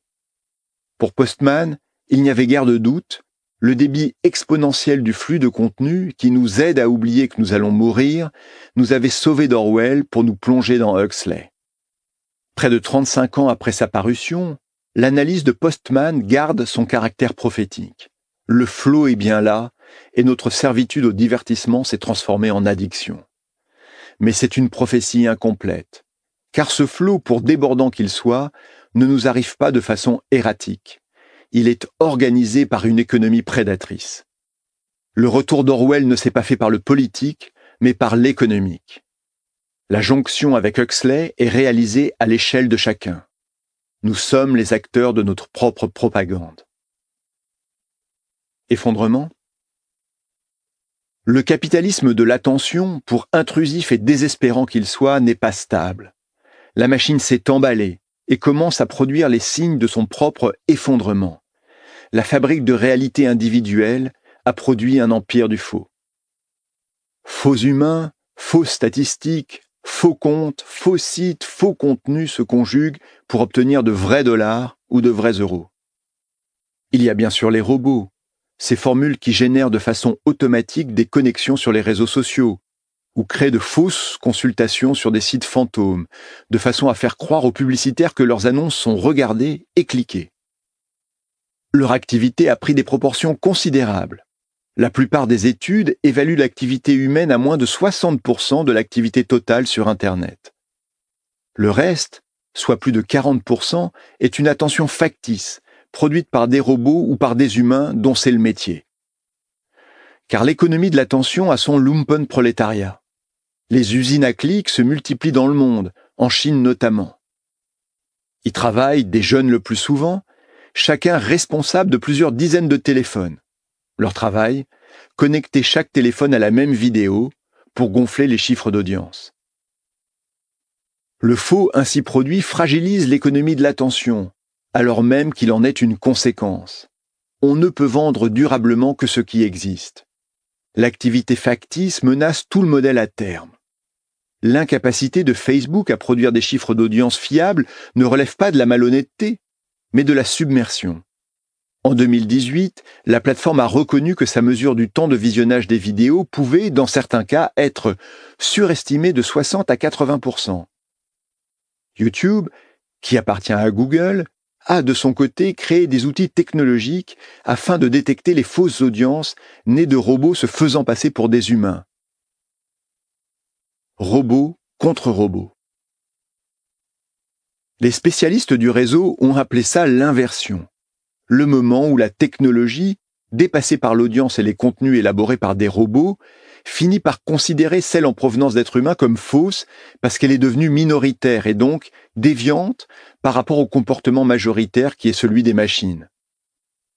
Pour Postman, il n'y avait guère de doute, le débit exponentiel du flux de contenu qui nous aide à oublier que nous allons mourir, nous avait sauvé d'Orwell pour nous plonger dans Huxley. Près de 35 ans après sa parution, l'analyse de Postman garde son caractère prophétique. Le flot est bien là, et notre servitude au divertissement s'est transformée en addiction. Mais c'est une prophétie incomplète, car ce flot, pour débordant qu'il soit, ne nous arrive pas de façon erratique il est organisé par une économie prédatrice. Le retour d'Orwell ne s'est pas fait par le politique, mais par l'économique. La jonction avec Huxley est réalisée à l'échelle de chacun. Nous sommes les acteurs de notre propre propagande. Effondrement Le capitalisme de l'attention, pour intrusif et désespérant qu'il soit, n'est pas stable. La machine s'est emballée et commence à produire les signes de son propre effondrement la fabrique de réalité individuelle a produit un empire du faux. Faux humains, fausses statistiques, faux comptes, faux sites, faux contenus se conjuguent pour obtenir de vrais dollars ou de vrais euros. Il y a bien sûr les robots, ces formules qui génèrent de façon automatique des connexions sur les réseaux sociaux, ou créent de fausses consultations sur des sites fantômes, de façon à faire croire aux publicitaires que leurs annonces sont regardées et cliquées leur activité a pris des proportions considérables. La plupart des études évaluent l'activité humaine à moins de 60% de l'activité totale sur Internet. Le reste, soit plus de 40%, est une attention factice, produite par des robots ou par des humains dont c'est le métier. Car l'économie de l'attention a son lumpenprolétariat. prolétariat. Les usines à clics se multiplient dans le monde, en Chine notamment. Y travaillent des jeunes le plus souvent, chacun responsable de plusieurs dizaines de téléphones. Leur travail Connecter chaque téléphone à la même vidéo pour gonfler les chiffres d'audience. Le faux ainsi produit fragilise l'économie de l'attention, alors même qu'il en est une conséquence. On ne peut vendre durablement que ce qui existe. L'activité factice menace tout le modèle à terme. L'incapacité de Facebook à produire des chiffres d'audience fiables ne relève pas de la malhonnêteté, mais de la submersion. En 2018, la plateforme a reconnu que sa mesure du temps de visionnage des vidéos pouvait, dans certains cas, être surestimée de 60 à 80 YouTube, qui appartient à Google, a de son côté créé des outils technologiques afin de détecter les fausses audiences nées de robots se faisant passer pour des humains. Robots contre robots. Les spécialistes du réseau ont appelé ça l'inversion, le moment où la technologie, dépassée par l'audience et les contenus élaborés par des robots, finit par considérer celle en provenance d'êtres humains comme fausse parce qu'elle est devenue minoritaire et donc déviante par rapport au comportement majoritaire qui est celui des machines.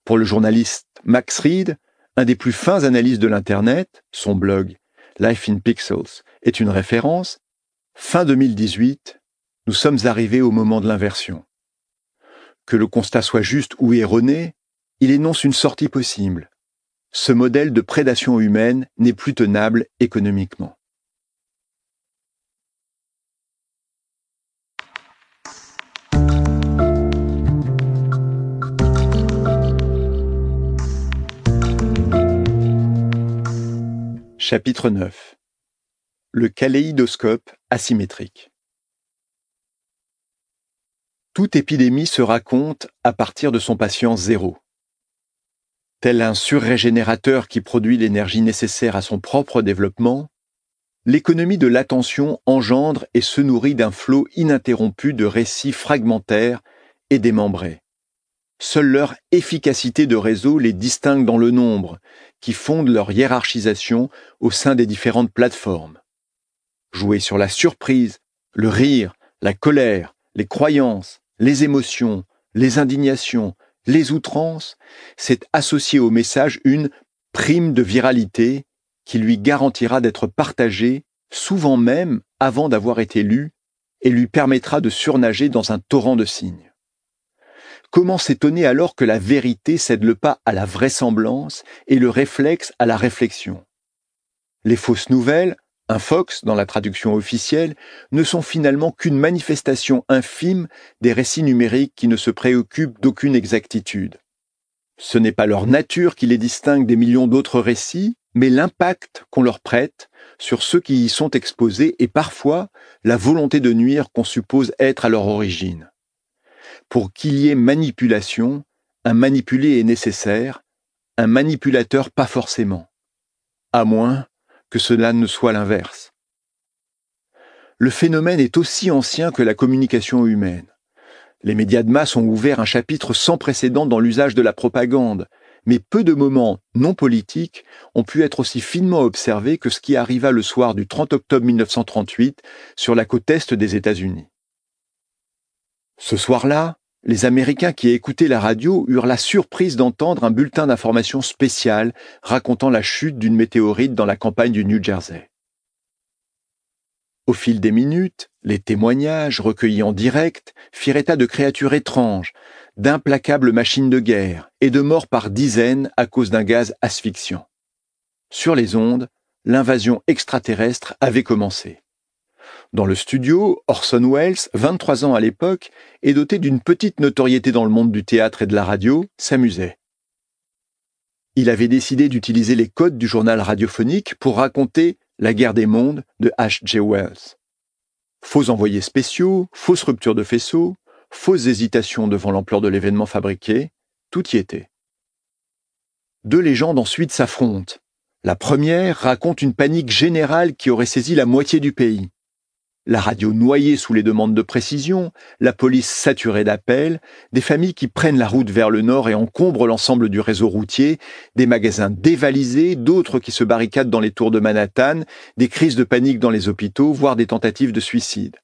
Pour le journaliste Max Reed, un des plus fins analystes de l'Internet, son blog Life in Pixels est une référence, fin 2018, nous sommes arrivés au moment de l'inversion. Que le constat soit juste ou erroné, il énonce une sortie possible. Ce modèle de prédation humaine n'est plus tenable économiquement. Chapitre 9 Le kaléidoscope asymétrique toute épidémie se raconte à partir de son patient zéro. Tel un surrégénérateur qui produit l'énergie nécessaire à son propre développement, l'économie de l'attention engendre et se nourrit d'un flot ininterrompu de récits fragmentaires et démembrés. Seule leur efficacité de réseau les distingue dans le nombre, qui fonde leur hiérarchisation au sein des différentes plateformes. Jouer sur la surprise, le rire, la colère, les croyances, les émotions, les indignations, les outrances, c'est associer au message une prime de viralité qui lui garantira d'être partagé, souvent même avant d'avoir été lu, et lui permettra de surnager dans un torrent de signes. Comment s'étonner alors que la vérité cède le pas à la vraisemblance et le réflexe à la réflexion Les fausses nouvelles, un fox dans la traduction officielle, ne sont finalement qu'une manifestation infime des récits numériques qui ne se préoccupent d'aucune exactitude. Ce n'est pas leur nature qui les distingue des millions d'autres récits, mais l'impact qu'on leur prête sur ceux qui y sont exposés et parfois la volonté de nuire qu'on suppose être à leur origine. Pour qu'il y ait manipulation, un manipulé est nécessaire, un manipulateur pas forcément. À moins que cela ne soit l'inverse. Le phénomène est aussi ancien que la communication humaine. Les médias de masse ont ouvert un chapitre sans précédent dans l'usage de la propagande, mais peu de moments non politiques ont pu être aussi finement observés que ce qui arriva le soir du 30 octobre 1938 sur la côte est des États-Unis. Ce soir-là, les Américains qui écoutaient la radio eurent la surprise d'entendre un bulletin d'information spécial racontant la chute d'une météorite dans la campagne du New Jersey. Au fil des minutes, les témoignages recueillis en direct firent état de créatures étranges, d'implacables machines de guerre et de morts par dizaines à cause d'un gaz asphyxiant. Sur les ondes, l'invasion extraterrestre avait commencé. Dans le studio, Orson Welles, 23 ans à l'époque, et doté d'une petite notoriété dans le monde du théâtre et de la radio, s'amusait. Il avait décidé d'utiliser les codes du journal radiophonique pour raconter La guerre des mondes de H.G. Wells. Faux envoyés spéciaux, fausses ruptures de faisceaux, fausses hésitations devant l'ampleur de l'événement fabriqué, tout y était. Deux légendes ensuite s'affrontent. La première raconte une panique générale qui aurait saisi la moitié du pays. La radio noyée sous les demandes de précision, la police saturée d'appels, des familles qui prennent la route vers le nord et encombrent l'ensemble du réseau routier, des magasins dévalisés, d'autres qui se barricadent dans les tours de Manhattan, des crises de panique dans les hôpitaux, voire des tentatives de suicide.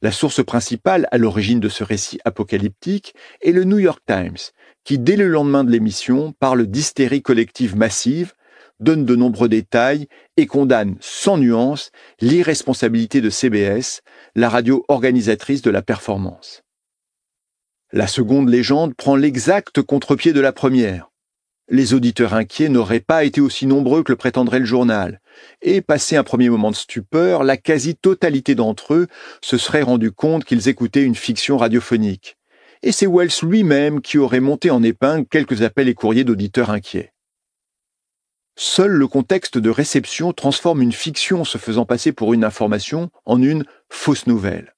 La source principale à l'origine de ce récit apocalyptique est le New York Times, qui dès le lendemain de l'émission parle d'hystérie collective massive, donne de nombreux détails et condamne sans nuance l'irresponsabilité de CBS, la radio organisatrice de la performance. La seconde légende prend l'exact contre-pied de la première. Les auditeurs inquiets n'auraient pas été aussi nombreux que le prétendrait le journal, et passé un premier moment de stupeur, la quasi-totalité d'entre eux se serait rendu compte qu'ils écoutaient une fiction radiophonique. Et c'est Wells lui-même qui aurait monté en épingle quelques appels et courriers d'auditeurs inquiets. Seul le contexte de réception transforme une fiction se faisant passer pour une information en une fausse nouvelle.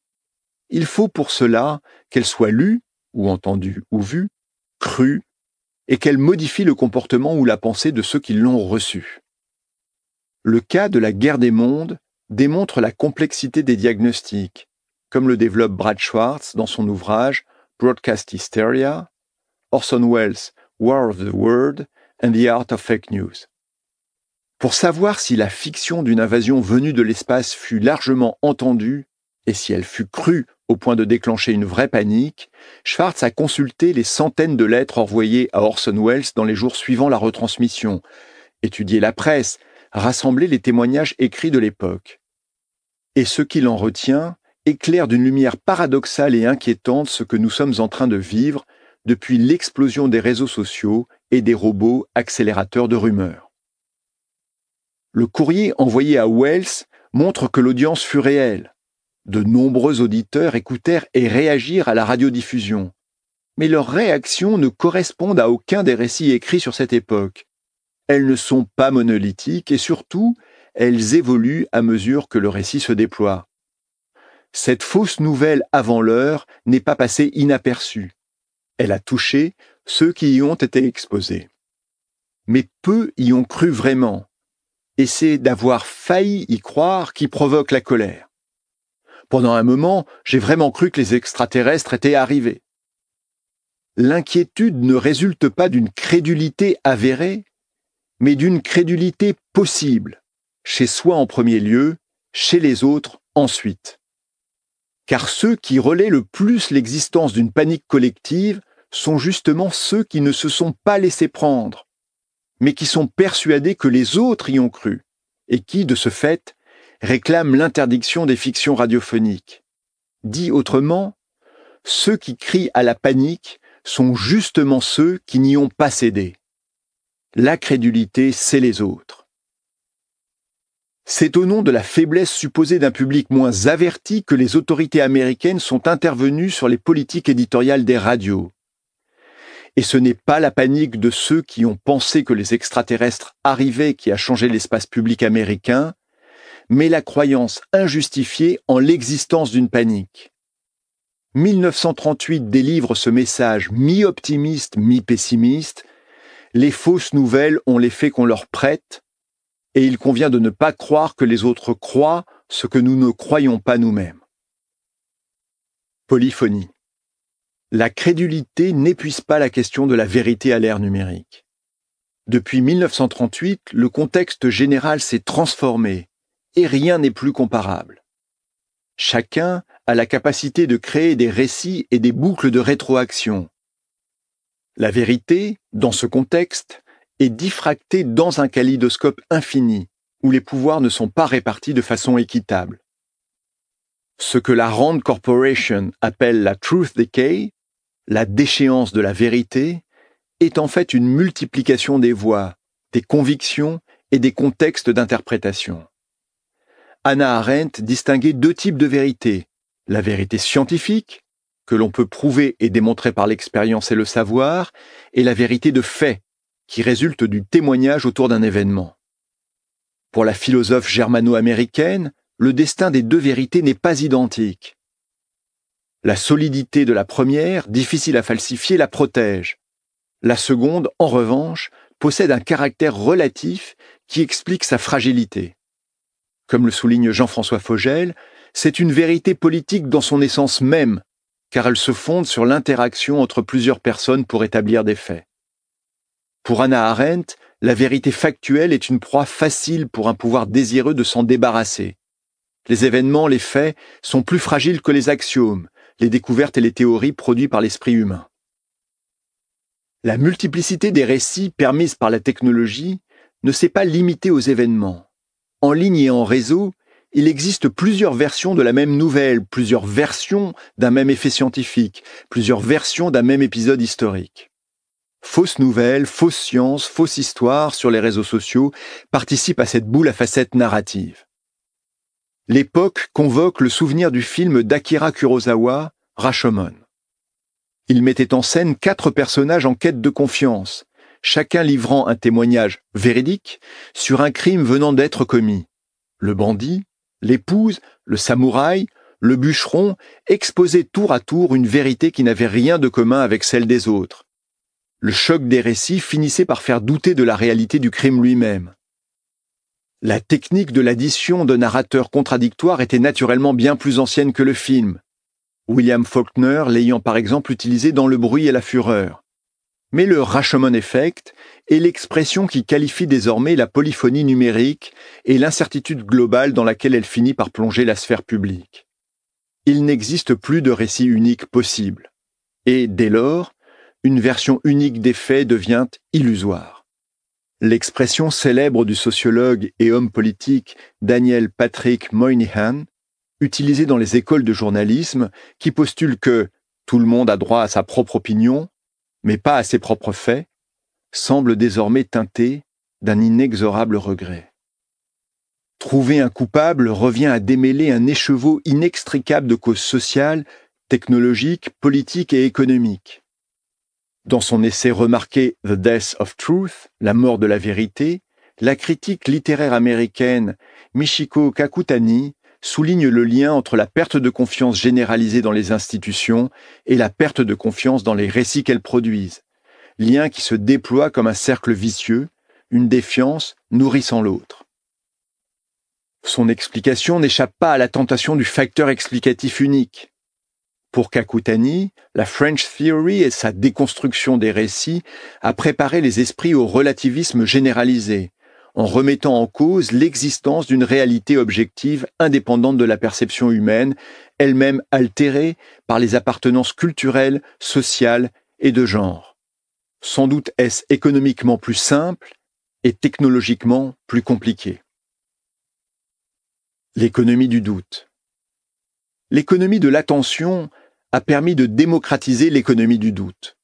Il faut pour cela qu'elle soit lue, ou entendue, ou vue, crue, et qu'elle modifie le comportement ou la pensée de ceux qui l'ont reçue. Le cas de la guerre des mondes démontre la complexité des diagnostics, comme le développe Brad Schwartz dans son ouvrage Broadcast Hysteria, Orson Welles, War of the World and the Art of Fake News pour savoir si la fiction d'une invasion venue de l'espace fut largement entendue et si elle fut crue au point de déclencher une vraie panique, Schwartz a consulté les centaines de lettres envoyées à Orson Welles dans les jours suivant la retransmission, étudié la presse, rassemblé les témoignages écrits de l'époque. Et ce qu'il en retient éclaire d'une lumière paradoxale et inquiétante ce que nous sommes en train de vivre depuis l'explosion des réseaux sociaux et des robots accélérateurs de rumeurs. Le courrier envoyé à Wells montre que l'audience fut réelle. De nombreux auditeurs écoutèrent et réagirent à la radiodiffusion. Mais leurs réactions ne correspondent à aucun des récits écrits sur cette époque. Elles ne sont pas monolithiques et surtout, elles évoluent à mesure que le récit se déploie. Cette fausse nouvelle avant l'heure n'est pas passée inaperçue. Elle a touché ceux qui y ont été exposés. Mais peu y ont cru vraiment et c'est d'avoir failli y croire qui provoque la colère. Pendant un moment, j'ai vraiment cru que les extraterrestres étaient arrivés. L'inquiétude ne résulte pas d'une crédulité avérée, mais d'une crédulité possible, chez soi en premier lieu, chez les autres ensuite. Car ceux qui relaient le plus l'existence d'une panique collective sont justement ceux qui ne se sont pas laissés prendre, mais qui sont persuadés que les autres y ont cru, et qui, de ce fait, réclament l'interdiction des fictions radiophoniques. Dit autrement, ceux qui crient à la panique sont justement ceux qui n'y ont pas cédé. La crédulité, c'est les autres. C'est au nom de la faiblesse supposée d'un public moins averti que les autorités américaines sont intervenues sur les politiques éditoriales des radios. Et ce n'est pas la panique de ceux qui ont pensé que les extraterrestres arrivaient qui a changé l'espace public américain, mais la croyance injustifiée en l'existence d'une panique. 1938 délivre ce message mi-optimiste, mi-pessimiste. Les fausses nouvelles ont l'effet qu'on leur prête, et il convient de ne pas croire que les autres croient ce que nous ne croyons pas nous-mêmes. Polyphonie la crédulité n'épuise pas la question de la vérité à l'ère numérique. Depuis 1938, le contexte général s'est transformé et rien n'est plus comparable. Chacun a la capacité de créer des récits et des boucles de rétroaction. La vérité, dans ce contexte, est diffractée dans un kaléidoscope infini, où les pouvoirs ne sont pas répartis de façon équitable. Ce que la Rand Corporation appelle la Truth Decay la déchéance de la vérité est en fait une multiplication des voix, des convictions et des contextes d'interprétation. Anna Arendt distinguait deux types de vérité, la vérité scientifique, que l'on peut prouver et démontrer par l'expérience et le savoir, et la vérité de fait, qui résulte du témoignage autour d'un événement. Pour la philosophe germano-américaine, le destin des deux vérités n'est pas identique. La solidité de la première, difficile à falsifier, la protège. La seconde, en revanche, possède un caractère relatif qui explique sa fragilité. Comme le souligne Jean-François Fogel, c'est une vérité politique dans son essence même, car elle se fonde sur l'interaction entre plusieurs personnes pour établir des faits. Pour Anna Arendt, la vérité factuelle est une proie facile pour un pouvoir désireux de s'en débarrasser. Les événements, les faits, sont plus fragiles que les axiomes, les découvertes et les théories produites par l'esprit humain. La multiplicité des récits permise par la technologie ne s'est pas limitée aux événements. En ligne et en réseau, il existe plusieurs versions de la même nouvelle, plusieurs versions d'un même effet scientifique, plusieurs versions d'un même épisode historique. Fausses nouvelles, fausses sciences, fausses histoires sur les réseaux sociaux participent à cette boule à facettes narrative l'époque convoque le souvenir du film d'Akira Kurosawa, Rashomon. Il mettait en scène quatre personnages en quête de confiance, chacun livrant un témoignage véridique sur un crime venant d'être commis. Le bandit, l'épouse, le samouraï, le bûcheron exposaient tour à tour une vérité qui n'avait rien de commun avec celle des autres. Le choc des récits finissait par faire douter de la réalité du crime lui-même. La technique de l'addition de narrateurs contradictoires était naturellement bien plus ancienne que le film, William Faulkner l'ayant par exemple utilisé dans Le bruit et la fureur. Mais le Rashomon Effect est l'expression qui qualifie désormais la polyphonie numérique et l'incertitude globale dans laquelle elle finit par plonger la sphère publique. Il n'existe plus de récit unique possible. Et dès lors, une version unique des faits devient illusoire. L'expression célèbre du sociologue et homme politique Daniel Patrick Moynihan, utilisée dans les écoles de journalisme, qui postule que tout le monde a droit à sa propre opinion, mais pas à ses propres faits, semble désormais teintée d'un inexorable regret. Trouver un coupable revient à démêler un écheveau inextricable de causes sociales, technologiques, politiques et économiques. Dans son essai remarqué The Death of Truth, La mort de la vérité, la critique littéraire américaine Michiko Kakutani souligne le lien entre la perte de confiance généralisée dans les institutions et la perte de confiance dans les récits qu'elles produisent, lien qui se déploie comme un cercle vicieux, une défiance nourrissant l'autre. Son explication n'échappe pas à la tentation du facteur explicatif unique. Pour Kakutani, la French Theory et sa déconstruction des récits a préparé les esprits au relativisme généralisé, en remettant en cause l'existence d'une réalité objective indépendante de la perception humaine, elle-même altérée par les appartenances culturelles, sociales et de genre. Sans doute est-ce économiquement plus simple et technologiquement plus compliqué. L'économie du doute. L'économie de l'attention a permis de démocratiser l'économie du doute,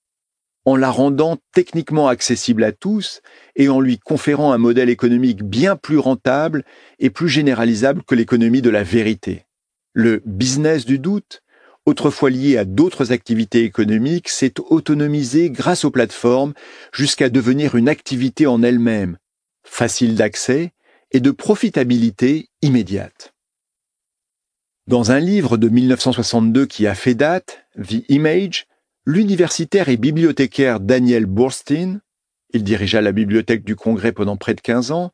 en la rendant techniquement accessible à tous et en lui conférant un modèle économique bien plus rentable et plus généralisable que l'économie de la vérité. Le business du doute, autrefois lié à d'autres activités économiques, s'est autonomisé grâce aux plateformes jusqu'à devenir une activité en elle-même, facile d'accès et de profitabilité immédiate. Dans un livre de 1962 qui a fait date, The Image, l'universitaire et bibliothécaire Daniel Burstein, il dirigea la bibliothèque du Congrès pendant près de 15 ans,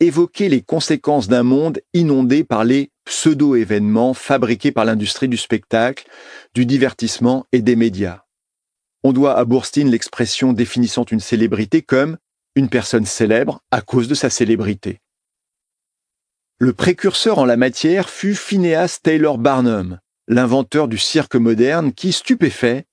évoquait les conséquences d'un monde inondé par les pseudo-événements fabriqués par l'industrie du spectacle, du divertissement et des médias. On doit à Burstein l'expression définissant une célébrité comme une personne célèbre à cause de sa célébrité. Le précurseur en la matière fut Phineas Taylor Barnum, l'inventeur du cirque moderne qui, stupéfait,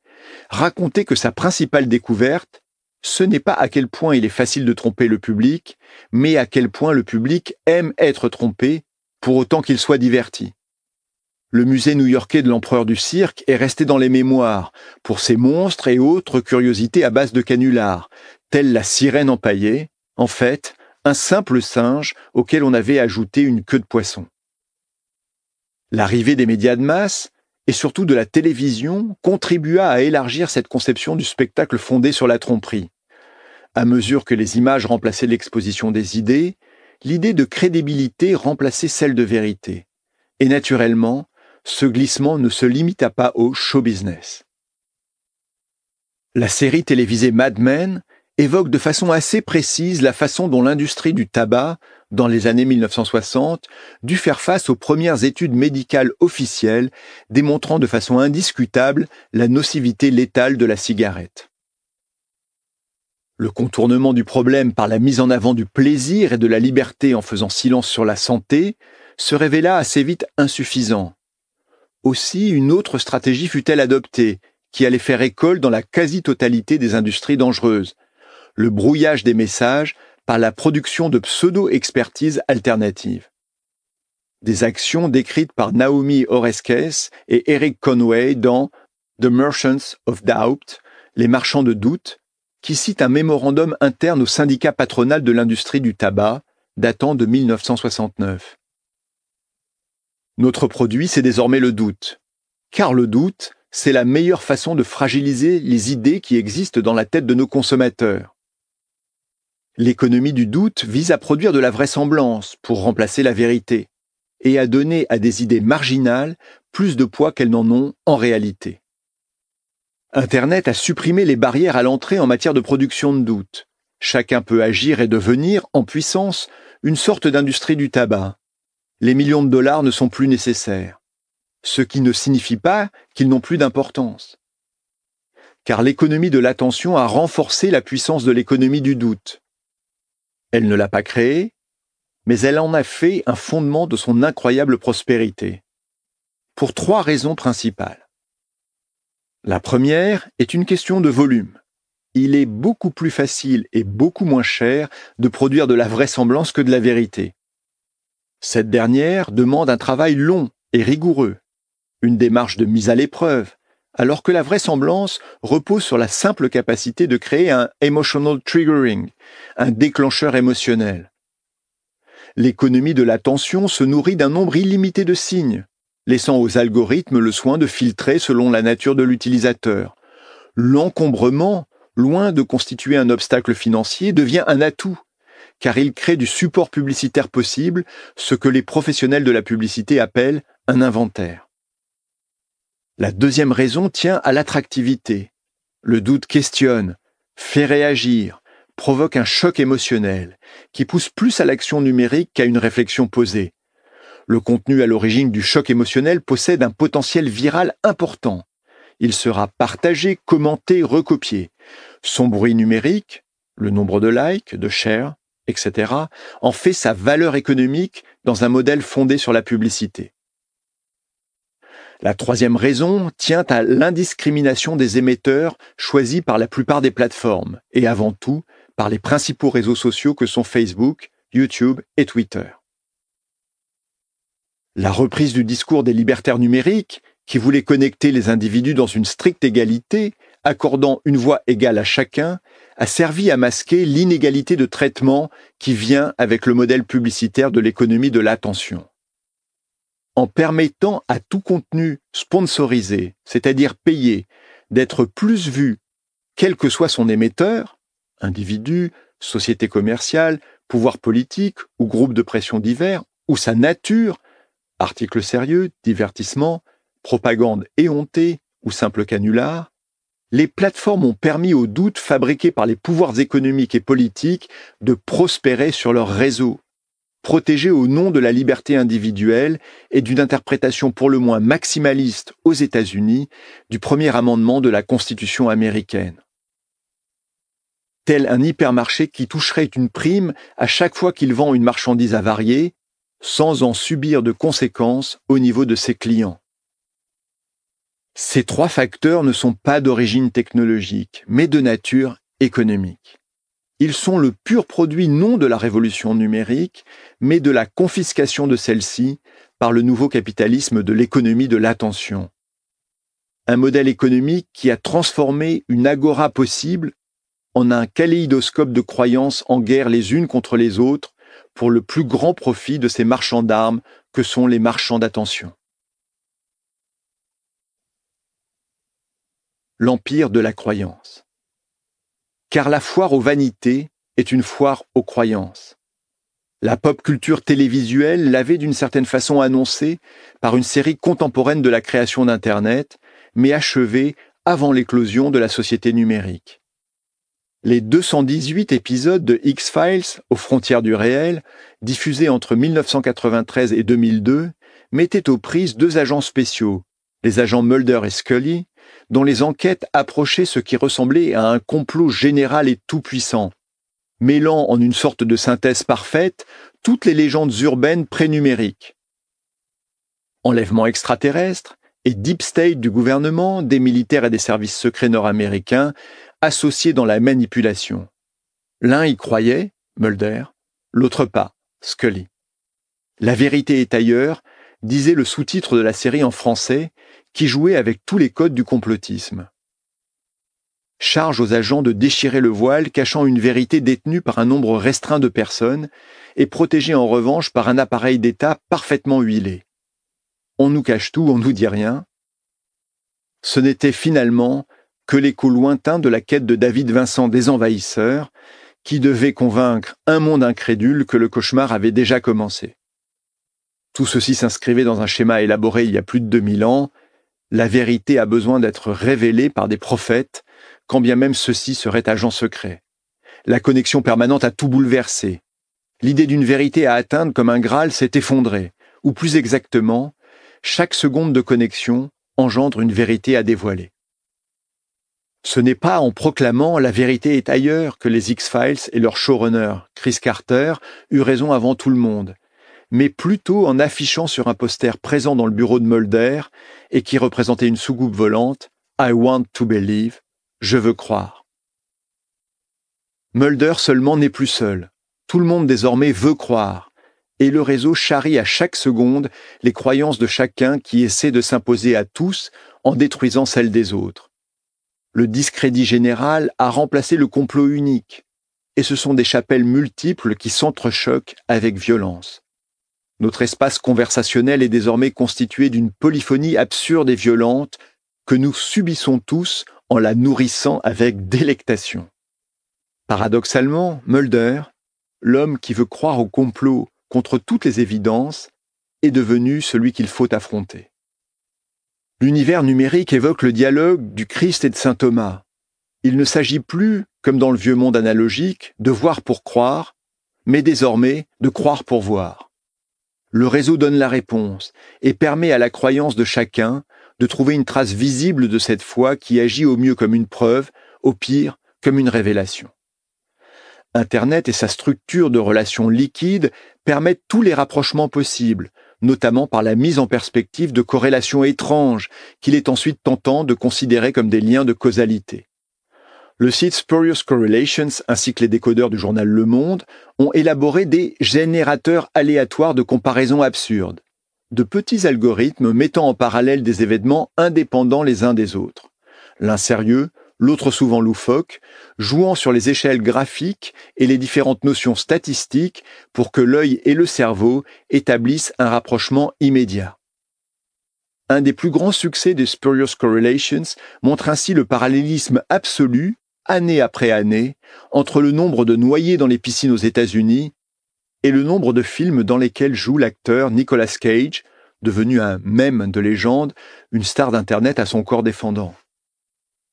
racontait que sa principale découverte, ce n'est pas à quel point il est facile de tromper le public, mais à quel point le public aime être trompé, pour autant qu'il soit diverti. Le musée new-yorkais de l'empereur du cirque est resté dans les mémoires, pour ses monstres et autres curiosités à base de canulars, telle la sirène empaillée, en fait, un simple singe auquel on avait ajouté une queue de poisson. L'arrivée des médias de masse, et surtout de la télévision, contribua à élargir cette conception du spectacle fondé sur la tromperie. À mesure que les images remplaçaient l'exposition des idées, l'idée de crédibilité remplaçait celle de vérité. Et naturellement, ce glissement ne se limita pas au show business. La série télévisée Mad Men évoque de façon assez précise la façon dont l'industrie du tabac, dans les années 1960, dut faire face aux premières études médicales officielles démontrant de façon indiscutable la nocivité létale de la cigarette. Le contournement du problème par la mise en avant du plaisir et de la liberté en faisant silence sur la santé se révéla assez vite insuffisant. Aussi, une autre stratégie fut-elle adoptée, qui allait faire école dans la quasi-totalité des industries dangereuses, le brouillage des messages par la production de pseudo-expertises alternatives. Des actions décrites par Naomi Oreskes et Eric Conway dans The Merchants of Doubt, Les marchands de doute, qui cite un mémorandum interne au syndicat patronal de l'industrie du tabac datant de 1969. Notre produit, c'est désormais le doute, car le doute, c'est la meilleure façon de fragiliser les idées qui existent dans la tête de nos consommateurs. L'économie du doute vise à produire de la vraisemblance pour remplacer la vérité, et à donner à des idées marginales plus de poids qu'elles n'en ont en réalité. Internet a supprimé les barrières à l'entrée en matière de production de doute. Chacun peut agir et devenir, en puissance, une sorte d'industrie du tabac. Les millions de dollars ne sont plus nécessaires. Ce qui ne signifie pas qu'ils n'ont plus d'importance. Car l'économie de l'attention a renforcé la puissance de l'économie du doute. Elle ne l'a pas créé, mais elle en a fait un fondement de son incroyable prospérité. Pour trois raisons principales. La première est une question de volume. Il est beaucoup plus facile et beaucoup moins cher de produire de la vraisemblance que de la vérité. Cette dernière demande un travail long et rigoureux, une démarche de mise à l'épreuve, alors que la vraisemblance repose sur la simple capacité de créer un emotional triggering, un déclencheur émotionnel. L'économie de l'attention se nourrit d'un nombre illimité de signes, laissant aux algorithmes le soin de filtrer selon la nature de l'utilisateur. L'encombrement, loin de constituer un obstacle financier, devient un atout, car il crée du support publicitaire possible, ce que les professionnels de la publicité appellent un inventaire. La deuxième raison tient à l'attractivité. Le doute questionne, fait réagir, provoque un choc émotionnel, qui pousse plus à l'action numérique qu'à une réflexion posée. Le contenu à l'origine du choc émotionnel possède un potentiel viral important. Il sera partagé, commenté, recopié. Son bruit numérique, le nombre de likes, de shares, etc., en fait sa valeur économique dans un modèle fondé sur la publicité. La troisième raison tient à l'indiscrimination des émetteurs choisis par la plupart des plateformes, et avant tout par les principaux réseaux sociaux que sont Facebook, YouTube et Twitter. La reprise du discours des libertaires numériques, qui voulait connecter les individus dans une stricte égalité, accordant une voix égale à chacun, a servi à masquer l'inégalité de traitement qui vient avec le modèle publicitaire de l'économie de l'attention en permettant à tout contenu sponsorisé, c'est-à-dire payé, d'être plus vu, quel que soit son émetteur, individu, société commerciale, pouvoir politique ou groupe de pression divers, ou sa nature, article sérieux, divertissement, propagande éhontée ou simple canular, les plateformes ont permis aux doutes fabriqués par les pouvoirs économiques et politiques de prospérer sur leur réseau, protégé au nom de la liberté individuelle et d'une interprétation pour le moins maximaliste aux États-Unis du premier amendement de la Constitution américaine. Tel un hypermarché qui toucherait une prime à chaque fois qu'il vend une marchandise avariée, sans en subir de conséquences au niveau de ses clients. Ces trois facteurs ne sont pas d'origine technologique, mais de nature économique. Ils sont le pur produit non de la révolution numérique, mais de la confiscation de celle-ci par le nouveau capitalisme de l'économie de l'attention. Un modèle économique qui a transformé une agora possible en un kaléidoscope de croyances en guerre les unes contre les autres pour le plus grand profit de ces marchands d'armes que sont les marchands d'attention. L'empire de la croyance car la foire aux vanités est une foire aux croyances. La pop culture télévisuelle l'avait d'une certaine façon annoncée par une série contemporaine de la création d'Internet, mais achevée avant l'éclosion de la société numérique. Les 218 épisodes de X-Files aux frontières du réel, diffusés entre 1993 et 2002, mettaient aux prises deux agents spéciaux, les agents Mulder et Scully, dont les enquêtes approchaient ce qui ressemblait à un complot général et tout-puissant, mêlant en une sorte de synthèse parfaite toutes les légendes urbaines prénumériques. Enlèvement extraterrestre et deep state du gouvernement, des militaires et des services secrets nord-américains associés dans la manipulation. L'un y croyait, Mulder, l'autre pas, Scully. La vérité est ailleurs, disait le sous-titre de la série en français, qui jouait avec tous les codes du complotisme. Charge aux agents de déchirer le voile cachant une vérité détenue par un nombre restreint de personnes et protégée en revanche par un appareil d'État parfaitement huilé. On nous cache tout, on nous dit rien. Ce n'était finalement que l'écho lointain de la quête de David Vincent des envahisseurs, qui devait convaincre un monde incrédule que le cauchemar avait déjà commencé. Tout ceci s'inscrivait dans un schéma élaboré il y a plus de 2000 ans, la vérité a besoin d'être révélée par des prophètes, quand bien même ceux-ci seraient agents secrets. La connexion permanente a tout bouleversé. L'idée d'une vérité à atteindre comme un Graal s'est effondrée, ou plus exactement, chaque seconde de connexion engendre une vérité à dévoiler. Ce n'est pas en proclamant la vérité est ailleurs que les X-Files et leur showrunner, Chris Carter, eurent raison avant tout le monde, mais plutôt en affichant sur un poster présent dans le bureau de Mulder et qui représentait une sous soucoupe volante, I want to believe, je veux croire. Mulder seulement n'est plus seul. Tout le monde désormais veut croire, et le réseau charrie à chaque seconde les croyances de chacun qui essaie de s'imposer à tous en détruisant celles des autres. Le discrédit général a remplacé le complot unique, et ce sont des chapelles multiples qui s'entrechoquent avec violence. Notre espace conversationnel est désormais constitué d'une polyphonie absurde et violente que nous subissons tous en la nourrissant avec délectation. Paradoxalement, Mulder, l'homme qui veut croire au complot contre toutes les évidences, est devenu celui qu'il faut affronter. L'univers numérique évoque le dialogue du Christ et de Saint Thomas. Il ne s'agit plus, comme dans le vieux monde analogique, de voir pour croire, mais désormais de croire pour voir. Le réseau donne la réponse et permet à la croyance de chacun de trouver une trace visible de cette foi qui agit au mieux comme une preuve, au pire comme une révélation. Internet et sa structure de relations liquides permettent tous les rapprochements possibles, notamment par la mise en perspective de corrélations étranges qu'il est ensuite tentant de considérer comme des liens de causalité le site Spurious Correlations ainsi que les décodeurs du journal Le Monde ont élaboré des générateurs aléatoires de comparaisons absurdes, de petits algorithmes mettant en parallèle des événements indépendants les uns des autres. L'un sérieux, l'autre souvent loufoque, jouant sur les échelles graphiques et les différentes notions statistiques pour que l'œil et le cerveau établissent un rapprochement immédiat. Un des plus grands succès des Spurious Correlations montre ainsi le parallélisme absolu année après année, entre le nombre de noyés dans les piscines aux États-Unis et le nombre de films dans lesquels joue l'acteur Nicolas Cage, devenu un même de légende, une star d'Internet à son corps défendant.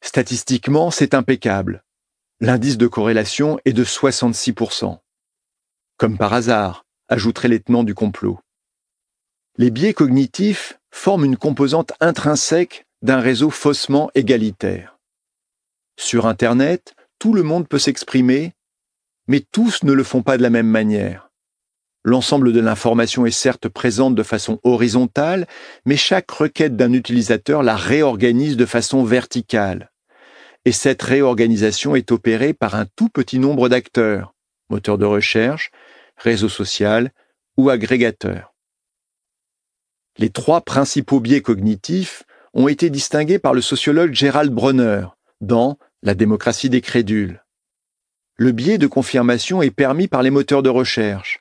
Statistiquement, c'est impeccable. L'indice de corrélation est de 66%. Comme par hasard, ajouterait les du complot. Les biais cognitifs forment une composante intrinsèque d'un réseau faussement égalitaire. Sur Internet, tout le monde peut s'exprimer, mais tous ne le font pas de la même manière. L'ensemble de l'information est certes présente de façon horizontale, mais chaque requête d'un utilisateur la réorganise de façon verticale. Et cette réorganisation est opérée par un tout petit nombre d'acteurs, moteurs de recherche, réseaux social ou agrégateurs. Les trois principaux biais cognitifs ont été distingués par le sociologue Gérald Brunner dans la démocratie des crédules. Le biais de confirmation est permis par les moteurs de recherche.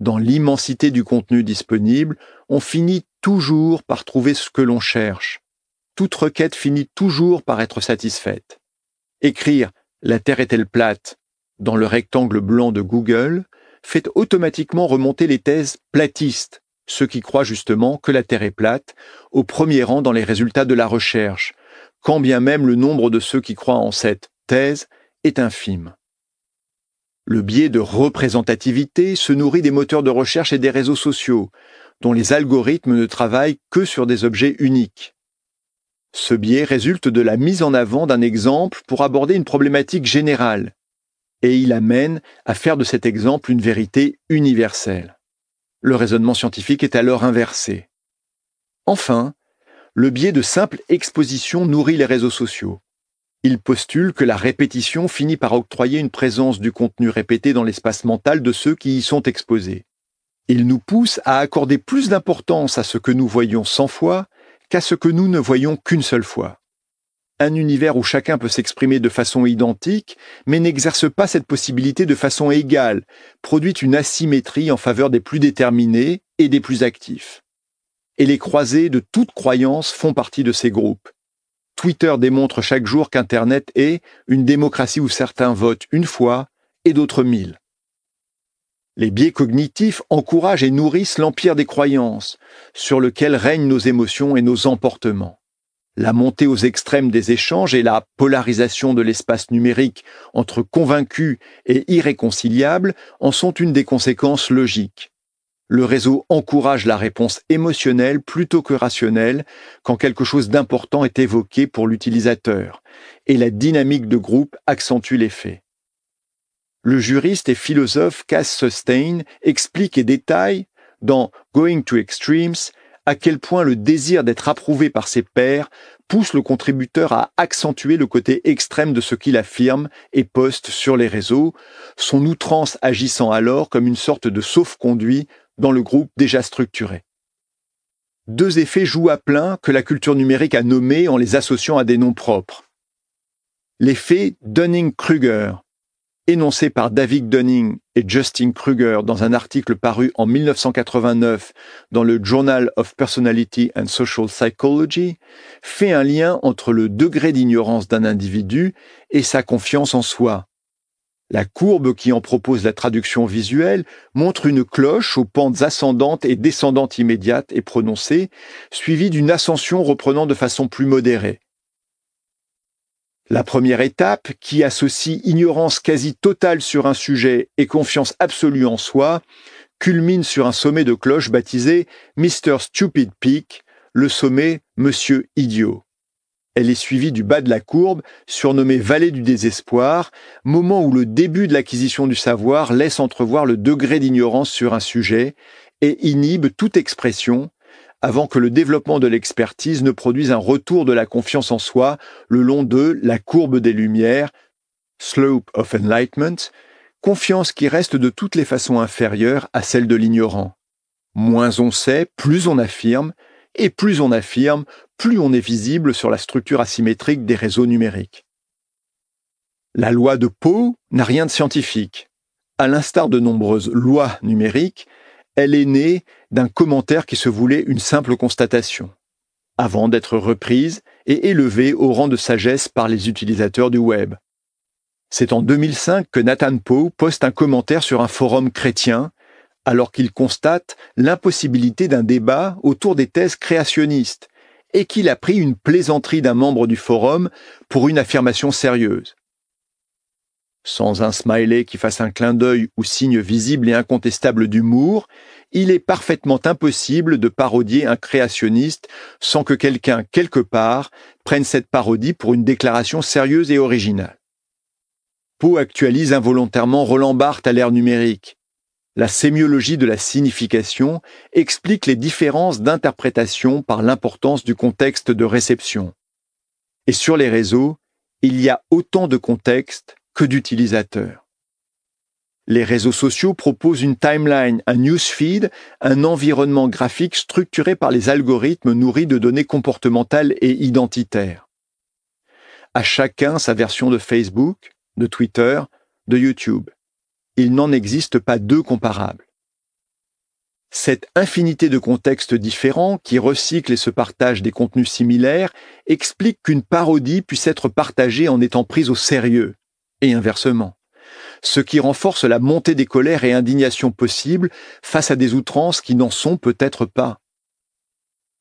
Dans l'immensité du contenu disponible, on finit toujours par trouver ce que l'on cherche. Toute requête finit toujours par être satisfaite. Écrire La Terre est-elle plate dans le rectangle blanc de Google fait automatiquement remonter les thèses platistes, ceux qui croient justement que la Terre est plate, au premier rang dans les résultats de la recherche, quand bien même le nombre de ceux qui croient en cette thèse est infime. Le biais de représentativité se nourrit des moteurs de recherche et des réseaux sociaux, dont les algorithmes ne travaillent que sur des objets uniques. Ce biais résulte de la mise en avant d'un exemple pour aborder une problématique générale, et il amène à faire de cet exemple une vérité universelle. Le raisonnement scientifique est alors inversé. Enfin, le biais de simple exposition nourrit les réseaux sociaux. Il postule que la répétition finit par octroyer une présence du contenu répété dans l'espace mental de ceux qui y sont exposés. Il nous pousse à accorder plus d'importance à ce que nous voyons cent fois qu'à ce que nous ne voyons qu'une seule fois. Un univers où chacun peut s'exprimer de façon identique, mais n'exerce pas cette possibilité de façon égale, produit une asymétrie en faveur des plus déterminés et des plus actifs et les croisés de toute croyance font partie de ces groupes. Twitter démontre chaque jour qu'Internet est une démocratie où certains votent une fois et d'autres mille. Les biais cognitifs encouragent et nourrissent l'empire des croyances, sur lequel règnent nos émotions et nos emportements. La montée aux extrêmes des échanges et la polarisation de l'espace numérique entre convaincus et irréconciliables en sont une des conséquences logiques. Le réseau encourage la réponse émotionnelle plutôt que rationnelle quand quelque chose d'important est évoqué pour l'utilisateur, et la dynamique de groupe accentue l'effet. Le juriste et philosophe Cass Sustain explique et détaille, dans Going to Extremes, à quel point le désir d'être approuvé par ses pairs pousse le contributeur à accentuer le côté extrême de ce qu'il affirme et poste sur les réseaux, son outrance agissant alors comme une sorte de sauf-conduit dans le groupe déjà structuré. Deux effets jouent à plein que la culture numérique a nommés en les associant à des noms propres. L'effet Dunning-Kruger, énoncé par David Dunning et Justin Kruger dans un article paru en 1989 dans le Journal of Personality and Social Psychology, fait un lien entre le degré d'ignorance d'un individu et sa confiance en soi, la courbe qui en propose la traduction visuelle montre une cloche aux pentes ascendantes et descendantes immédiates et prononcées, suivie d'une ascension reprenant de façon plus modérée. La première étape, qui associe ignorance quasi totale sur un sujet et confiance absolue en soi, culmine sur un sommet de cloche baptisé Mr. Stupid Peak, le sommet Monsieur Idiot. Elle est suivie du bas de la courbe, surnommée vallée du désespoir, moment où le début de l'acquisition du savoir laisse entrevoir le degré d'ignorance sur un sujet et inhibe toute expression avant que le développement de l'expertise ne produise un retour de la confiance en soi le long de la courbe des lumières, slope of enlightenment, confiance qui reste de toutes les façons inférieure à celle de l'ignorant. Moins on sait, plus on affirme, et plus on affirme, plus on est visible sur la structure asymétrique des réseaux numériques. La loi de Poe n'a rien de scientifique. À l'instar de nombreuses lois numériques, elle est née d'un commentaire qui se voulait une simple constatation, avant d'être reprise et élevée au rang de sagesse par les utilisateurs du web. C'est en 2005 que Nathan Poe poste un commentaire sur un forum chrétien, alors qu'il constate l'impossibilité d'un débat autour des thèses créationnistes et qu'il a pris une plaisanterie d'un membre du forum pour une affirmation sérieuse. Sans un smiley qui fasse un clin d'œil ou signe visible et incontestable d'humour, il est parfaitement impossible de parodier un créationniste sans que quelqu'un, quelque part, prenne cette parodie pour une déclaration sérieuse et originale. Poe actualise involontairement Roland Barthes à l'ère numérique. La sémiologie de la signification explique les différences d'interprétation par l'importance du contexte de réception. Et sur les réseaux, il y a autant de contextes que d'utilisateurs. Les réseaux sociaux proposent une timeline, un newsfeed, un environnement graphique structuré par les algorithmes nourris de données comportementales et identitaires. À chacun sa version de Facebook, de Twitter, de YouTube il n'en existe pas deux comparables. Cette infinité de contextes différents qui recyclent et se partagent des contenus similaires explique qu'une parodie puisse être partagée en étant prise au sérieux, et inversement, ce qui renforce la montée des colères et indignations possibles face à des outrances qui n'en sont peut-être pas.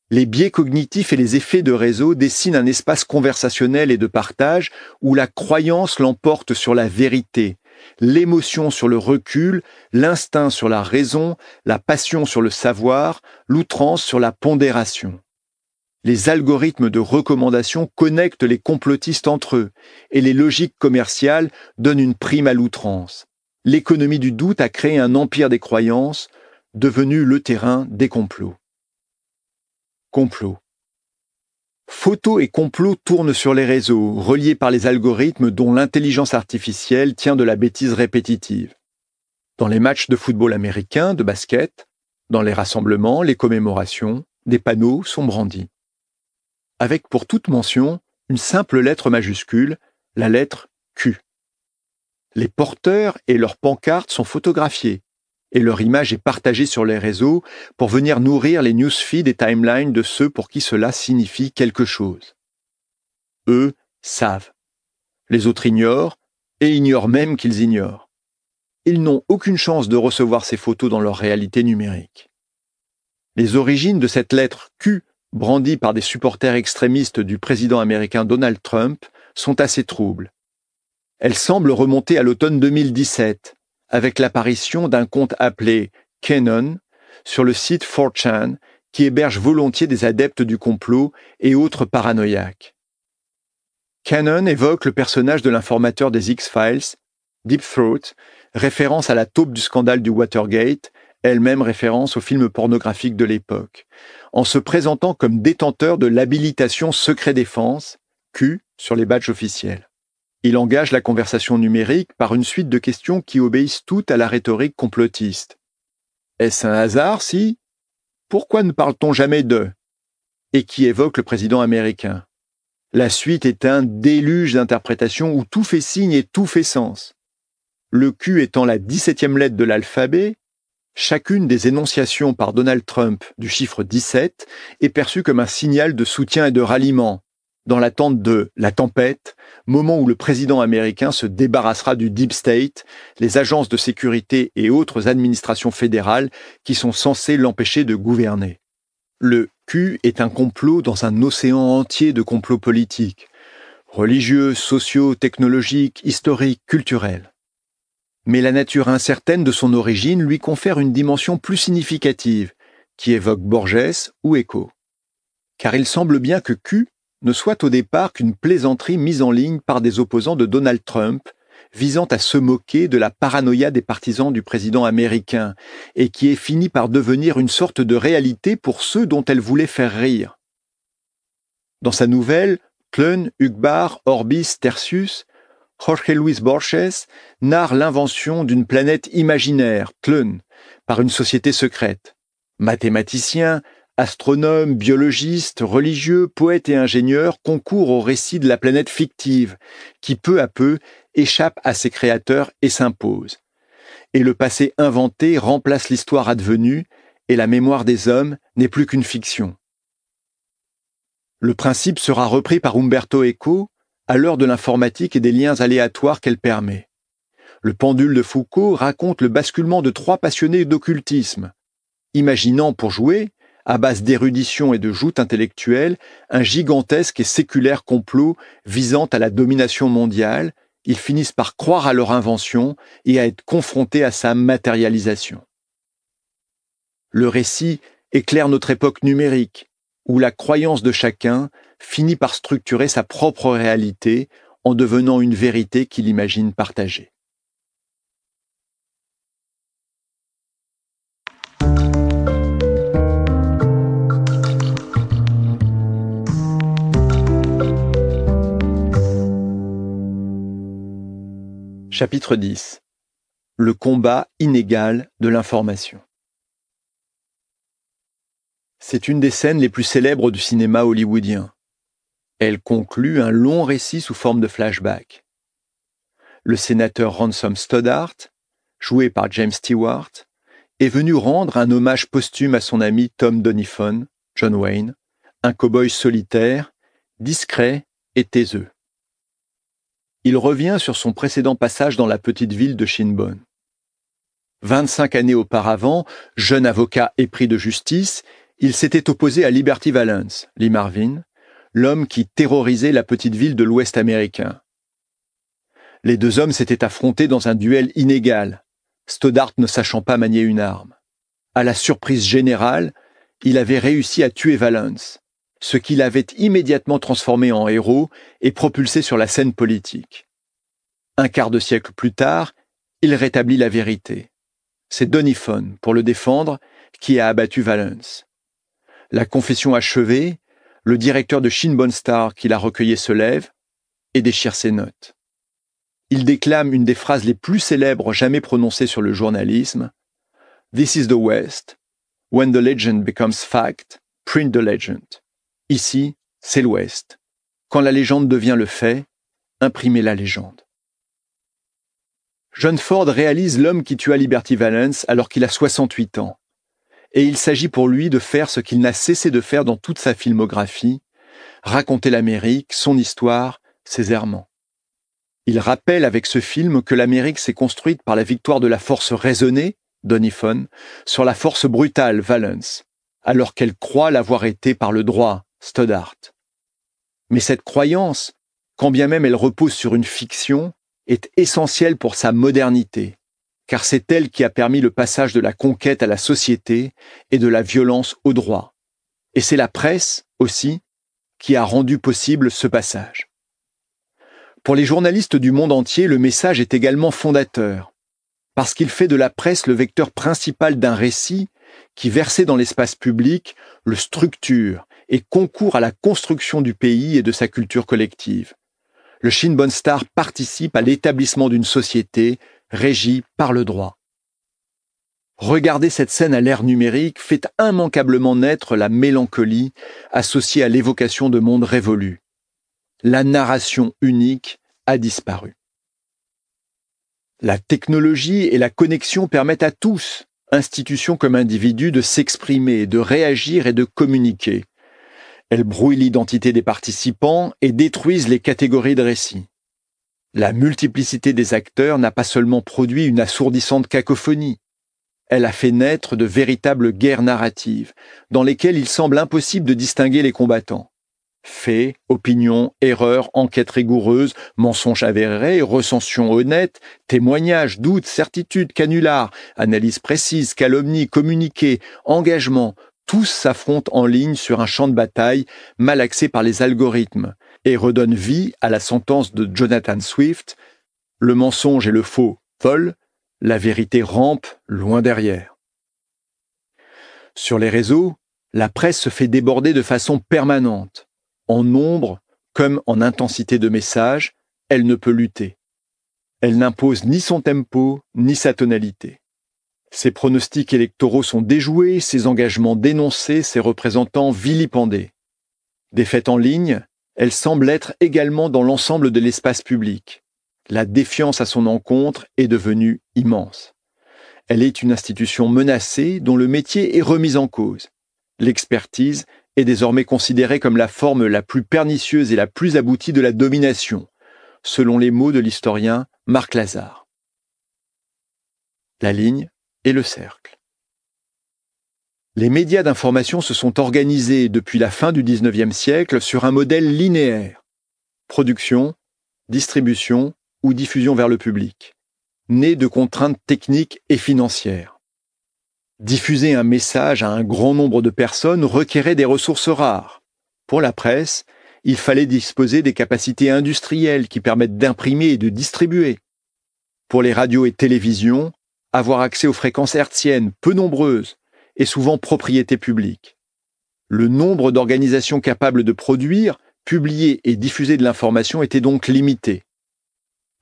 Les biais cognitifs et les effets de réseau dessinent un espace conversationnel et de partage où la croyance l'emporte sur la vérité, l'émotion sur le recul, l'instinct sur la raison, la passion sur le savoir, l'outrance sur la pondération. Les algorithmes de recommandation connectent les complotistes entre eux, et les logiques commerciales donnent une prime à l'outrance. L'économie du doute a créé un empire des croyances, devenu le terrain des complots. Complot Photos et complots tournent sur les réseaux, reliés par les algorithmes dont l'intelligence artificielle tient de la bêtise répétitive. Dans les matchs de football américain, de basket, dans les rassemblements, les commémorations, des panneaux sont brandis. Avec pour toute mention une simple lettre majuscule, la lettre Q. Les porteurs et leurs pancartes sont photographiés, et leur image est partagée sur les réseaux pour venir nourrir les newsfeeds et timelines de ceux pour qui cela signifie quelque chose. Eux savent. Les autres ignorent et ignorent même qu'ils ignorent. Ils n'ont aucune chance de recevoir ces photos dans leur réalité numérique. Les origines de cette lettre Q brandie par des supporters extrémistes du président américain Donald Trump sont assez troubles. Elle semble remonter à l'automne 2017, avec l'apparition d'un compte appelé Canon » sur le site 4chan qui héberge volontiers des adeptes du complot et autres paranoïaques. Canon » évoque le personnage de l'informateur des X-Files, Deep Throat, référence à la taupe du scandale du Watergate, elle-même référence au film pornographique de l'époque, en se présentant comme détenteur de l'habilitation secret défense, Q, sur les badges officiels. Il engage la conversation numérique par une suite de questions qui obéissent toutes à la rhétorique complotiste. Est-ce un hasard si Pourquoi ne parle-t-on jamais de Et qui évoque le président américain. La suite est un déluge d'interprétations où tout fait signe et tout fait sens. Le Q étant la 17e lettre de l'alphabet, chacune des énonciations par Donald Trump du chiffre 17 est perçue comme un signal de soutien et de ralliement, dans l'attente de la tempête, moment où le président américain se débarrassera du Deep State, les agences de sécurité et autres administrations fédérales qui sont censées l'empêcher de gouverner. Le Q est un complot dans un océan entier de complots politiques, religieux, sociaux, technologiques, historiques, culturels. Mais la nature incertaine de son origine lui confère une dimension plus significative, qui évoque Borges ou Eco. Car il semble bien que Q ne soit au départ qu'une plaisanterie mise en ligne par des opposants de Donald Trump visant à se moquer de la paranoïa des partisans du président américain, et qui est finie par devenir une sorte de réalité pour ceux dont elle voulait faire rire. Dans sa nouvelle, Clun, Hugbar, Orbis, Tertius, Jorge Luis Borges narre l'invention d'une planète imaginaire, Clun, par une société secrète. Mathématicien, Astronomes, biologistes, religieux, poètes et ingénieurs concourent au récit de la planète fictive, qui peu à peu échappe à ses créateurs et s'impose. Et le passé inventé remplace l'histoire advenue, et la mémoire des hommes n'est plus qu'une fiction. Le principe sera repris par Umberto Eco à l'heure de l'informatique et des liens aléatoires qu'elle permet. Le pendule de Foucault raconte le basculement de trois passionnés d'occultisme, imaginant pour jouer, à base d'érudition et de joutes intellectuelles, un gigantesque et séculaire complot visant à la domination mondiale, ils finissent par croire à leur invention et à être confrontés à sa matérialisation. Le récit éclaire notre époque numérique, où la croyance de chacun finit par structurer sa propre réalité en devenant une vérité qu'il imagine partagée. Chapitre 10 Le combat inégal de l'information. C'est une des scènes les plus célèbres du cinéma hollywoodien. Elle conclut un long récit sous forme de flashback. Le sénateur Ransom Stoddart, joué par James Stewart, est venu rendre un hommage posthume à son ami Tom Doniphon, John Wayne, un cow-boy solitaire, discret et taiseux il revient sur son précédent passage dans la petite ville de Shinbon. 25 années auparavant, jeune avocat épris de justice, il s'était opposé à Liberty Valence, Lee Marvin, l'homme qui terrorisait la petite ville de l'Ouest américain. Les deux hommes s'étaient affrontés dans un duel inégal, Stoddart ne sachant pas manier une arme. À la surprise générale, il avait réussi à tuer Valance, ce qui l'avait immédiatement transformé en héros et propulsé sur la scène politique. Un quart de siècle plus tard, il rétablit la vérité. C'est Doniphone, pour le défendre, qui a abattu Valence. La confession achevée, le directeur de Shinbon Star qui l'a recueilli se lève et déchire ses notes. Il déclame une des phrases les plus célèbres jamais prononcées sur le journalisme. This is the West. When the legend becomes fact, print the legend. Ici, c'est l'Ouest. Quand la légende devient le fait, imprimez la légende. John Ford réalise l'homme qui tua Liberty Valence alors qu'il a 68 ans. Et il s'agit pour lui de faire ce qu'il n'a cessé de faire dans toute sa filmographie, raconter l'Amérique, son histoire, ses errements. Il rappelle avec ce film que l'Amérique s'est construite par la victoire de la force raisonnée, Donifon, sur la force brutale, Valence, alors qu'elle croit l'avoir été par le droit, Stoddart. Mais cette croyance, quand bien même elle repose sur une fiction, est essentielle pour sa modernité, car c'est elle qui a permis le passage de la conquête à la société et de la violence au droit. Et c'est la presse, aussi, qui a rendu possible ce passage. Pour les journalistes du monde entier, le message est également fondateur, parce qu'il fait de la presse le vecteur principal d'un récit qui, versait dans l'espace public, le structure et concourt à la construction du pays et de sa culture collective. Le Shinbon Star participe à l'établissement d'une société régie par le droit. Regarder cette scène à l'ère numérique fait immanquablement naître la mélancolie associée à l'évocation de mondes révolus. La narration unique a disparu. La technologie et la connexion permettent à tous, institutions comme individus, de s'exprimer, de réagir et de communiquer. Elles brouillent l'identité des participants et détruisent les catégories de récits. La multiplicité des acteurs n'a pas seulement produit une assourdissante cacophonie, elle a fait naître de véritables guerres narratives, dans lesquelles il semble impossible de distinguer les combattants. Faits, opinions, erreurs, enquêtes rigoureuses, mensonges avérés, recensions honnêtes, témoignages, doutes, certitudes, canulars, analyses précises, calomnies, communiqués, engagements, tous s'affrontent en ligne sur un champ de bataille mal axé par les algorithmes et redonnent vie à la sentence de Jonathan Swift Le mensonge et le faux volent, la vérité rampe loin derrière. Sur les réseaux, la presse se fait déborder de façon permanente. En nombre comme en intensité de messages, elle ne peut lutter. Elle n'impose ni son tempo, ni sa tonalité. Ses pronostics électoraux sont déjoués, ses engagements dénoncés, ses représentants vilipendés. Défaite en ligne, elle semble être également dans l'ensemble de l'espace public. La défiance à son encontre est devenue immense. Elle est une institution menacée dont le métier est remis en cause. L'expertise est désormais considérée comme la forme la plus pernicieuse et la plus aboutie de la domination, selon les mots de l'historien Marc Lazare. La ligne, et le cercle. Les médias d'information se sont organisés depuis la fin du XIXe siècle sur un modèle linéaire. Production, distribution ou diffusion vers le public, né de contraintes techniques et financières. Diffuser un message à un grand nombre de personnes requérait des ressources rares. Pour la presse, il fallait disposer des capacités industrielles qui permettent d'imprimer et de distribuer. Pour les radios et télévisions, avoir accès aux fréquences hertziennes peu nombreuses et souvent propriété publique. Le nombre d'organisations capables de produire, publier et diffuser de l'information était donc limité.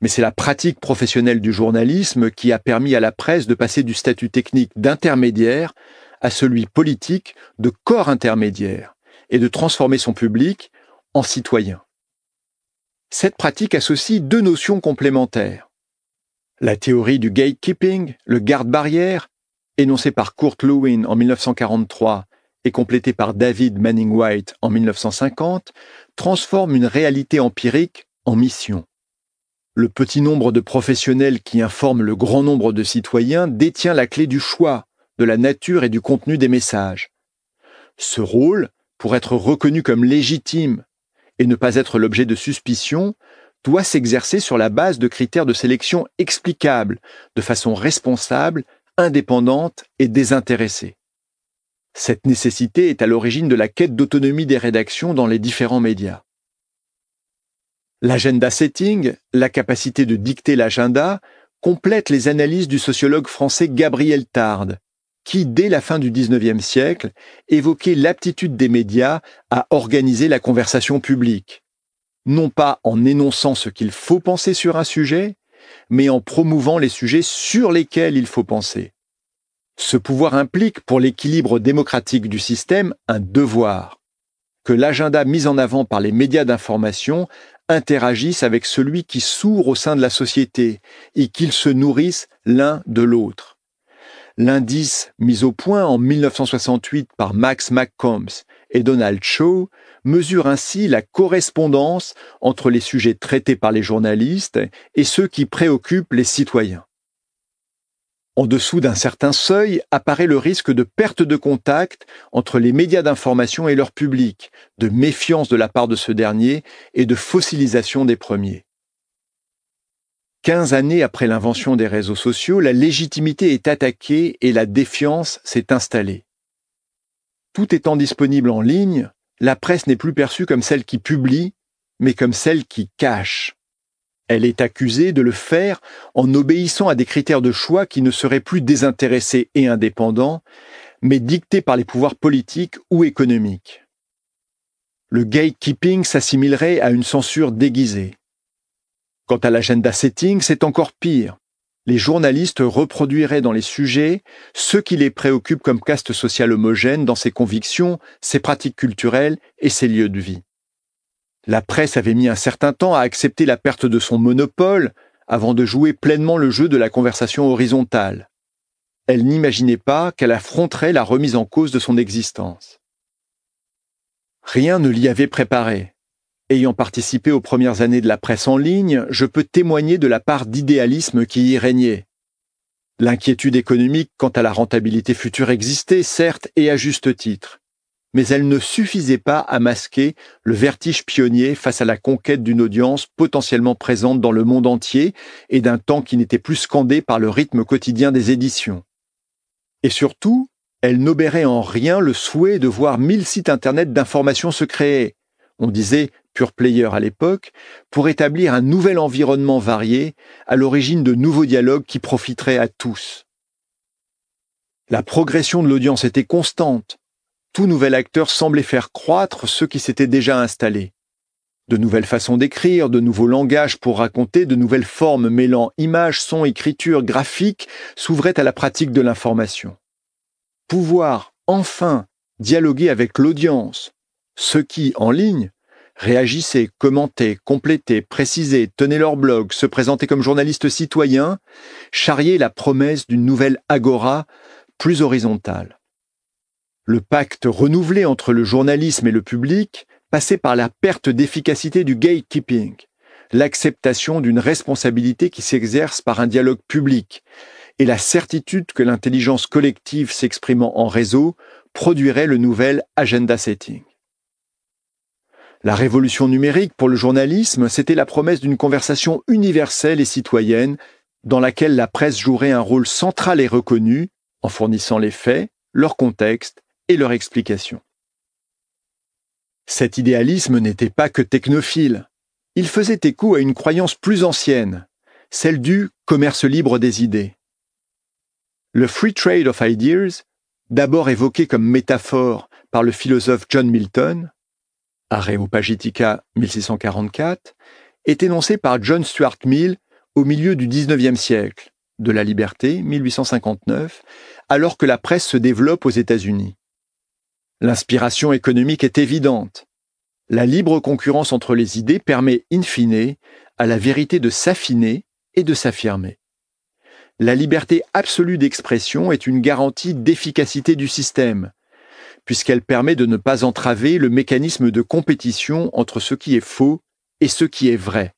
Mais c'est la pratique professionnelle du journalisme qui a permis à la presse de passer du statut technique d'intermédiaire à celui politique de corps intermédiaire et de transformer son public en citoyen. Cette pratique associe deux notions complémentaires. La théorie du gatekeeping, le garde-barrière, énoncée par Kurt Lewin en 1943 et complétée par David Manning White en 1950, transforme une réalité empirique en mission. Le petit nombre de professionnels qui informent le grand nombre de citoyens détient la clé du choix, de la nature et du contenu des messages. Ce rôle, pour être reconnu comme légitime et ne pas être l'objet de suspicion, doit s'exercer sur la base de critères de sélection explicables, de façon responsable, indépendante et désintéressée. Cette nécessité est à l'origine de la quête d'autonomie des rédactions dans les différents médias. L'agenda setting, la capacité de dicter l'agenda, complète les analyses du sociologue français Gabriel Tarde, qui, dès la fin du XIXe siècle, évoquait l'aptitude des médias à organiser la conversation publique non pas en énonçant ce qu'il faut penser sur un sujet, mais en promouvant les sujets sur lesquels il faut penser. Ce pouvoir implique pour l'équilibre démocratique du système un devoir, que l'agenda mis en avant par les médias d'information interagisse avec celui qui s'ouvre au sein de la société et qu'ils se nourrissent l'un de l'autre. L'indice mis au point en 1968 par Max McCombs et Donald Shaw mesure ainsi la correspondance entre les sujets traités par les journalistes et ceux qui préoccupent les citoyens. En dessous d'un certain seuil apparaît le risque de perte de contact entre les médias d'information et leur public, de méfiance de la part de ce dernier et de fossilisation des premiers. Quinze années après l'invention des réseaux sociaux, la légitimité est attaquée et la défiance s'est installée. Tout étant disponible en ligne, la presse n'est plus perçue comme celle qui publie, mais comme celle qui cache. Elle est accusée de le faire en obéissant à des critères de choix qui ne seraient plus désintéressés et indépendants, mais dictés par les pouvoirs politiques ou économiques. Le gatekeeping s'assimilerait à une censure déguisée. Quant à l'agenda setting, c'est encore pire les journalistes reproduiraient dans les sujets ceux qui les préoccupent comme caste sociale homogène dans ses convictions, ses pratiques culturelles et ses lieux de vie. La presse avait mis un certain temps à accepter la perte de son monopole avant de jouer pleinement le jeu de la conversation horizontale. Elle n'imaginait pas qu'elle affronterait la remise en cause de son existence. Rien ne l'y avait préparé. Ayant participé aux premières années de la presse en ligne, je peux témoigner de la part d'idéalisme qui y régnait. L'inquiétude économique quant à la rentabilité future existait, certes, et à juste titre. Mais elle ne suffisait pas à masquer le vertige pionnier face à la conquête d'une audience potentiellement présente dans le monde entier et d'un temps qui n'était plus scandé par le rythme quotidien des éditions. Et surtout, elle n'obérait en rien le souhait de voir mille sites Internet d'information se créer. On disait pure player à l'époque, pour établir un nouvel environnement varié, à l'origine de nouveaux dialogues qui profiteraient à tous. La progression de l'audience était constante. Tout nouvel acteur semblait faire croître ceux qui s'étaient déjà installés. De nouvelles façons d'écrire, de nouveaux langages pour raconter, de nouvelles formes mêlant images, sons, écriture, graphique s'ouvraient à la pratique de l'information. Pouvoir, enfin, dialoguer avec l'audience, ce qui, en ligne, Réagissez, commentez, complétez, précisez, tenez leur blog, se présentez comme journaliste citoyen, charriez la promesse d'une nouvelle agora plus horizontale. Le pacte renouvelé entre le journalisme et le public passait par la perte d'efficacité du gatekeeping, l'acceptation d'une responsabilité qui s'exerce par un dialogue public, et la certitude que l'intelligence collective s'exprimant en réseau produirait le nouvel agenda setting. La révolution numérique pour le journalisme, c'était la promesse d'une conversation universelle et citoyenne dans laquelle la presse jouerait un rôle central et reconnu en fournissant les faits, leur contexte et leur explication. Cet idéalisme n'était pas que technophile. Il faisait écho à une croyance plus ancienne, celle du commerce libre des idées. Le Free Trade of Ideas, d'abord évoqué comme métaphore par le philosophe John Milton, Areopagitica 1644, est énoncé par John Stuart Mill au milieu du XIXe siècle, de la liberté 1859, alors que la presse se développe aux États-Unis. L'inspiration économique est évidente. La libre concurrence entre les idées permet, in fine, à la vérité de s'affiner et de s'affirmer. La liberté absolue d'expression est une garantie d'efficacité du système, puisqu'elle permet de ne pas entraver le mécanisme de compétition entre ce qui est faux et ce qui est vrai.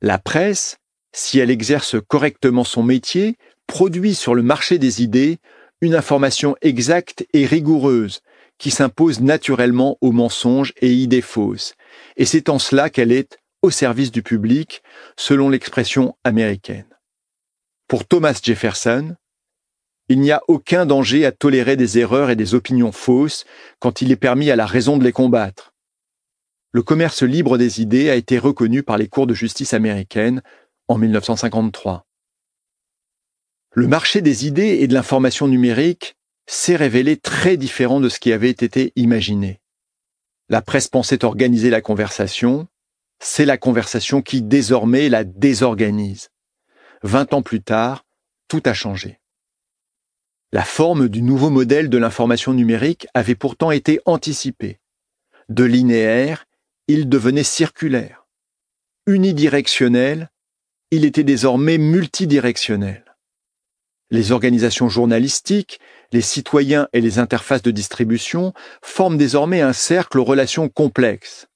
La presse, si elle exerce correctement son métier, produit sur le marché des idées une information exacte et rigoureuse qui s'impose naturellement aux mensonges et idées fausses, et c'est en cela qu'elle est au service du public, selon l'expression américaine. Pour Thomas Jefferson, il n'y a aucun danger à tolérer des erreurs et des opinions fausses quand il est permis à la raison de les combattre. Le commerce libre des idées a été reconnu par les cours de justice américaines en 1953. Le marché des idées et de l'information numérique s'est révélé très différent de ce qui avait été imaginé. La presse pensait organiser la conversation, c'est la conversation qui désormais la désorganise. Vingt ans plus tard, tout a changé. La forme du nouveau modèle de l'information numérique avait pourtant été anticipée. De linéaire, il devenait circulaire. Unidirectionnel, il était désormais multidirectionnel. Les organisations journalistiques, les citoyens et les interfaces de distribution forment désormais un cercle aux relations complexes.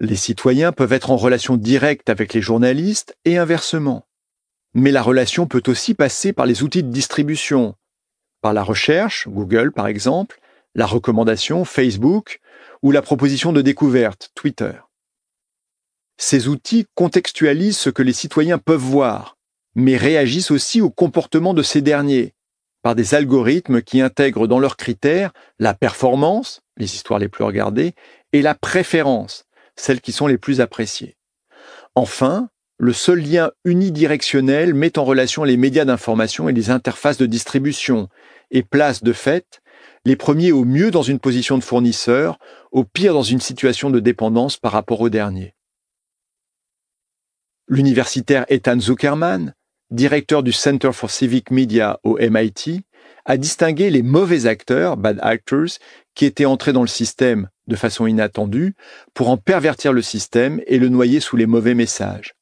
Les citoyens peuvent être en relation directe avec les journalistes et inversement. Mais la relation peut aussi passer par les outils de distribution, par la recherche, Google par exemple, la recommandation, Facebook, ou la proposition de découverte, Twitter. Ces outils contextualisent ce que les citoyens peuvent voir, mais réagissent aussi au comportement de ces derniers, par des algorithmes qui intègrent dans leurs critères la performance, les histoires les plus regardées, et la préférence, celles qui sont les plus appréciées. Enfin, le seul lien unidirectionnel met en relation les médias d'information et les interfaces de distribution, et place de fait, les premiers au mieux dans une position de fournisseur, au pire dans une situation de dépendance par rapport aux derniers. L'universitaire Ethan Zuckerman, directeur du Center for Civic Media au MIT, a distingué les mauvais acteurs, bad actors, qui étaient entrés dans le système de façon inattendue pour en pervertir le système et le noyer sous les mauvais messages.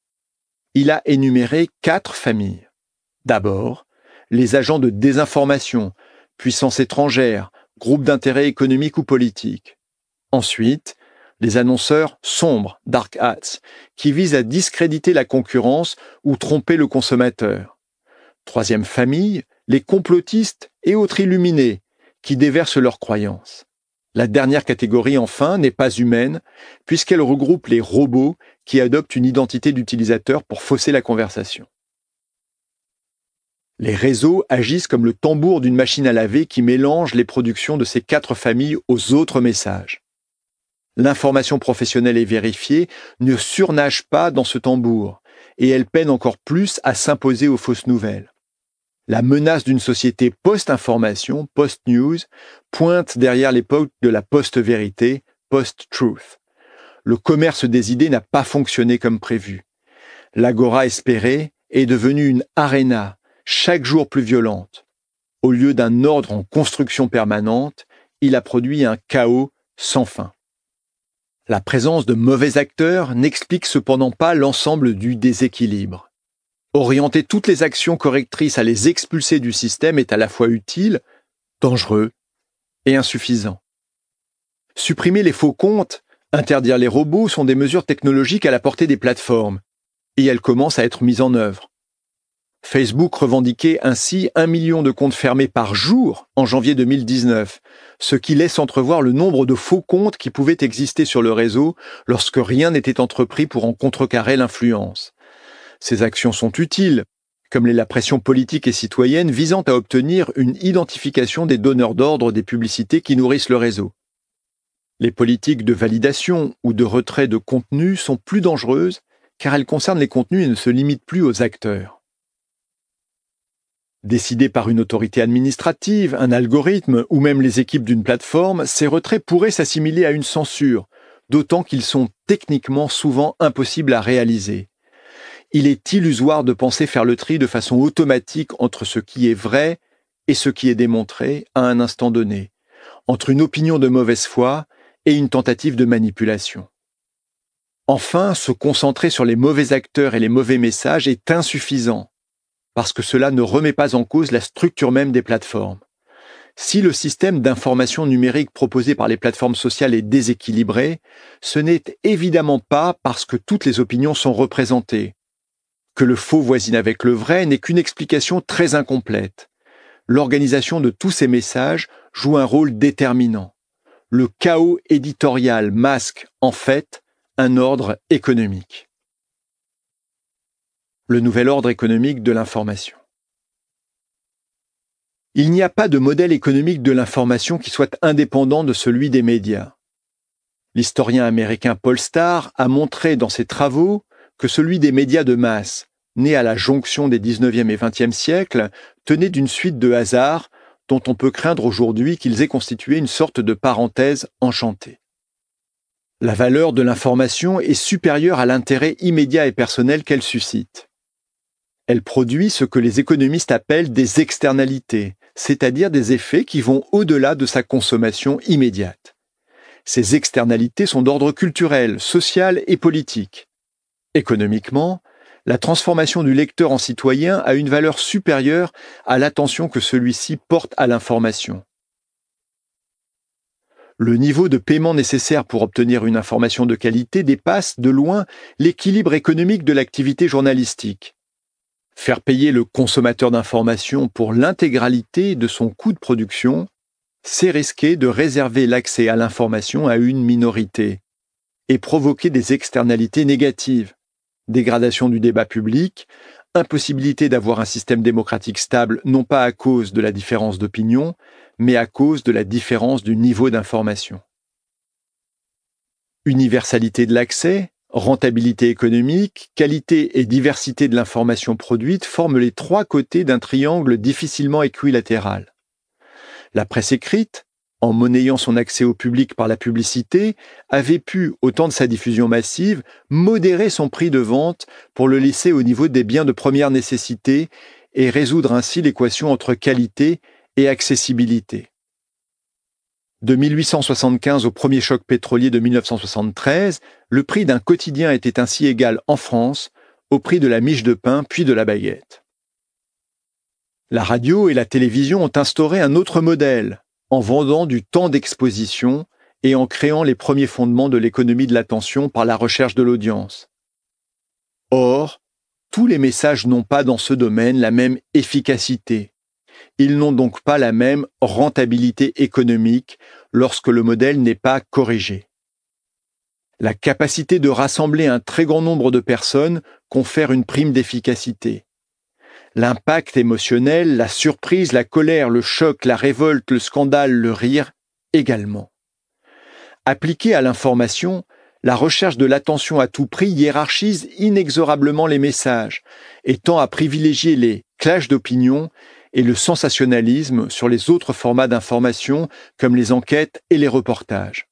Il a énuméré quatre familles. D'abord, les agents de désinformation, puissances étrangères, groupes d'intérêt économique ou politique. Ensuite, les annonceurs sombres, dark hats, qui visent à discréditer la concurrence ou tromper le consommateur. Troisième famille, les complotistes et autres illuminés, qui déversent leurs croyances. La dernière catégorie, enfin, n'est pas humaine, puisqu'elle regroupe les robots qui adoptent une identité d'utilisateur pour fausser la conversation. Les réseaux agissent comme le tambour d'une machine à laver qui mélange les productions de ces quatre familles aux autres messages. L'information professionnelle et vérifiée, ne surnage pas dans ce tambour, et elle peine encore plus à s'imposer aux fausses nouvelles. La menace d'une société post-information, post-news, pointe derrière l'époque de la post-vérité, post-truth. Le commerce des idées n'a pas fonctionné comme prévu. L'agora espérée est devenue une arena, chaque jour plus violente. Au lieu d'un ordre en construction permanente, il a produit un chaos sans fin. La présence de mauvais acteurs n'explique cependant pas l'ensemble du déséquilibre. Orienter toutes les actions correctrices à les expulser du système est à la fois utile, dangereux et insuffisant. Supprimer les faux comptes, interdire les robots sont des mesures technologiques à la portée des plateformes, et elles commencent à être mises en œuvre. Facebook revendiquait ainsi un million de comptes fermés par jour en janvier 2019, ce qui laisse entrevoir le nombre de faux comptes qui pouvaient exister sur le réseau lorsque rien n'était entrepris pour en contrecarrer l'influence. Ces actions sont utiles, comme l'est la pression politique et citoyenne visant à obtenir une identification des donneurs d'ordre des publicités qui nourrissent le réseau. Les politiques de validation ou de retrait de contenu sont plus dangereuses car elles concernent les contenus et ne se limitent plus aux acteurs. Décidés par une autorité administrative, un algorithme ou même les équipes d'une plateforme, ces retraits pourraient s'assimiler à une censure, d'autant qu'ils sont techniquement souvent impossibles à réaliser. Il est illusoire de penser faire le tri de façon automatique entre ce qui est vrai et ce qui est démontré à un instant donné, entre une opinion de mauvaise foi et une tentative de manipulation. Enfin, se concentrer sur les mauvais acteurs et les mauvais messages est insuffisant parce que cela ne remet pas en cause la structure même des plateformes. Si le système d'information numérique proposé par les plateformes sociales est déséquilibré, ce n'est évidemment pas parce que toutes les opinions sont représentées. Que le faux voisine avec le vrai n'est qu'une explication très incomplète. L'organisation de tous ces messages joue un rôle déterminant. Le chaos éditorial masque, en fait, un ordre économique le nouvel ordre économique de l'information. Il n'y a pas de modèle économique de l'information qui soit indépendant de celui des médias. L'historien américain Paul Starr a montré dans ses travaux que celui des médias de masse, né à la jonction des 19e et 20e siècles, tenait d'une suite de hasards dont on peut craindre aujourd'hui qu'ils aient constitué une sorte de parenthèse enchantée. La valeur de l'information est supérieure à l'intérêt immédiat et personnel qu'elle suscite. Elle produit ce que les économistes appellent des externalités, c'est-à-dire des effets qui vont au-delà de sa consommation immédiate. Ces externalités sont d'ordre culturel, social et politique. Économiquement, la transformation du lecteur en citoyen a une valeur supérieure à l'attention que celui-ci porte à l'information. Le niveau de paiement nécessaire pour obtenir une information de qualité dépasse de loin l'équilibre économique de l'activité journalistique faire payer le consommateur d'information pour l'intégralité de son coût de production, c'est risquer de réserver l'accès à l'information à une minorité et provoquer des externalités négatives, dégradation du débat public, impossibilité d'avoir un système démocratique stable non pas à cause de la différence d'opinion, mais à cause de la différence du niveau d'information. Universalité de l'accès, Rentabilité économique, qualité et diversité de l'information produite forment les trois côtés d'un triangle difficilement équilatéral. La presse écrite, en monnayant son accès au public par la publicité, avait pu, au temps de sa diffusion massive, modérer son prix de vente pour le laisser au niveau des biens de première nécessité et résoudre ainsi l'équation entre qualité et accessibilité. De 1875 au premier choc pétrolier de 1973, le prix d'un quotidien était ainsi égal en France au prix de la miche de pain puis de la baguette. La radio et la télévision ont instauré un autre modèle, en vendant du temps d'exposition et en créant les premiers fondements de l'économie de l'attention par la recherche de l'audience. Or, tous les messages n'ont pas dans ce domaine la même efficacité, ils n'ont donc pas la même rentabilité économique lorsque le modèle n'est pas corrigé. La capacité de rassembler un très grand nombre de personnes confère une prime d'efficacité. L'impact émotionnel, la surprise, la colère, le choc, la révolte, le scandale, le rire également. Appliquée à l'information, la recherche de l'attention à tout prix hiérarchise inexorablement les messages étant tend à privilégier les clashs d'opinion et le sensationnalisme sur les autres formats d'information comme les enquêtes et les reportages.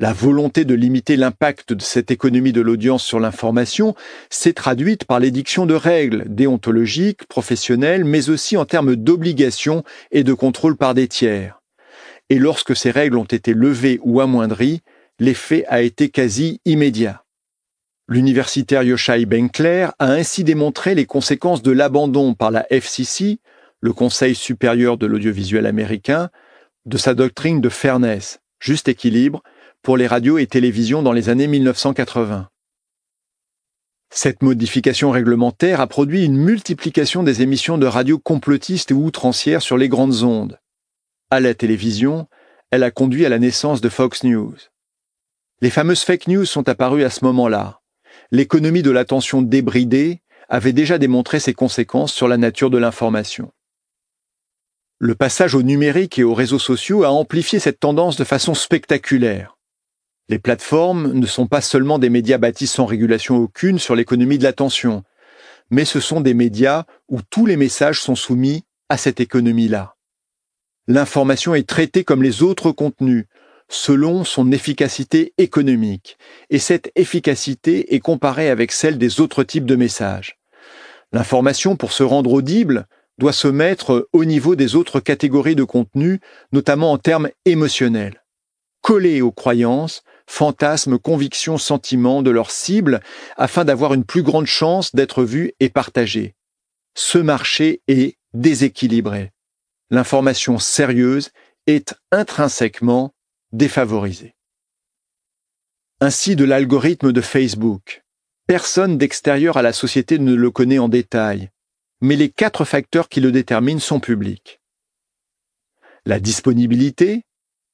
La volonté de limiter l'impact de cette économie de l'audience sur l'information s'est traduite par l'édiction de règles déontologiques, professionnelles, mais aussi en termes d'obligations et de contrôle par des tiers. Et lorsque ces règles ont été levées ou amoindries, l'effet a été quasi immédiat. L'universitaire Yoshai Benkler a ainsi démontré les conséquences de l'abandon par la FCC le Conseil supérieur de l'audiovisuel américain, de sa doctrine de fairness, juste équilibre, pour les radios et télévisions dans les années 1980. Cette modification réglementaire a produit une multiplication des émissions de radio complotistes ou outrancières sur les grandes ondes. À la télévision, elle a conduit à la naissance de Fox News. Les fameuses fake news sont apparues à ce moment-là. L'économie de l'attention débridée avait déjà démontré ses conséquences sur la nature de l'information. Le passage au numérique et aux réseaux sociaux a amplifié cette tendance de façon spectaculaire. Les plateformes ne sont pas seulement des médias bâtis sans régulation aucune sur l'économie de l'attention, mais ce sont des médias où tous les messages sont soumis à cette économie-là. L'information est traitée comme les autres contenus, selon son efficacité économique, et cette efficacité est comparée avec celle des autres types de messages. L'information, pour se rendre audible, doit se mettre au niveau des autres catégories de contenu, notamment en termes émotionnels. Coller aux croyances, fantasmes, convictions, sentiments de leurs cibles afin d'avoir une plus grande chance d'être vu et partagé. Ce marché est déséquilibré. L'information sérieuse est intrinsèquement défavorisée. Ainsi de l'algorithme de Facebook. Personne d'extérieur à la société ne le connaît en détail mais les quatre facteurs qui le déterminent sont publics. La disponibilité,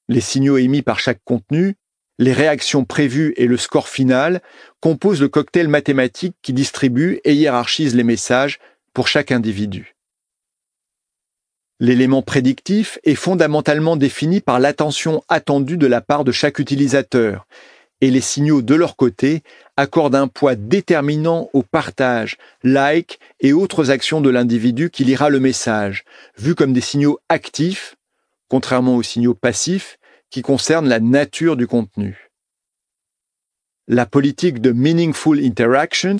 les signaux émis par chaque contenu, les réactions prévues et le score final composent le cocktail mathématique qui distribue et hiérarchise les messages pour chaque individu. L'élément prédictif est fondamentalement défini par l'attention attendue de la part de chaque utilisateur et les signaux de leur côté accordent un poids déterminant au partage, like et autres actions de l'individu qui lira le message, vu comme des signaux actifs, contrairement aux signaux passifs qui concernent la nature du contenu. La politique de Meaningful Interactions,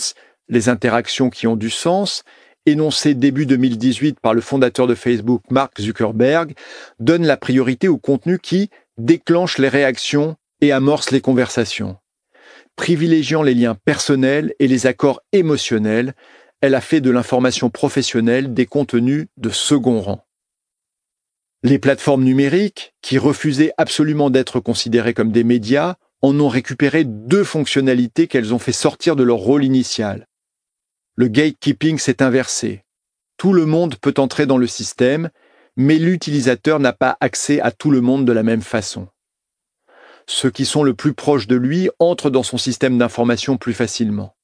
les interactions qui ont du sens, énoncée début 2018 par le fondateur de Facebook Mark Zuckerberg, donne la priorité au contenu qui déclenche les réactions et amorce les conversations. Privilégiant les liens personnels et les accords émotionnels, elle a fait de l'information professionnelle des contenus de second rang. Les plateformes numériques, qui refusaient absolument d'être considérées comme des médias, en ont récupéré deux fonctionnalités qu'elles ont fait sortir de leur rôle initial. Le gatekeeping s'est inversé. Tout le monde peut entrer dans le système, mais l'utilisateur n'a pas accès à tout le monde de la même façon. Ceux qui sont le plus proches de lui entrent dans son système d'information plus facilement.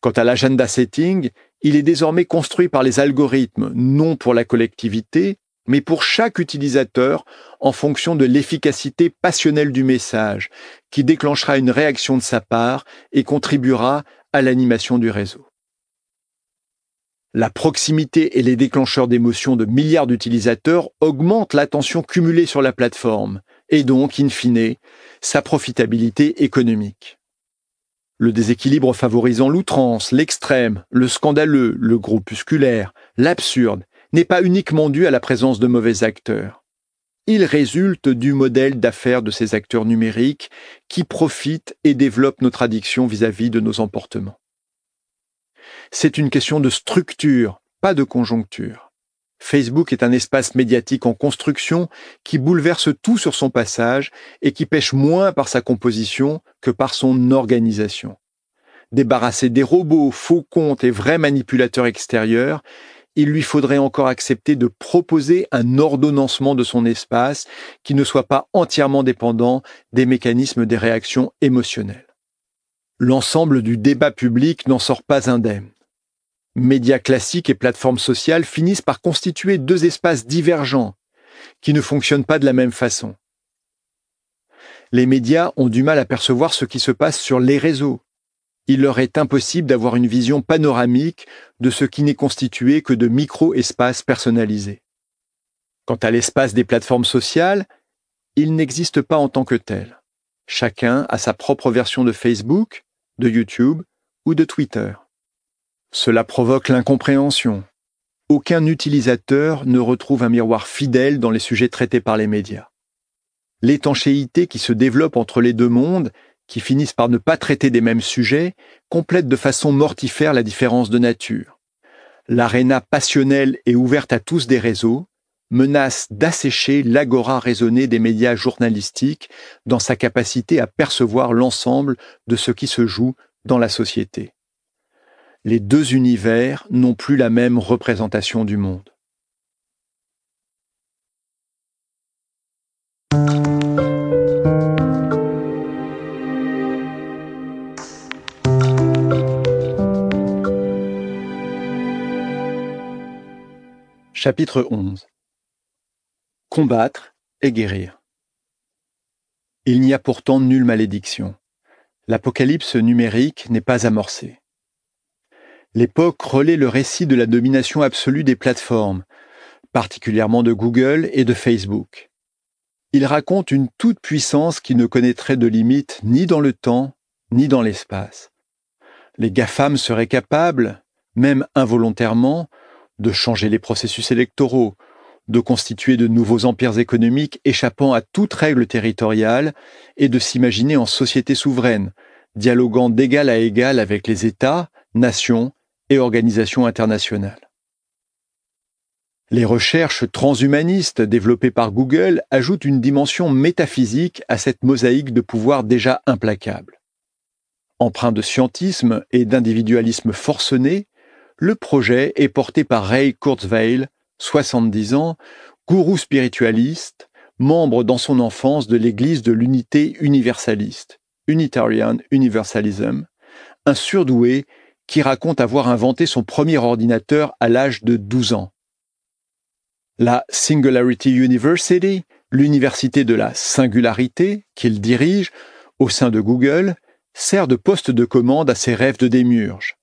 Quant à l'agenda setting, il est désormais construit par les algorithmes, non pour la collectivité, mais pour chaque utilisateur en fonction de l'efficacité passionnelle du message, qui déclenchera une réaction de sa part et contribuera à l'animation du réseau. La proximité et les déclencheurs d'émotions de milliards d'utilisateurs augmentent l'attention cumulée sur la plateforme, et donc, in fine, sa profitabilité économique. Le déséquilibre favorisant l'outrance, l'extrême, le scandaleux, le groupusculaire, l'absurde, n'est pas uniquement dû à la présence de mauvais acteurs. Il résulte du modèle d'affaires de ces acteurs numériques qui profitent et développent notre addiction vis-à-vis -vis de nos emportements. C'est une question de structure, pas de conjoncture. Facebook est un espace médiatique en construction qui bouleverse tout sur son passage et qui pêche moins par sa composition que par son organisation. Débarrassé des robots, faux comptes et vrais manipulateurs extérieurs, il lui faudrait encore accepter de proposer un ordonnancement de son espace qui ne soit pas entièrement dépendant des mécanismes des réactions émotionnelles. L'ensemble du débat public n'en sort pas indemne. Médias classiques et plateformes sociales finissent par constituer deux espaces divergents qui ne fonctionnent pas de la même façon. Les médias ont du mal à percevoir ce qui se passe sur les réseaux. Il leur est impossible d'avoir une vision panoramique de ce qui n'est constitué que de micro-espaces personnalisés. Quant à l'espace des plateformes sociales, il n'existe pas en tant que tel. Chacun a sa propre version de Facebook, de YouTube ou de Twitter. Cela provoque l'incompréhension. Aucun utilisateur ne retrouve un miroir fidèle dans les sujets traités par les médias. L'étanchéité qui se développe entre les deux mondes, qui finissent par ne pas traiter des mêmes sujets, complète de façon mortifère la différence de nature. L'aréna passionnelle et ouverte à tous des réseaux menace d'assécher l'agora raisonnée des médias journalistiques dans sa capacité à percevoir l'ensemble de ce qui se joue dans la société les deux univers n'ont plus la même représentation du monde. Chapitre 11 Combattre et guérir. Il n'y a pourtant nulle malédiction. L'apocalypse numérique n'est pas amorcée. L'époque relaie le récit de la domination absolue des plateformes, particulièrement de Google et de Facebook. Il raconte une toute-puissance qui ne connaîtrait de limite ni dans le temps, ni dans l'espace. Les GAFAM seraient capables, même involontairement, de changer les processus électoraux, de constituer de nouveaux empires économiques échappant à toute règle territoriale et de s'imaginer en société souveraine, dialoguant d'égal à égal avec les États, nations et organisations internationales. Les recherches transhumanistes développées par Google ajoutent une dimension métaphysique à cette mosaïque de pouvoir déjà implacable. Empreint de scientisme et d'individualisme forcené, le projet est porté par Ray Kurzweil, 70 ans, gourou spiritualiste, membre dans son enfance de l'Église de l'unité universaliste, Unitarian Universalism, un surdoué qui raconte avoir inventé son premier ordinateur à l'âge de 12 ans. La Singularity University, l'université de la singularité qu'il dirige au sein de Google, sert de poste de commande à ses rêves de démiurge.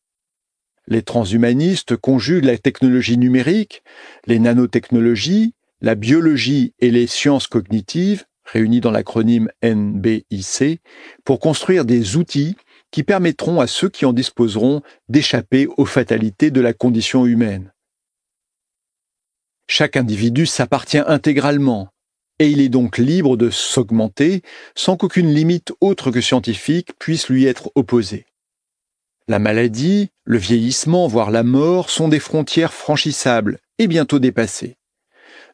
Les transhumanistes conjuguent la technologie numérique, les nanotechnologies, la biologie et les sciences cognitives, réunies dans l'acronyme NBIC, pour construire des outils qui permettront à ceux qui en disposeront d'échapper aux fatalités de la condition humaine. Chaque individu s'appartient intégralement, et il est donc libre de s'augmenter sans qu'aucune limite autre que scientifique puisse lui être opposée. La maladie, le vieillissement, voire la mort sont des frontières franchissables et bientôt dépassées.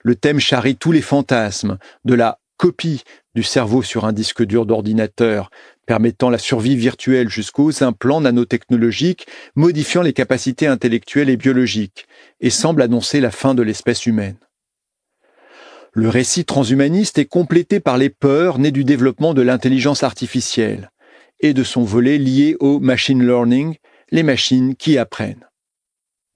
Le thème charrie tous les fantasmes, de la copie du cerveau sur un disque dur d'ordinateur, permettant la survie virtuelle jusqu'aux implants nanotechnologiques modifiant les capacités intellectuelles et biologiques, et semble annoncer la fin de l'espèce humaine. Le récit transhumaniste est complété par les peurs nées du développement de l'intelligence artificielle et de son volet lié au machine learning, les machines qui apprennent.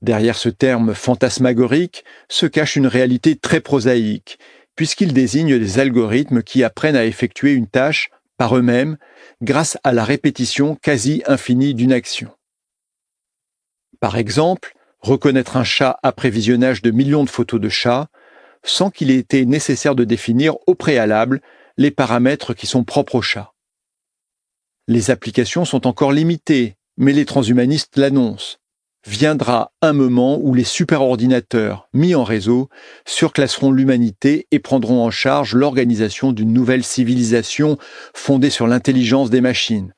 Derrière ce terme fantasmagorique se cache une réalité très prosaïque, puisqu'il désigne des algorithmes qui apprennent à effectuer une tâche par eux-mêmes grâce à la répétition quasi infinie d'une action. Par exemple, reconnaître un chat après visionnage de millions de photos de chats, sans qu'il ait été nécessaire de définir au préalable les paramètres qui sont propres au chat. Les applications sont encore limitées, mais les transhumanistes l'annoncent viendra un moment où les superordinateurs mis en réseau surclasseront l'humanité et prendront en charge l'organisation d'une nouvelle civilisation fondée sur l'intelligence des machines.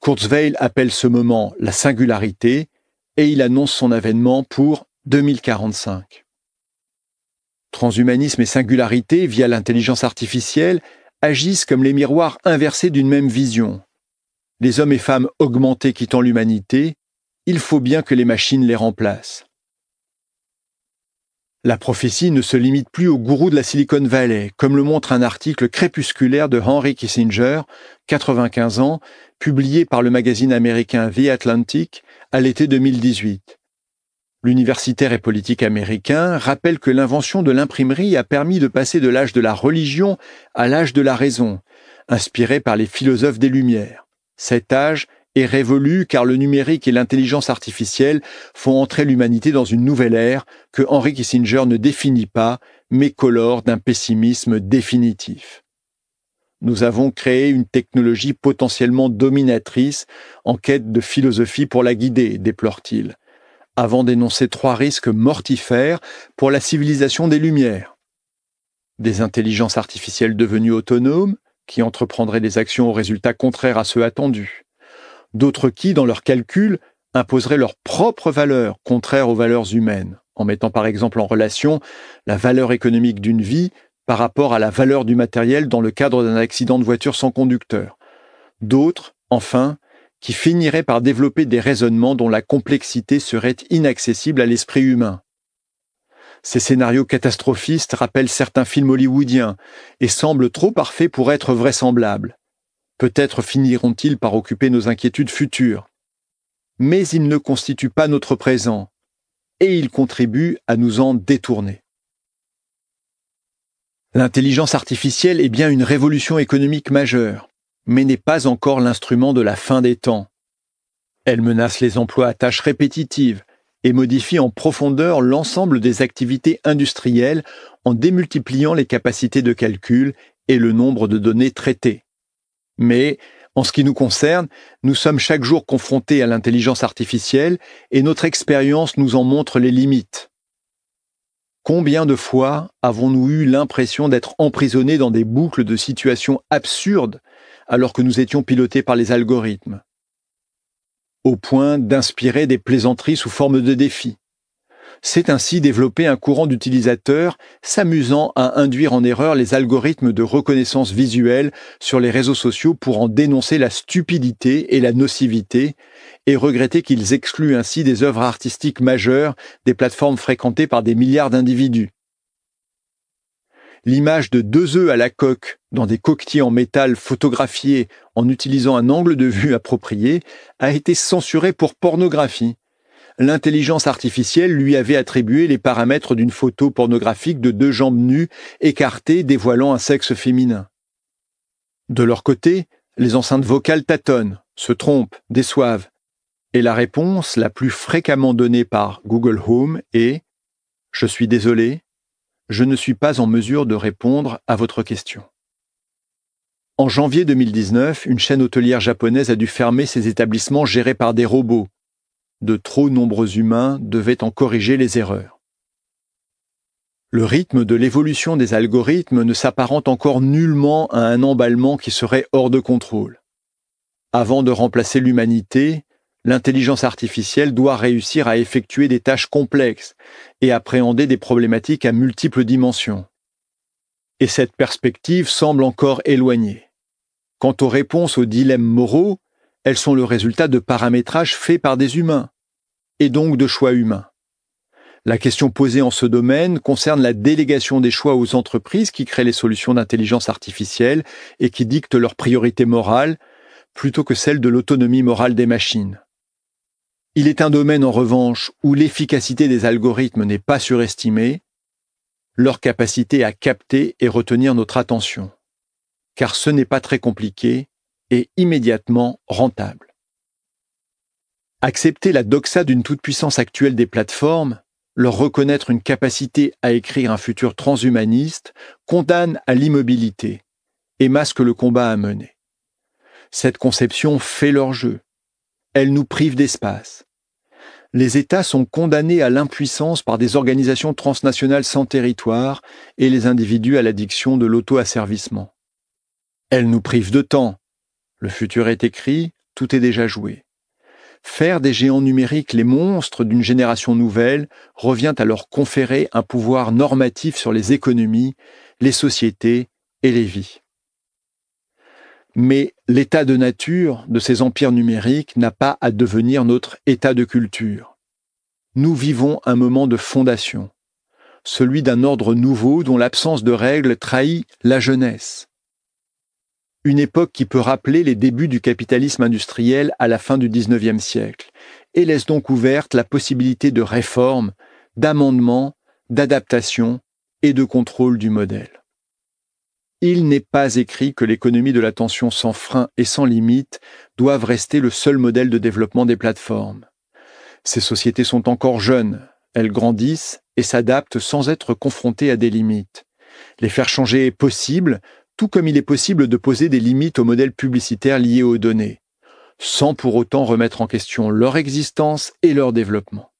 Kurzweil appelle ce moment la singularité et il annonce son avènement pour 2045. Transhumanisme et singularité via l'intelligence artificielle agissent comme les miroirs inversés d'une même vision. Les hommes et femmes augmentés quittant l'humanité il faut bien que les machines les remplacent. La prophétie ne se limite plus au gourou de la Silicon Valley, comme le montre un article crépusculaire de Henry Kissinger, 95 ans, publié par le magazine américain The Atlantic à l'été 2018. L'universitaire et politique américain rappelle que l'invention de l'imprimerie a permis de passer de l'âge de la religion à l'âge de la raison, inspiré par les philosophes des Lumières. Cet âge est révolue car le numérique et l'intelligence artificielle font entrer l'humanité dans une nouvelle ère que Henry Kissinger ne définit pas, mais colore d'un pessimisme définitif. Nous avons créé une technologie potentiellement dominatrice en quête de philosophie pour la guider, déplore-t-il, avant d'énoncer trois risques mortifères pour la civilisation des Lumières. Des intelligences artificielles devenues autonomes, qui entreprendraient des actions aux résultats contraires à ceux attendus d'autres qui, dans leurs calculs, imposeraient leurs propres valeurs, contraires aux valeurs humaines, en mettant par exemple en relation la valeur économique d'une vie par rapport à la valeur du matériel dans le cadre d'un accident de voiture sans conducteur. D'autres, enfin, qui finiraient par développer des raisonnements dont la complexité serait inaccessible à l'esprit humain. Ces scénarios catastrophistes rappellent certains films hollywoodiens et semblent trop parfaits pour être vraisemblables. Peut-être finiront-ils par occuper nos inquiétudes futures. Mais ils ne constituent pas notre présent, et ils contribuent à nous en détourner. L'intelligence artificielle est bien une révolution économique majeure, mais n'est pas encore l'instrument de la fin des temps. Elle menace les emplois à tâches répétitives et modifie en profondeur l'ensemble des activités industrielles en démultipliant les capacités de calcul et le nombre de données traitées. Mais en ce qui nous concerne, nous sommes chaque jour confrontés à l'intelligence artificielle et notre expérience nous en montre les limites. Combien de fois avons-nous eu l'impression d'être emprisonnés dans des boucles de situations absurdes alors que nous étions pilotés par les algorithmes Au point d'inspirer des plaisanteries sous forme de défis. C'est ainsi développé un courant d'utilisateurs s'amusant à induire en erreur les algorithmes de reconnaissance visuelle sur les réseaux sociaux pour en dénoncer la stupidité et la nocivité, et regretter qu'ils excluent ainsi des œuvres artistiques majeures des plateformes fréquentées par des milliards d'individus. L'image de deux œufs à la coque dans des coquetiers en métal photographiés en utilisant un angle de vue approprié a été censurée pour pornographie L'intelligence artificielle lui avait attribué les paramètres d'une photo pornographique de deux jambes nues, écartées, dévoilant un sexe féminin. De leur côté, les enceintes vocales tâtonnent, se trompent, déçoivent. Et la réponse la plus fréquemment donnée par Google Home est ⁇ Je suis désolé, je ne suis pas en mesure de répondre à votre question. ⁇ En janvier 2019, une chaîne hôtelière japonaise a dû fermer ses établissements gérés par des robots de trop nombreux humains devaient en corriger les erreurs. Le rythme de l'évolution des algorithmes ne s'apparente encore nullement à un emballement qui serait hors de contrôle. Avant de remplacer l'humanité, l'intelligence artificielle doit réussir à effectuer des tâches complexes et appréhender des problématiques à multiples dimensions. Et cette perspective semble encore éloignée. Quant aux réponses aux dilemmes moraux, elles sont le résultat de paramétrages faits par des humains, et donc de choix humains. La question posée en ce domaine concerne la délégation des choix aux entreprises qui créent les solutions d'intelligence artificielle et qui dictent leurs priorités morales, plutôt que celle de l'autonomie morale des machines. Il est un domaine, en revanche, où l'efficacité des algorithmes n'est pas surestimée, leur capacité à capter et retenir notre attention. Car ce n'est pas très compliqué, et immédiatement rentable. Accepter la doxa d'une toute-puissance actuelle des plateformes, leur reconnaître une capacité à écrire un futur transhumaniste, condamne à l'immobilité et masque le combat à mener. Cette conception fait leur jeu. Elle nous prive d'espace. Les États sont condamnés à l'impuissance par des organisations transnationales sans territoire et les individus à l'addiction de l'auto-asservissement. Elle nous prive de temps, le futur est écrit, tout est déjà joué. Faire des géants numériques les monstres d'une génération nouvelle revient à leur conférer un pouvoir normatif sur les économies, les sociétés et les vies. Mais l'état de nature de ces empires numériques n'a pas à devenir notre état de culture. Nous vivons un moment de fondation, celui d'un ordre nouveau dont l'absence de règles trahit la jeunesse une époque qui peut rappeler les débuts du capitalisme industriel à la fin du XIXe siècle, et laisse donc ouverte la possibilité de réforme, d'amendements, d'adaptation et de contrôle du modèle. Il n'est pas écrit que l'économie de l'attention sans frein et sans limite doive rester le seul modèle de développement des plateformes. Ces sociétés sont encore jeunes, elles grandissent et s'adaptent sans être confrontées à des limites. Les faire changer est possible tout comme il est possible de poser des limites aux modèles publicitaires liés aux données, sans pour autant remettre en question leur existence et leur développement.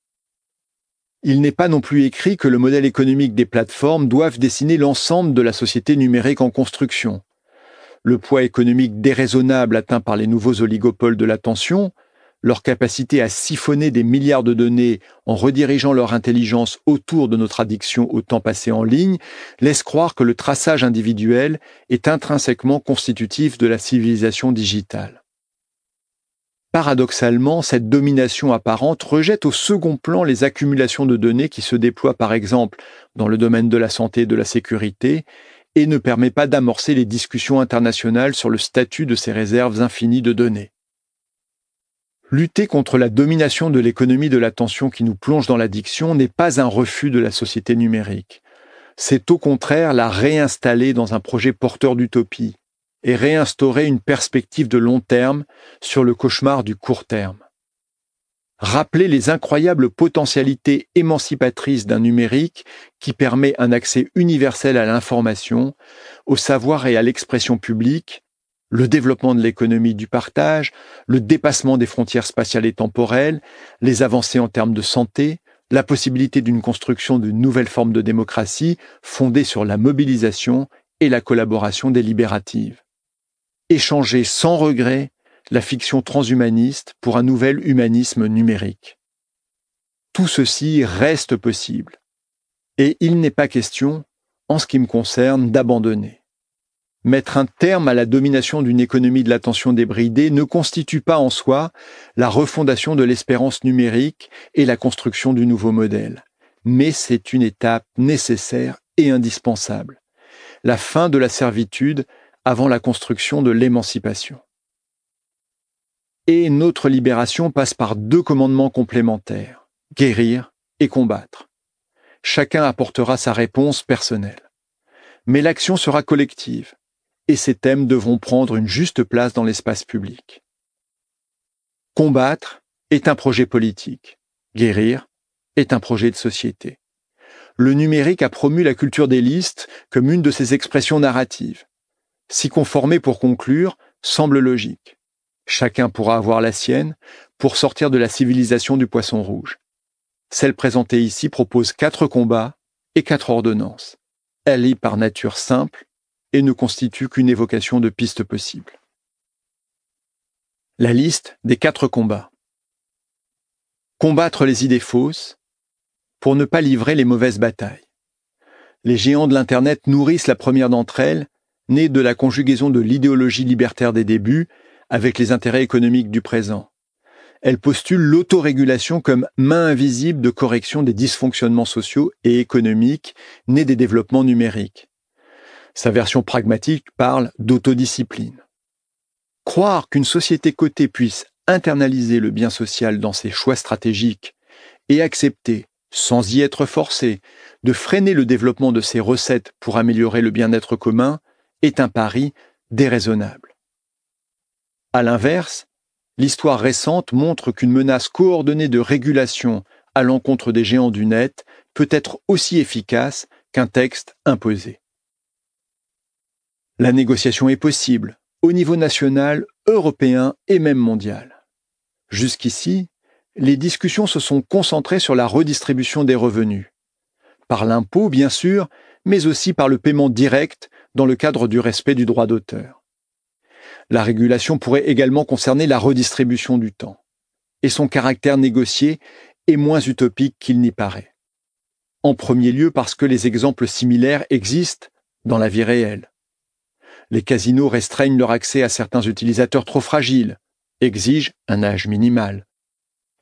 Il n'est pas non plus écrit que le modèle économique des plateformes doive dessiner l'ensemble de la société numérique en construction. Le poids économique déraisonnable atteint par les nouveaux oligopoles de l'attention, leur capacité à siphonner des milliards de données en redirigeant leur intelligence autour de notre addiction au temps passé en ligne, laisse croire que le traçage individuel est intrinsèquement constitutif de la civilisation digitale. Paradoxalement, cette domination apparente rejette au second plan les accumulations de données qui se déploient par exemple dans le domaine de la santé et de la sécurité et ne permet pas d'amorcer les discussions internationales sur le statut de ces réserves infinies de données. Lutter contre la domination de l'économie de l'attention qui nous plonge dans l'addiction n'est pas un refus de la société numérique. C'est au contraire la réinstaller dans un projet porteur d'utopie et réinstaurer une perspective de long terme sur le cauchemar du court terme. Rappeler les incroyables potentialités émancipatrices d'un numérique qui permet un accès universel à l'information, au savoir et à l'expression publique, le développement de l'économie du partage, le dépassement des frontières spatiales et temporelles, les avancées en termes de santé, la possibilité d'une construction d'une nouvelle forme de démocratie fondée sur la mobilisation et la collaboration délibérative. Échanger sans regret la fiction transhumaniste pour un nouvel humanisme numérique. Tout ceci reste possible. Et il n'est pas question, en ce qui me concerne, d'abandonner. Mettre un terme à la domination d'une économie de l'attention débridée ne constitue pas en soi la refondation de l'espérance numérique et la construction du nouveau modèle, mais c'est une étape nécessaire et indispensable. La fin de la servitude avant la construction de l'émancipation. Et notre libération passe par deux commandements complémentaires, guérir et combattre. Chacun apportera sa réponse personnelle. Mais l'action sera collective et ces thèmes devront prendre une juste place dans l'espace public. Combattre est un projet politique, guérir est un projet de société. Le numérique a promu la culture des listes comme une de ses expressions narratives. S'y conformer pour conclure semble logique. Chacun pourra avoir la sienne pour sortir de la civilisation du poisson rouge. Celle présentée ici propose quatre combats et quatre ordonnances. Elle est par nature simple, et ne constitue qu'une évocation de pistes possibles. La liste des quatre combats. Combattre les idées fausses pour ne pas livrer les mauvaises batailles. Les géants de l'Internet nourrissent la première d'entre elles, née de la conjugaison de l'idéologie libertaire des débuts avec les intérêts économiques du présent. Elle postule l'autorégulation comme main invisible de correction des dysfonctionnements sociaux et économiques nés des développements numériques. Sa version pragmatique parle d'autodiscipline. Croire qu'une société cotée puisse internaliser le bien social dans ses choix stratégiques et accepter, sans y être forcée, de freiner le développement de ses recettes pour améliorer le bien-être commun est un pari déraisonnable. À l'inverse, l'histoire récente montre qu'une menace coordonnée de régulation à l'encontre des géants du net peut être aussi efficace qu'un texte imposé. La négociation est possible, au niveau national, européen et même mondial. Jusqu'ici, les discussions se sont concentrées sur la redistribution des revenus, par l'impôt bien sûr, mais aussi par le paiement direct dans le cadre du respect du droit d'auteur. La régulation pourrait également concerner la redistribution du temps, et son caractère négocié est moins utopique qu'il n'y paraît. En premier lieu parce que les exemples similaires existent dans la vie réelle les casinos restreignent leur accès à certains utilisateurs trop fragiles, exigent un âge minimal.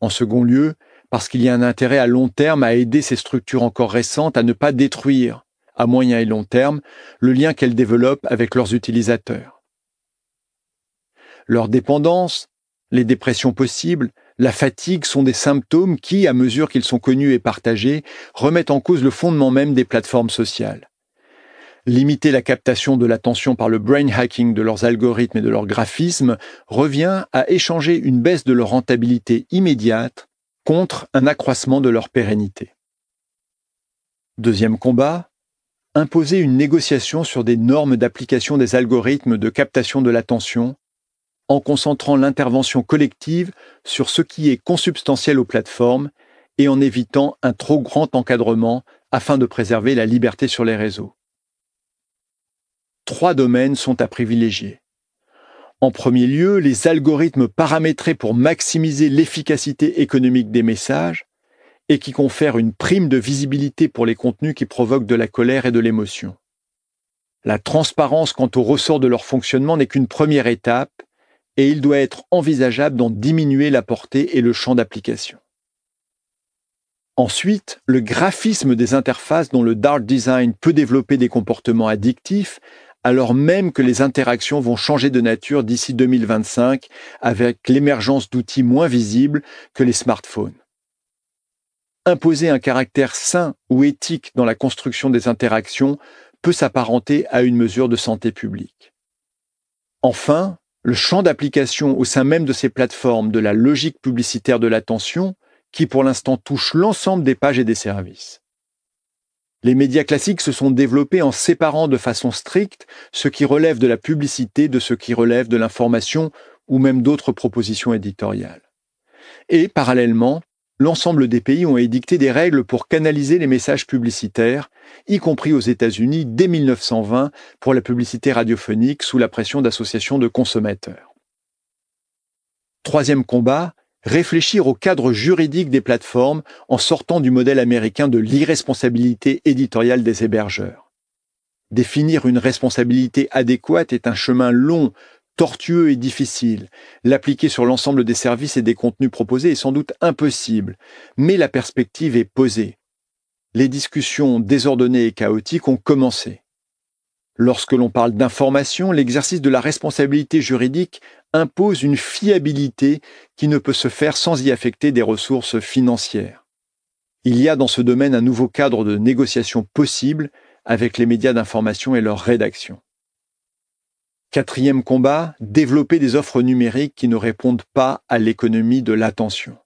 En second lieu, parce qu'il y a un intérêt à long terme à aider ces structures encore récentes à ne pas détruire, à moyen et long terme, le lien qu'elles développent avec leurs utilisateurs. Leur dépendance, les dépressions possibles, la fatigue sont des symptômes qui, à mesure qu'ils sont connus et partagés, remettent en cause le fondement même des plateformes sociales limiter la captation de l'attention par le brain hacking de leurs algorithmes et de leurs graphismes revient à échanger une baisse de leur rentabilité immédiate contre un accroissement de leur pérennité. Deuxième combat, imposer une négociation sur des normes d'application des algorithmes de captation de l'attention en concentrant l'intervention collective sur ce qui est consubstantiel aux plateformes et en évitant un trop grand encadrement afin de préserver la liberté sur les réseaux trois domaines sont à privilégier. En premier lieu, les algorithmes paramétrés pour maximiser l'efficacité économique des messages et qui confèrent une prime de visibilité pour les contenus qui provoquent de la colère et de l'émotion. La transparence quant au ressort de leur fonctionnement n'est qu'une première étape et il doit être envisageable d'en diminuer la portée et le champ d'application. Ensuite, le graphisme des interfaces dont le dark design peut développer des comportements addictifs alors même que les interactions vont changer de nature d'ici 2025 avec l'émergence d'outils moins visibles que les smartphones. Imposer un caractère sain ou éthique dans la construction des interactions peut s'apparenter à une mesure de santé publique. Enfin, le champ d'application au sein même de ces plateformes de la logique publicitaire de l'attention, qui pour l'instant touche l'ensemble des pages et des services. Les médias classiques se sont développés en séparant de façon stricte ce qui relève de la publicité de ce qui relève de l'information ou même d'autres propositions éditoriales. Et, parallèlement, l'ensemble des pays ont édicté des règles pour canaliser les messages publicitaires, y compris aux États-Unis dès 1920 pour la publicité radiophonique sous la pression d'associations de consommateurs. Troisième combat, réfléchir au cadre juridique des plateformes en sortant du modèle américain de l'irresponsabilité éditoriale des hébergeurs. Définir une responsabilité adéquate est un chemin long, tortueux et difficile. L'appliquer sur l'ensemble des services et des contenus proposés est sans doute impossible, mais la perspective est posée. Les discussions désordonnées et chaotiques ont commencé. Lorsque l'on parle d'information, l'exercice de la responsabilité juridique impose une fiabilité qui ne peut se faire sans y affecter des ressources financières. Il y a dans ce domaine un nouveau cadre de négociation possible avec les médias d'information et leur rédaction. Quatrième combat, développer des offres numériques qui ne répondent pas à l'économie de l'attention.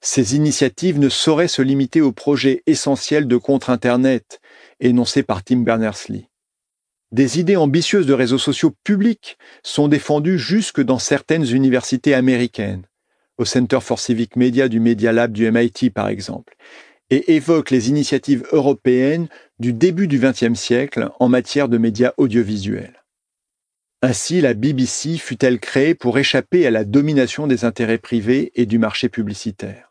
Ces initiatives ne sauraient se limiter aux projets essentiels de contre Internet, énoncés par Tim Berners-Lee. Des idées ambitieuses de réseaux sociaux publics sont défendues jusque dans certaines universités américaines, au Center for Civic Media du Media Lab du MIT par exemple, et évoquent les initiatives européennes du début du XXe siècle en matière de médias audiovisuels. Ainsi, la BBC fut-elle créée pour échapper à la domination des intérêts privés et du marché publicitaire.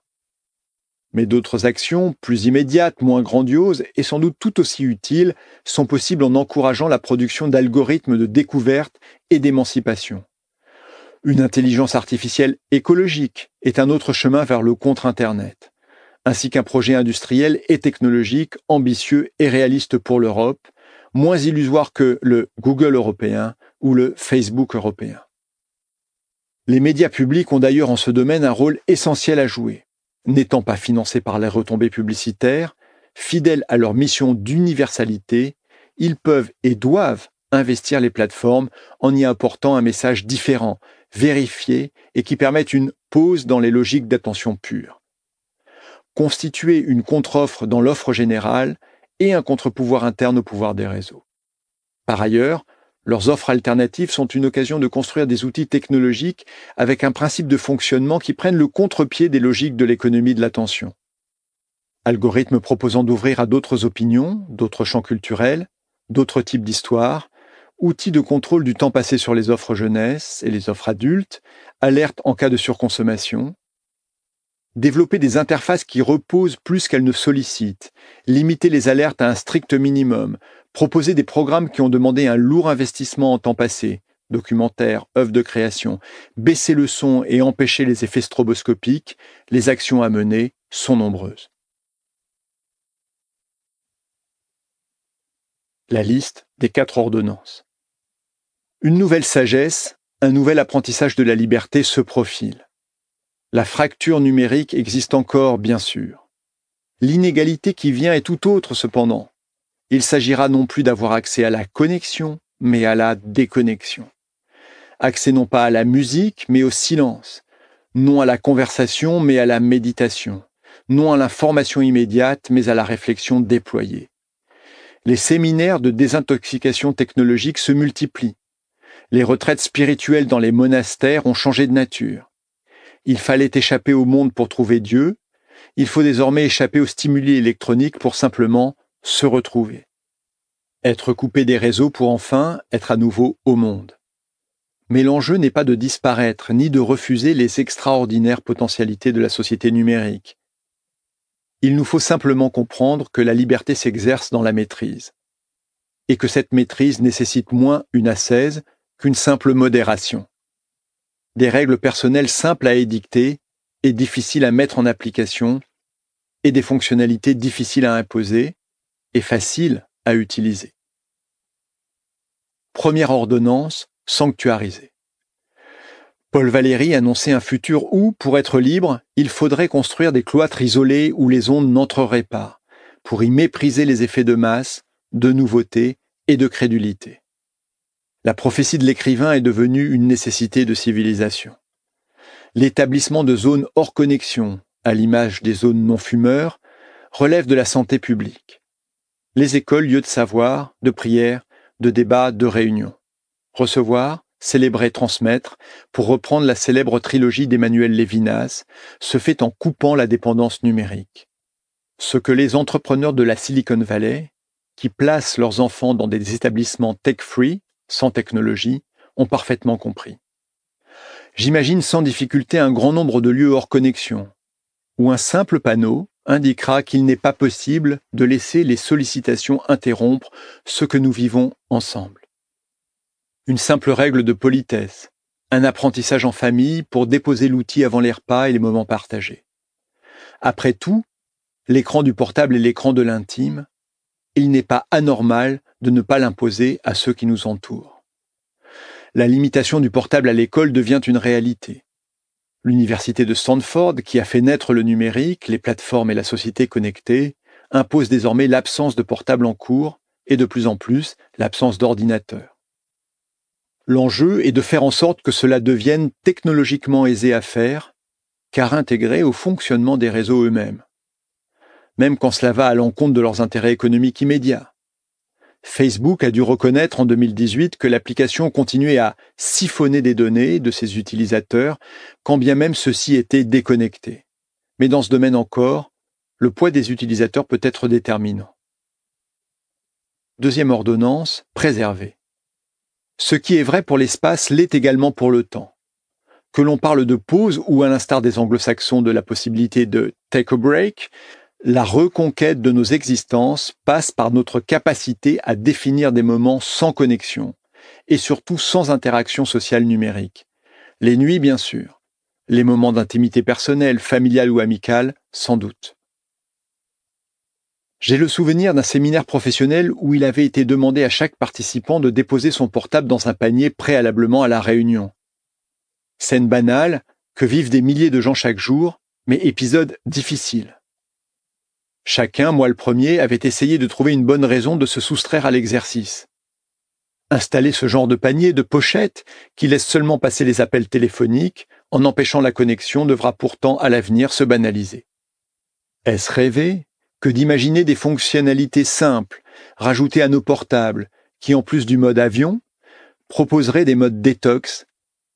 Mais d'autres actions, plus immédiates, moins grandioses et sans doute tout aussi utiles, sont possibles en encourageant la production d'algorithmes de découverte et d'émancipation. Une intelligence artificielle écologique est un autre chemin vers le contre-Internet, ainsi qu'un projet industriel et technologique ambitieux et réaliste pour l'Europe, moins illusoire que le Google européen ou le Facebook européen. Les médias publics ont d'ailleurs en ce domaine un rôle essentiel à jouer n'étant pas financés par les retombées publicitaires, fidèles à leur mission d'universalité, ils peuvent et doivent investir les plateformes en y apportant un message différent, vérifié et qui permette une pause dans les logiques d'attention pure. Constituer une contre-offre dans l'offre générale et un contre-pouvoir interne au pouvoir des réseaux. Par ailleurs, leurs offres alternatives sont une occasion de construire des outils technologiques avec un principe de fonctionnement qui prennent le contre-pied des logiques de l'économie de l'attention. Algorithmes proposant d'ouvrir à d'autres opinions, d'autres champs culturels, d'autres types d'histoires, outils de contrôle du temps passé sur les offres jeunesse et les offres adultes, alertes en cas de surconsommation, développer des interfaces qui reposent plus qu'elles ne sollicitent, limiter les alertes à un strict minimum, proposer des programmes qui ont demandé un lourd investissement en temps passé, documentaires, œuvres de création, baisser le son et empêcher les effets stroboscopiques, les actions à mener sont nombreuses. La liste des quatre ordonnances. Une nouvelle sagesse, un nouvel apprentissage de la liberté se profile. La fracture numérique existe encore, bien sûr. L'inégalité qui vient est tout autre, cependant. Il s'agira non plus d'avoir accès à la connexion, mais à la déconnexion. Accès non pas à la musique, mais au silence. Non à la conversation, mais à la méditation. Non à l'information immédiate, mais à la réflexion déployée. Les séminaires de désintoxication technologique se multiplient. Les retraites spirituelles dans les monastères ont changé de nature. Il fallait échapper au monde pour trouver Dieu. Il faut désormais échapper aux stimuli électroniques pour simplement se retrouver, être coupé des réseaux pour enfin être à nouveau au monde. Mais l'enjeu n'est pas de disparaître ni de refuser les extraordinaires potentialités de la société numérique. Il nous faut simplement comprendre que la liberté s'exerce dans la maîtrise, et que cette maîtrise nécessite moins une assaise qu'une simple modération. Des règles personnelles simples à édicter et difficiles à mettre en application, et des fonctionnalités difficiles à imposer, et facile à utiliser. Première ordonnance, sanctuarisée. Paul Valéry annonçait un futur où, pour être libre, il faudrait construire des cloîtres isolés où les ondes n'entreraient pas, pour y mépriser les effets de masse, de nouveauté et de crédulité. La prophétie de l'écrivain est devenue une nécessité de civilisation. L'établissement de zones hors connexion, à l'image des zones non fumeurs, relève de la santé publique les écoles lieux de savoir, de prière, de débat, de réunion. Recevoir, célébrer, transmettre, pour reprendre la célèbre trilogie d'Emmanuel Lévinas, se fait en coupant la dépendance numérique. Ce que les entrepreneurs de la Silicon Valley, qui placent leurs enfants dans des établissements tech-free, sans technologie, ont parfaitement compris. J'imagine sans difficulté un grand nombre de lieux hors connexion, où un simple panneau, indiquera qu'il n'est pas possible de laisser les sollicitations interrompre ce que nous vivons ensemble. Une simple règle de politesse, un apprentissage en famille pour déposer l'outil avant les repas et les moments partagés. Après tout, l'écran du portable est l'écran de l'intime, il n'est pas anormal de ne pas l'imposer à ceux qui nous entourent. La limitation du portable à l'école devient une réalité. L'université de Stanford, qui a fait naître le numérique, les plateformes et la société connectée, impose désormais l'absence de portables en cours et de plus en plus l'absence d'ordinateur. L'enjeu est de faire en sorte que cela devienne technologiquement aisé à faire, car intégré au fonctionnement des réseaux eux-mêmes, même quand cela va à l'encontre de leurs intérêts économiques immédiats. Facebook a dû reconnaître en 2018 que l'application continuait à siphonner des données de ses utilisateurs, quand bien même ceux-ci étaient déconnectés. Mais dans ce domaine encore, le poids des utilisateurs peut être déterminant. Deuxième ordonnance, préserver. Ce qui est vrai pour l'espace l'est également pour le temps. Que l'on parle de pause ou à l'instar des anglo-saxons de la possibilité de take a break, la reconquête de nos existences passe par notre capacité à définir des moments sans connexion et surtout sans interaction sociale numérique. Les nuits, bien sûr. Les moments d'intimité personnelle, familiale ou amicale, sans doute. J'ai le souvenir d'un séminaire professionnel où il avait été demandé à chaque participant de déposer son portable dans un panier préalablement à la réunion. Scène banale, que vivent des milliers de gens chaque jour, mais épisode difficile. Chacun, moi le premier, avait essayé de trouver une bonne raison de se soustraire à l'exercice. Installer ce genre de panier, de pochette, qui laisse seulement passer les appels téléphoniques, en empêchant la connexion, devra pourtant à l'avenir se banaliser. Est-ce rêver que d'imaginer des fonctionnalités simples, rajoutées à nos portables, qui en plus du mode avion, proposeraient des modes détox,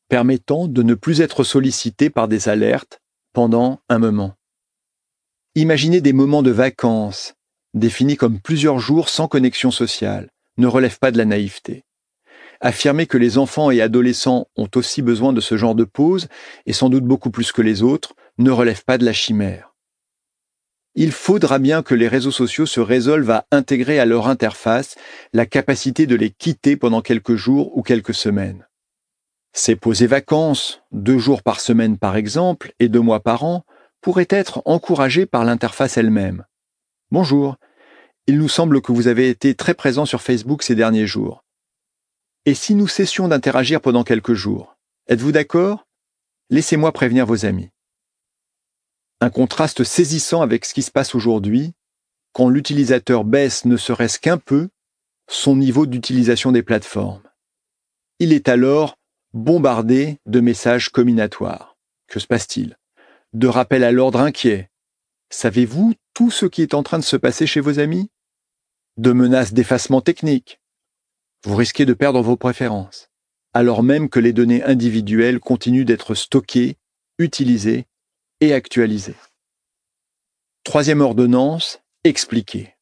permettant de ne plus être sollicité par des alertes pendant un moment Imaginer des moments de vacances, définis comme plusieurs jours sans connexion sociale, ne relève pas de la naïveté. Affirmer que les enfants et adolescents ont aussi besoin de ce genre de pause, et sans doute beaucoup plus que les autres, ne relève pas de la chimère. Il faudra bien que les réseaux sociaux se résolvent à intégrer à leur interface la capacité de les quitter pendant quelques jours ou quelques semaines. Ces pauses vacances, deux jours par semaine par exemple et deux mois par an, pourrait être encouragé par l'interface elle-même. Bonjour, il nous semble que vous avez été très présent sur Facebook ces derniers jours. Et si nous cessions d'interagir pendant quelques jours, êtes-vous d'accord Laissez-moi prévenir vos amis. Un contraste saisissant avec ce qui se passe aujourd'hui, quand l'utilisateur baisse ne serait-ce qu'un peu son niveau d'utilisation des plateformes. Il est alors bombardé de messages combinatoires. Que se passe-t-il de rappel à l'ordre inquiet. Savez-vous tout ce qui est en train de se passer chez vos amis De menaces d'effacement technique. Vous risquez de perdre vos préférences, alors même que les données individuelles continuent d'être stockées, utilisées et actualisées. Troisième ordonnance, expliquer.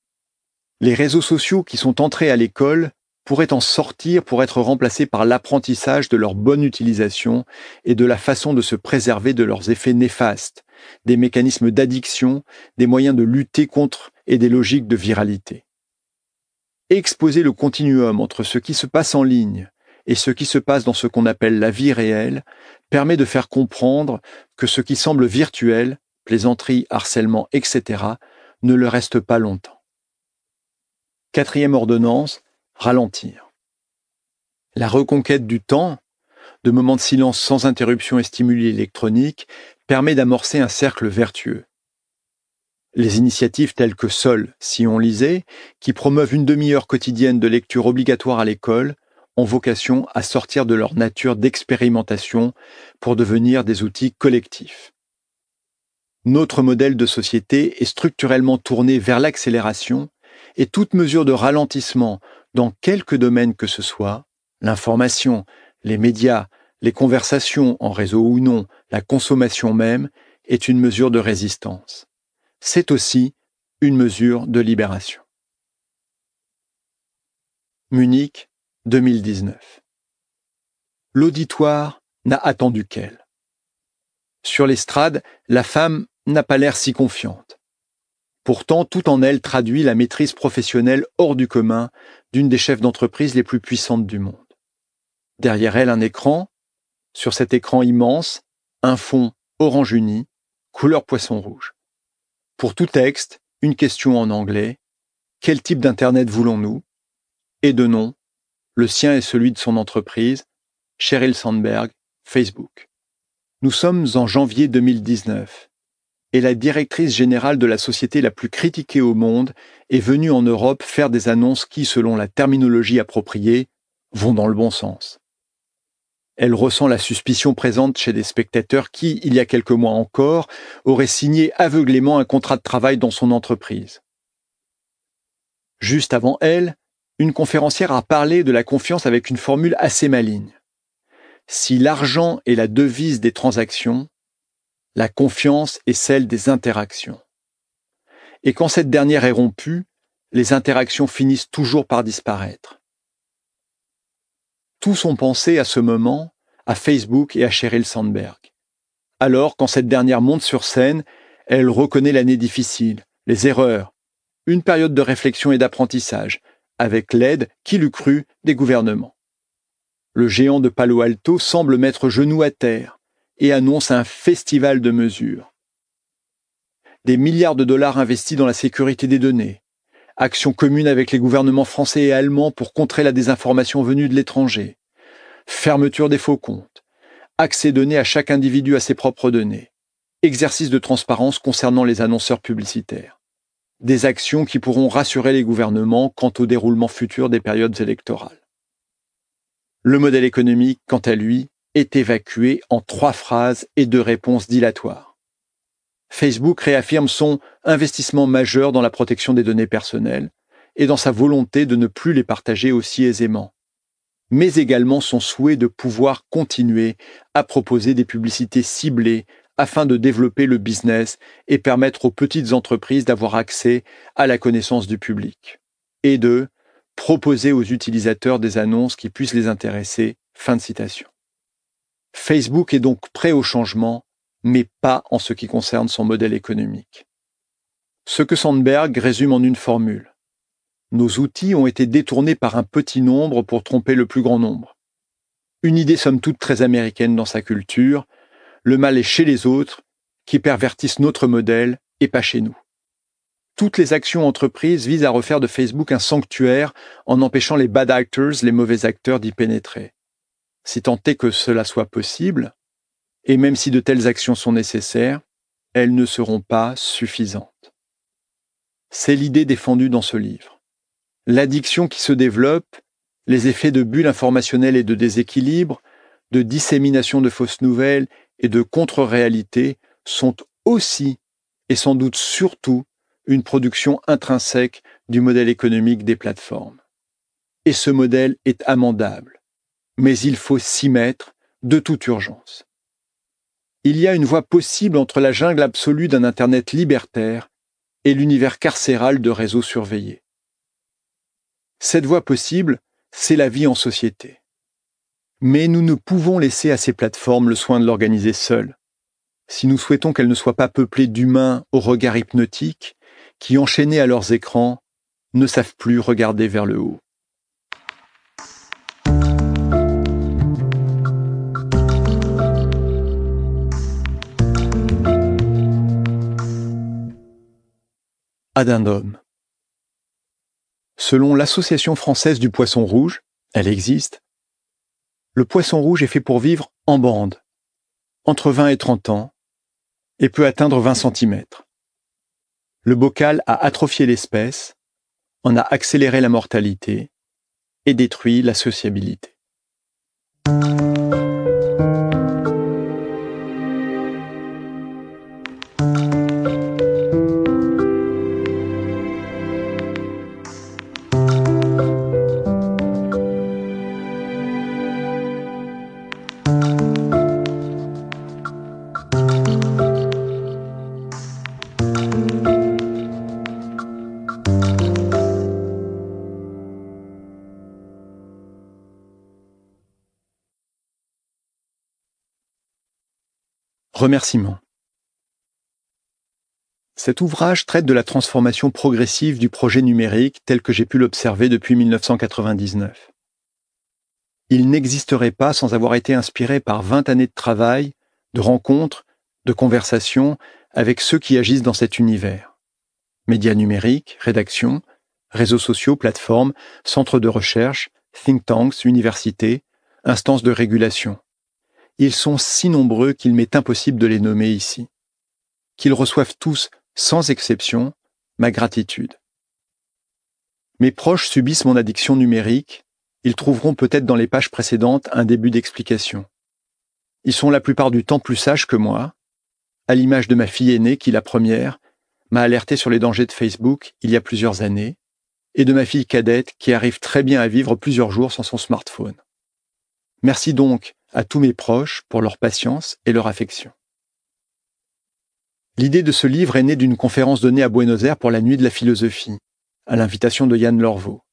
Les réseaux sociaux qui sont entrés à l'école pourraient en sortir pour être remplacés par l'apprentissage de leur bonne utilisation et de la façon de se préserver de leurs effets néfastes, des mécanismes d'addiction, des moyens de lutter contre et des logiques de viralité. Exposer le continuum entre ce qui se passe en ligne et ce qui se passe dans ce qu'on appelle la vie réelle permet de faire comprendre que ce qui semble virtuel, plaisanterie, harcèlement, etc., ne le reste pas longtemps. Quatrième ordonnance, ralentir. La reconquête du temps, de moments de silence sans interruption et stimuli électroniques, permet d'amorcer un cercle vertueux. Les initiatives telles que Sol, si on lisait, qui promeuvent une demi-heure quotidienne de lecture obligatoire à l'école, ont vocation à sortir de leur nature d'expérimentation pour devenir des outils collectifs. Notre modèle de société est structurellement tourné vers l'accélération et toute mesure de ralentissement dans quelque domaine que ce soit, l'information, les médias, les conversations en réseau ou non, la consommation même, est une mesure de résistance. C'est aussi une mesure de libération. Munich 2019. L'auditoire n'a attendu qu'elle. Sur l'estrade, la femme n'a pas l'air si confiante. Pourtant, tout en elle traduit la maîtrise professionnelle hors du commun d'une des chefs d'entreprise les plus puissantes du monde. Derrière elle, un écran. Sur cet écran immense, un fond orange uni, couleur poisson rouge. Pour tout texte, une question en anglais. Quel type d'Internet voulons-nous Et de nom, le sien est celui de son entreprise, Sheryl Sandberg, Facebook. Nous sommes en janvier 2019 et la directrice générale de la société la plus critiquée au monde est venue en Europe faire des annonces qui, selon la terminologie appropriée, vont dans le bon sens. Elle ressent la suspicion présente chez des spectateurs qui, il y a quelques mois encore, auraient signé aveuglément un contrat de travail dans son entreprise. Juste avant elle, une conférencière a parlé de la confiance avec une formule assez maligne. Si l'argent est la devise des transactions, la confiance est celle des interactions et quand cette dernière est rompue, les interactions finissent toujours par disparaître. Tous ont pensé à ce moment à Facebook et à Sheryl Sandberg. Alors, quand cette dernière monte sur scène, elle reconnaît l'année difficile, les erreurs, une période de réflexion et d'apprentissage, avec l'aide, qui l'eût cru, des gouvernements. Le géant de Palo Alto semble mettre genou à terre et annonce un festival de mesures des milliards de dollars investis dans la sécurité des données, actions communes avec les gouvernements français et allemands pour contrer la désinformation venue de l'étranger, fermeture des faux comptes, accès donné à chaque individu à ses propres données, exercice de transparence concernant les annonceurs publicitaires, des actions qui pourront rassurer les gouvernements quant au déroulement futur des périodes électorales. Le modèle économique, quant à lui, est évacué en trois phrases et deux réponses dilatoires. Facebook réaffirme son investissement majeur dans la protection des données personnelles et dans sa volonté de ne plus les partager aussi aisément, mais également son souhait de pouvoir continuer à proposer des publicités ciblées afin de développer le business et permettre aux petites entreprises d'avoir accès à la connaissance du public, et de proposer aux utilisateurs des annonces qui puissent les intéresser. Fin de citation. Facebook est donc prêt au changement mais pas en ce qui concerne son modèle économique. Ce que Sandberg résume en une formule. Nos outils ont été détournés par un petit nombre pour tromper le plus grand nombre. Une idée somme toute très américaine dans sa culture, le mal est chez les autres, qui pervertissent notre modèle et pas chez nous. Toutes les actions entreprises visent à refaire de Facebook un sanctuaire en empêchant les bad actors, les mauvais acteurs d'y pénétrer. Si tant est que cela soit possible, et même si de telles actions sont nécessaires, elles ne seront pas suffisantes. C'est l'idée défendue dans ce livre. L'addiction qui se développe, les effets de bulles informationnelles et de déséquilibre, de dissémination de fausses nouvelles et de contre-réalité sont aussi, et sans doute surtout, une production intrinsèque du modèle économique des plateformes. Et ce modèle est amendable, mais il faut s'y mettre de toute urgence il y a une voie possible entre la jungle absolue d'un Internet libertaire et l'univers carcéral de réseaux surveillés. Cette voie possible, c'est la vie en société. Mais nous ne pouvons laisser à ces plateformes le soin de l'organiser seules. Si nous souhaitons qu'elles ne soient pas peuplées d'humains au regard hypnotique, qui, enchaînés à leurs écrans, ne savent plus regarder vers le haut. addendum. Selon l'Association française du poisson rouge, elle existe, le poisson rouge est fait pour vivre en bande, entre 20 et 30 ans, et peut atteindre 20 cm. Le bocal a atrophié l'espèce, en a accéléré la mortalité et détruit la sociabilité. Remerciements. Cet ouvrage traite de la transformation progressive du projet numérique tel que j'ai pu l'observer depuis 1999. Il n'existerait pas sans avoir été inspiré par 20 années de travail, de rencontres, de conversations avec ceux qui agissent dans cet univers. Médias numériques, rédactions, réseaux sociaux, plateformes, centres de recherche, think tanks, universités, instances de régulation. Ils sont si nombreux qu'il m'est impossible de les nommer ici. Qu'ils reçoivent tous, sans exception, ma gratitude. Mes proches subissent mon addiction numérique, ils trouveront peut-être dans les pages précédentes un début d'explication. Ils sont la plupart du temps plus sages que moi, à l'image de ma fille aînée qui, la première, m'a alerté sur les dangers de Facebook il y a plusieurs années, et de ma fille cadette qui arrive très bien à vivre plusieurs jours sans son smartphone. Merci donc à tous mes proches pour leur patience et leur affection. L'idée de ce livre est née d'une conférence donnée à Buenos Aires pour la Nuit de la philosophie, à l'invitation de Yann Lorvaux.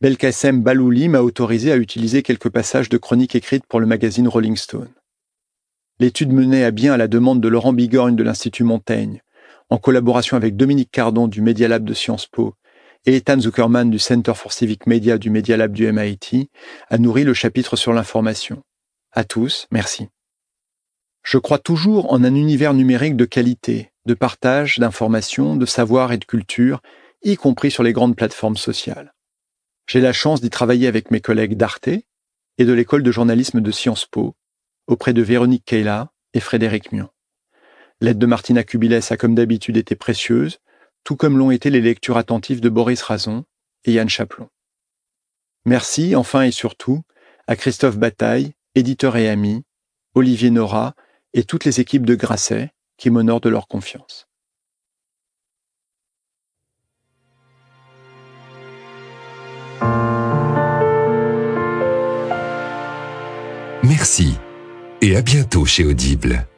Belkacem Balouli m'a autorisé à utiliser quelques passages de chroniques écrites pour le magazine Rolling Stone. L'étude menait à bien à la demande de Laurent Bigorne de l'Institut Montaigne, en collaboration avec Dominique Cardon du Media Lab de Sciences Po et Ethan Zuckerman du Center for Civic Media du Media Lab du MIT a nourri le chapitre sur l'information. À tous, merci. Je crois toujours en un univers numérique de qualité, de partage, d'informations, de savoir et de culture, y compris sur les grandes plateformes sociales. J'ai la chance d'y travailler avec mes collègues d'Arte et de l'école de journalisme de Sciences Po, auprès de Véronique Keila et Frédéric Mion. L'aide de Martina Kubiles a comme d'habitude été précieuse tout comme l'ont été les lectures attentives de Boris Razon et Yann Chaplon. Merci, enfin et surtout, à Christophe Bataille, éditeur et ami, Olivier Nora et toutes les équipes de Grasset qui m'honorent de leur confiance. Merci et à bientôt chez Audible.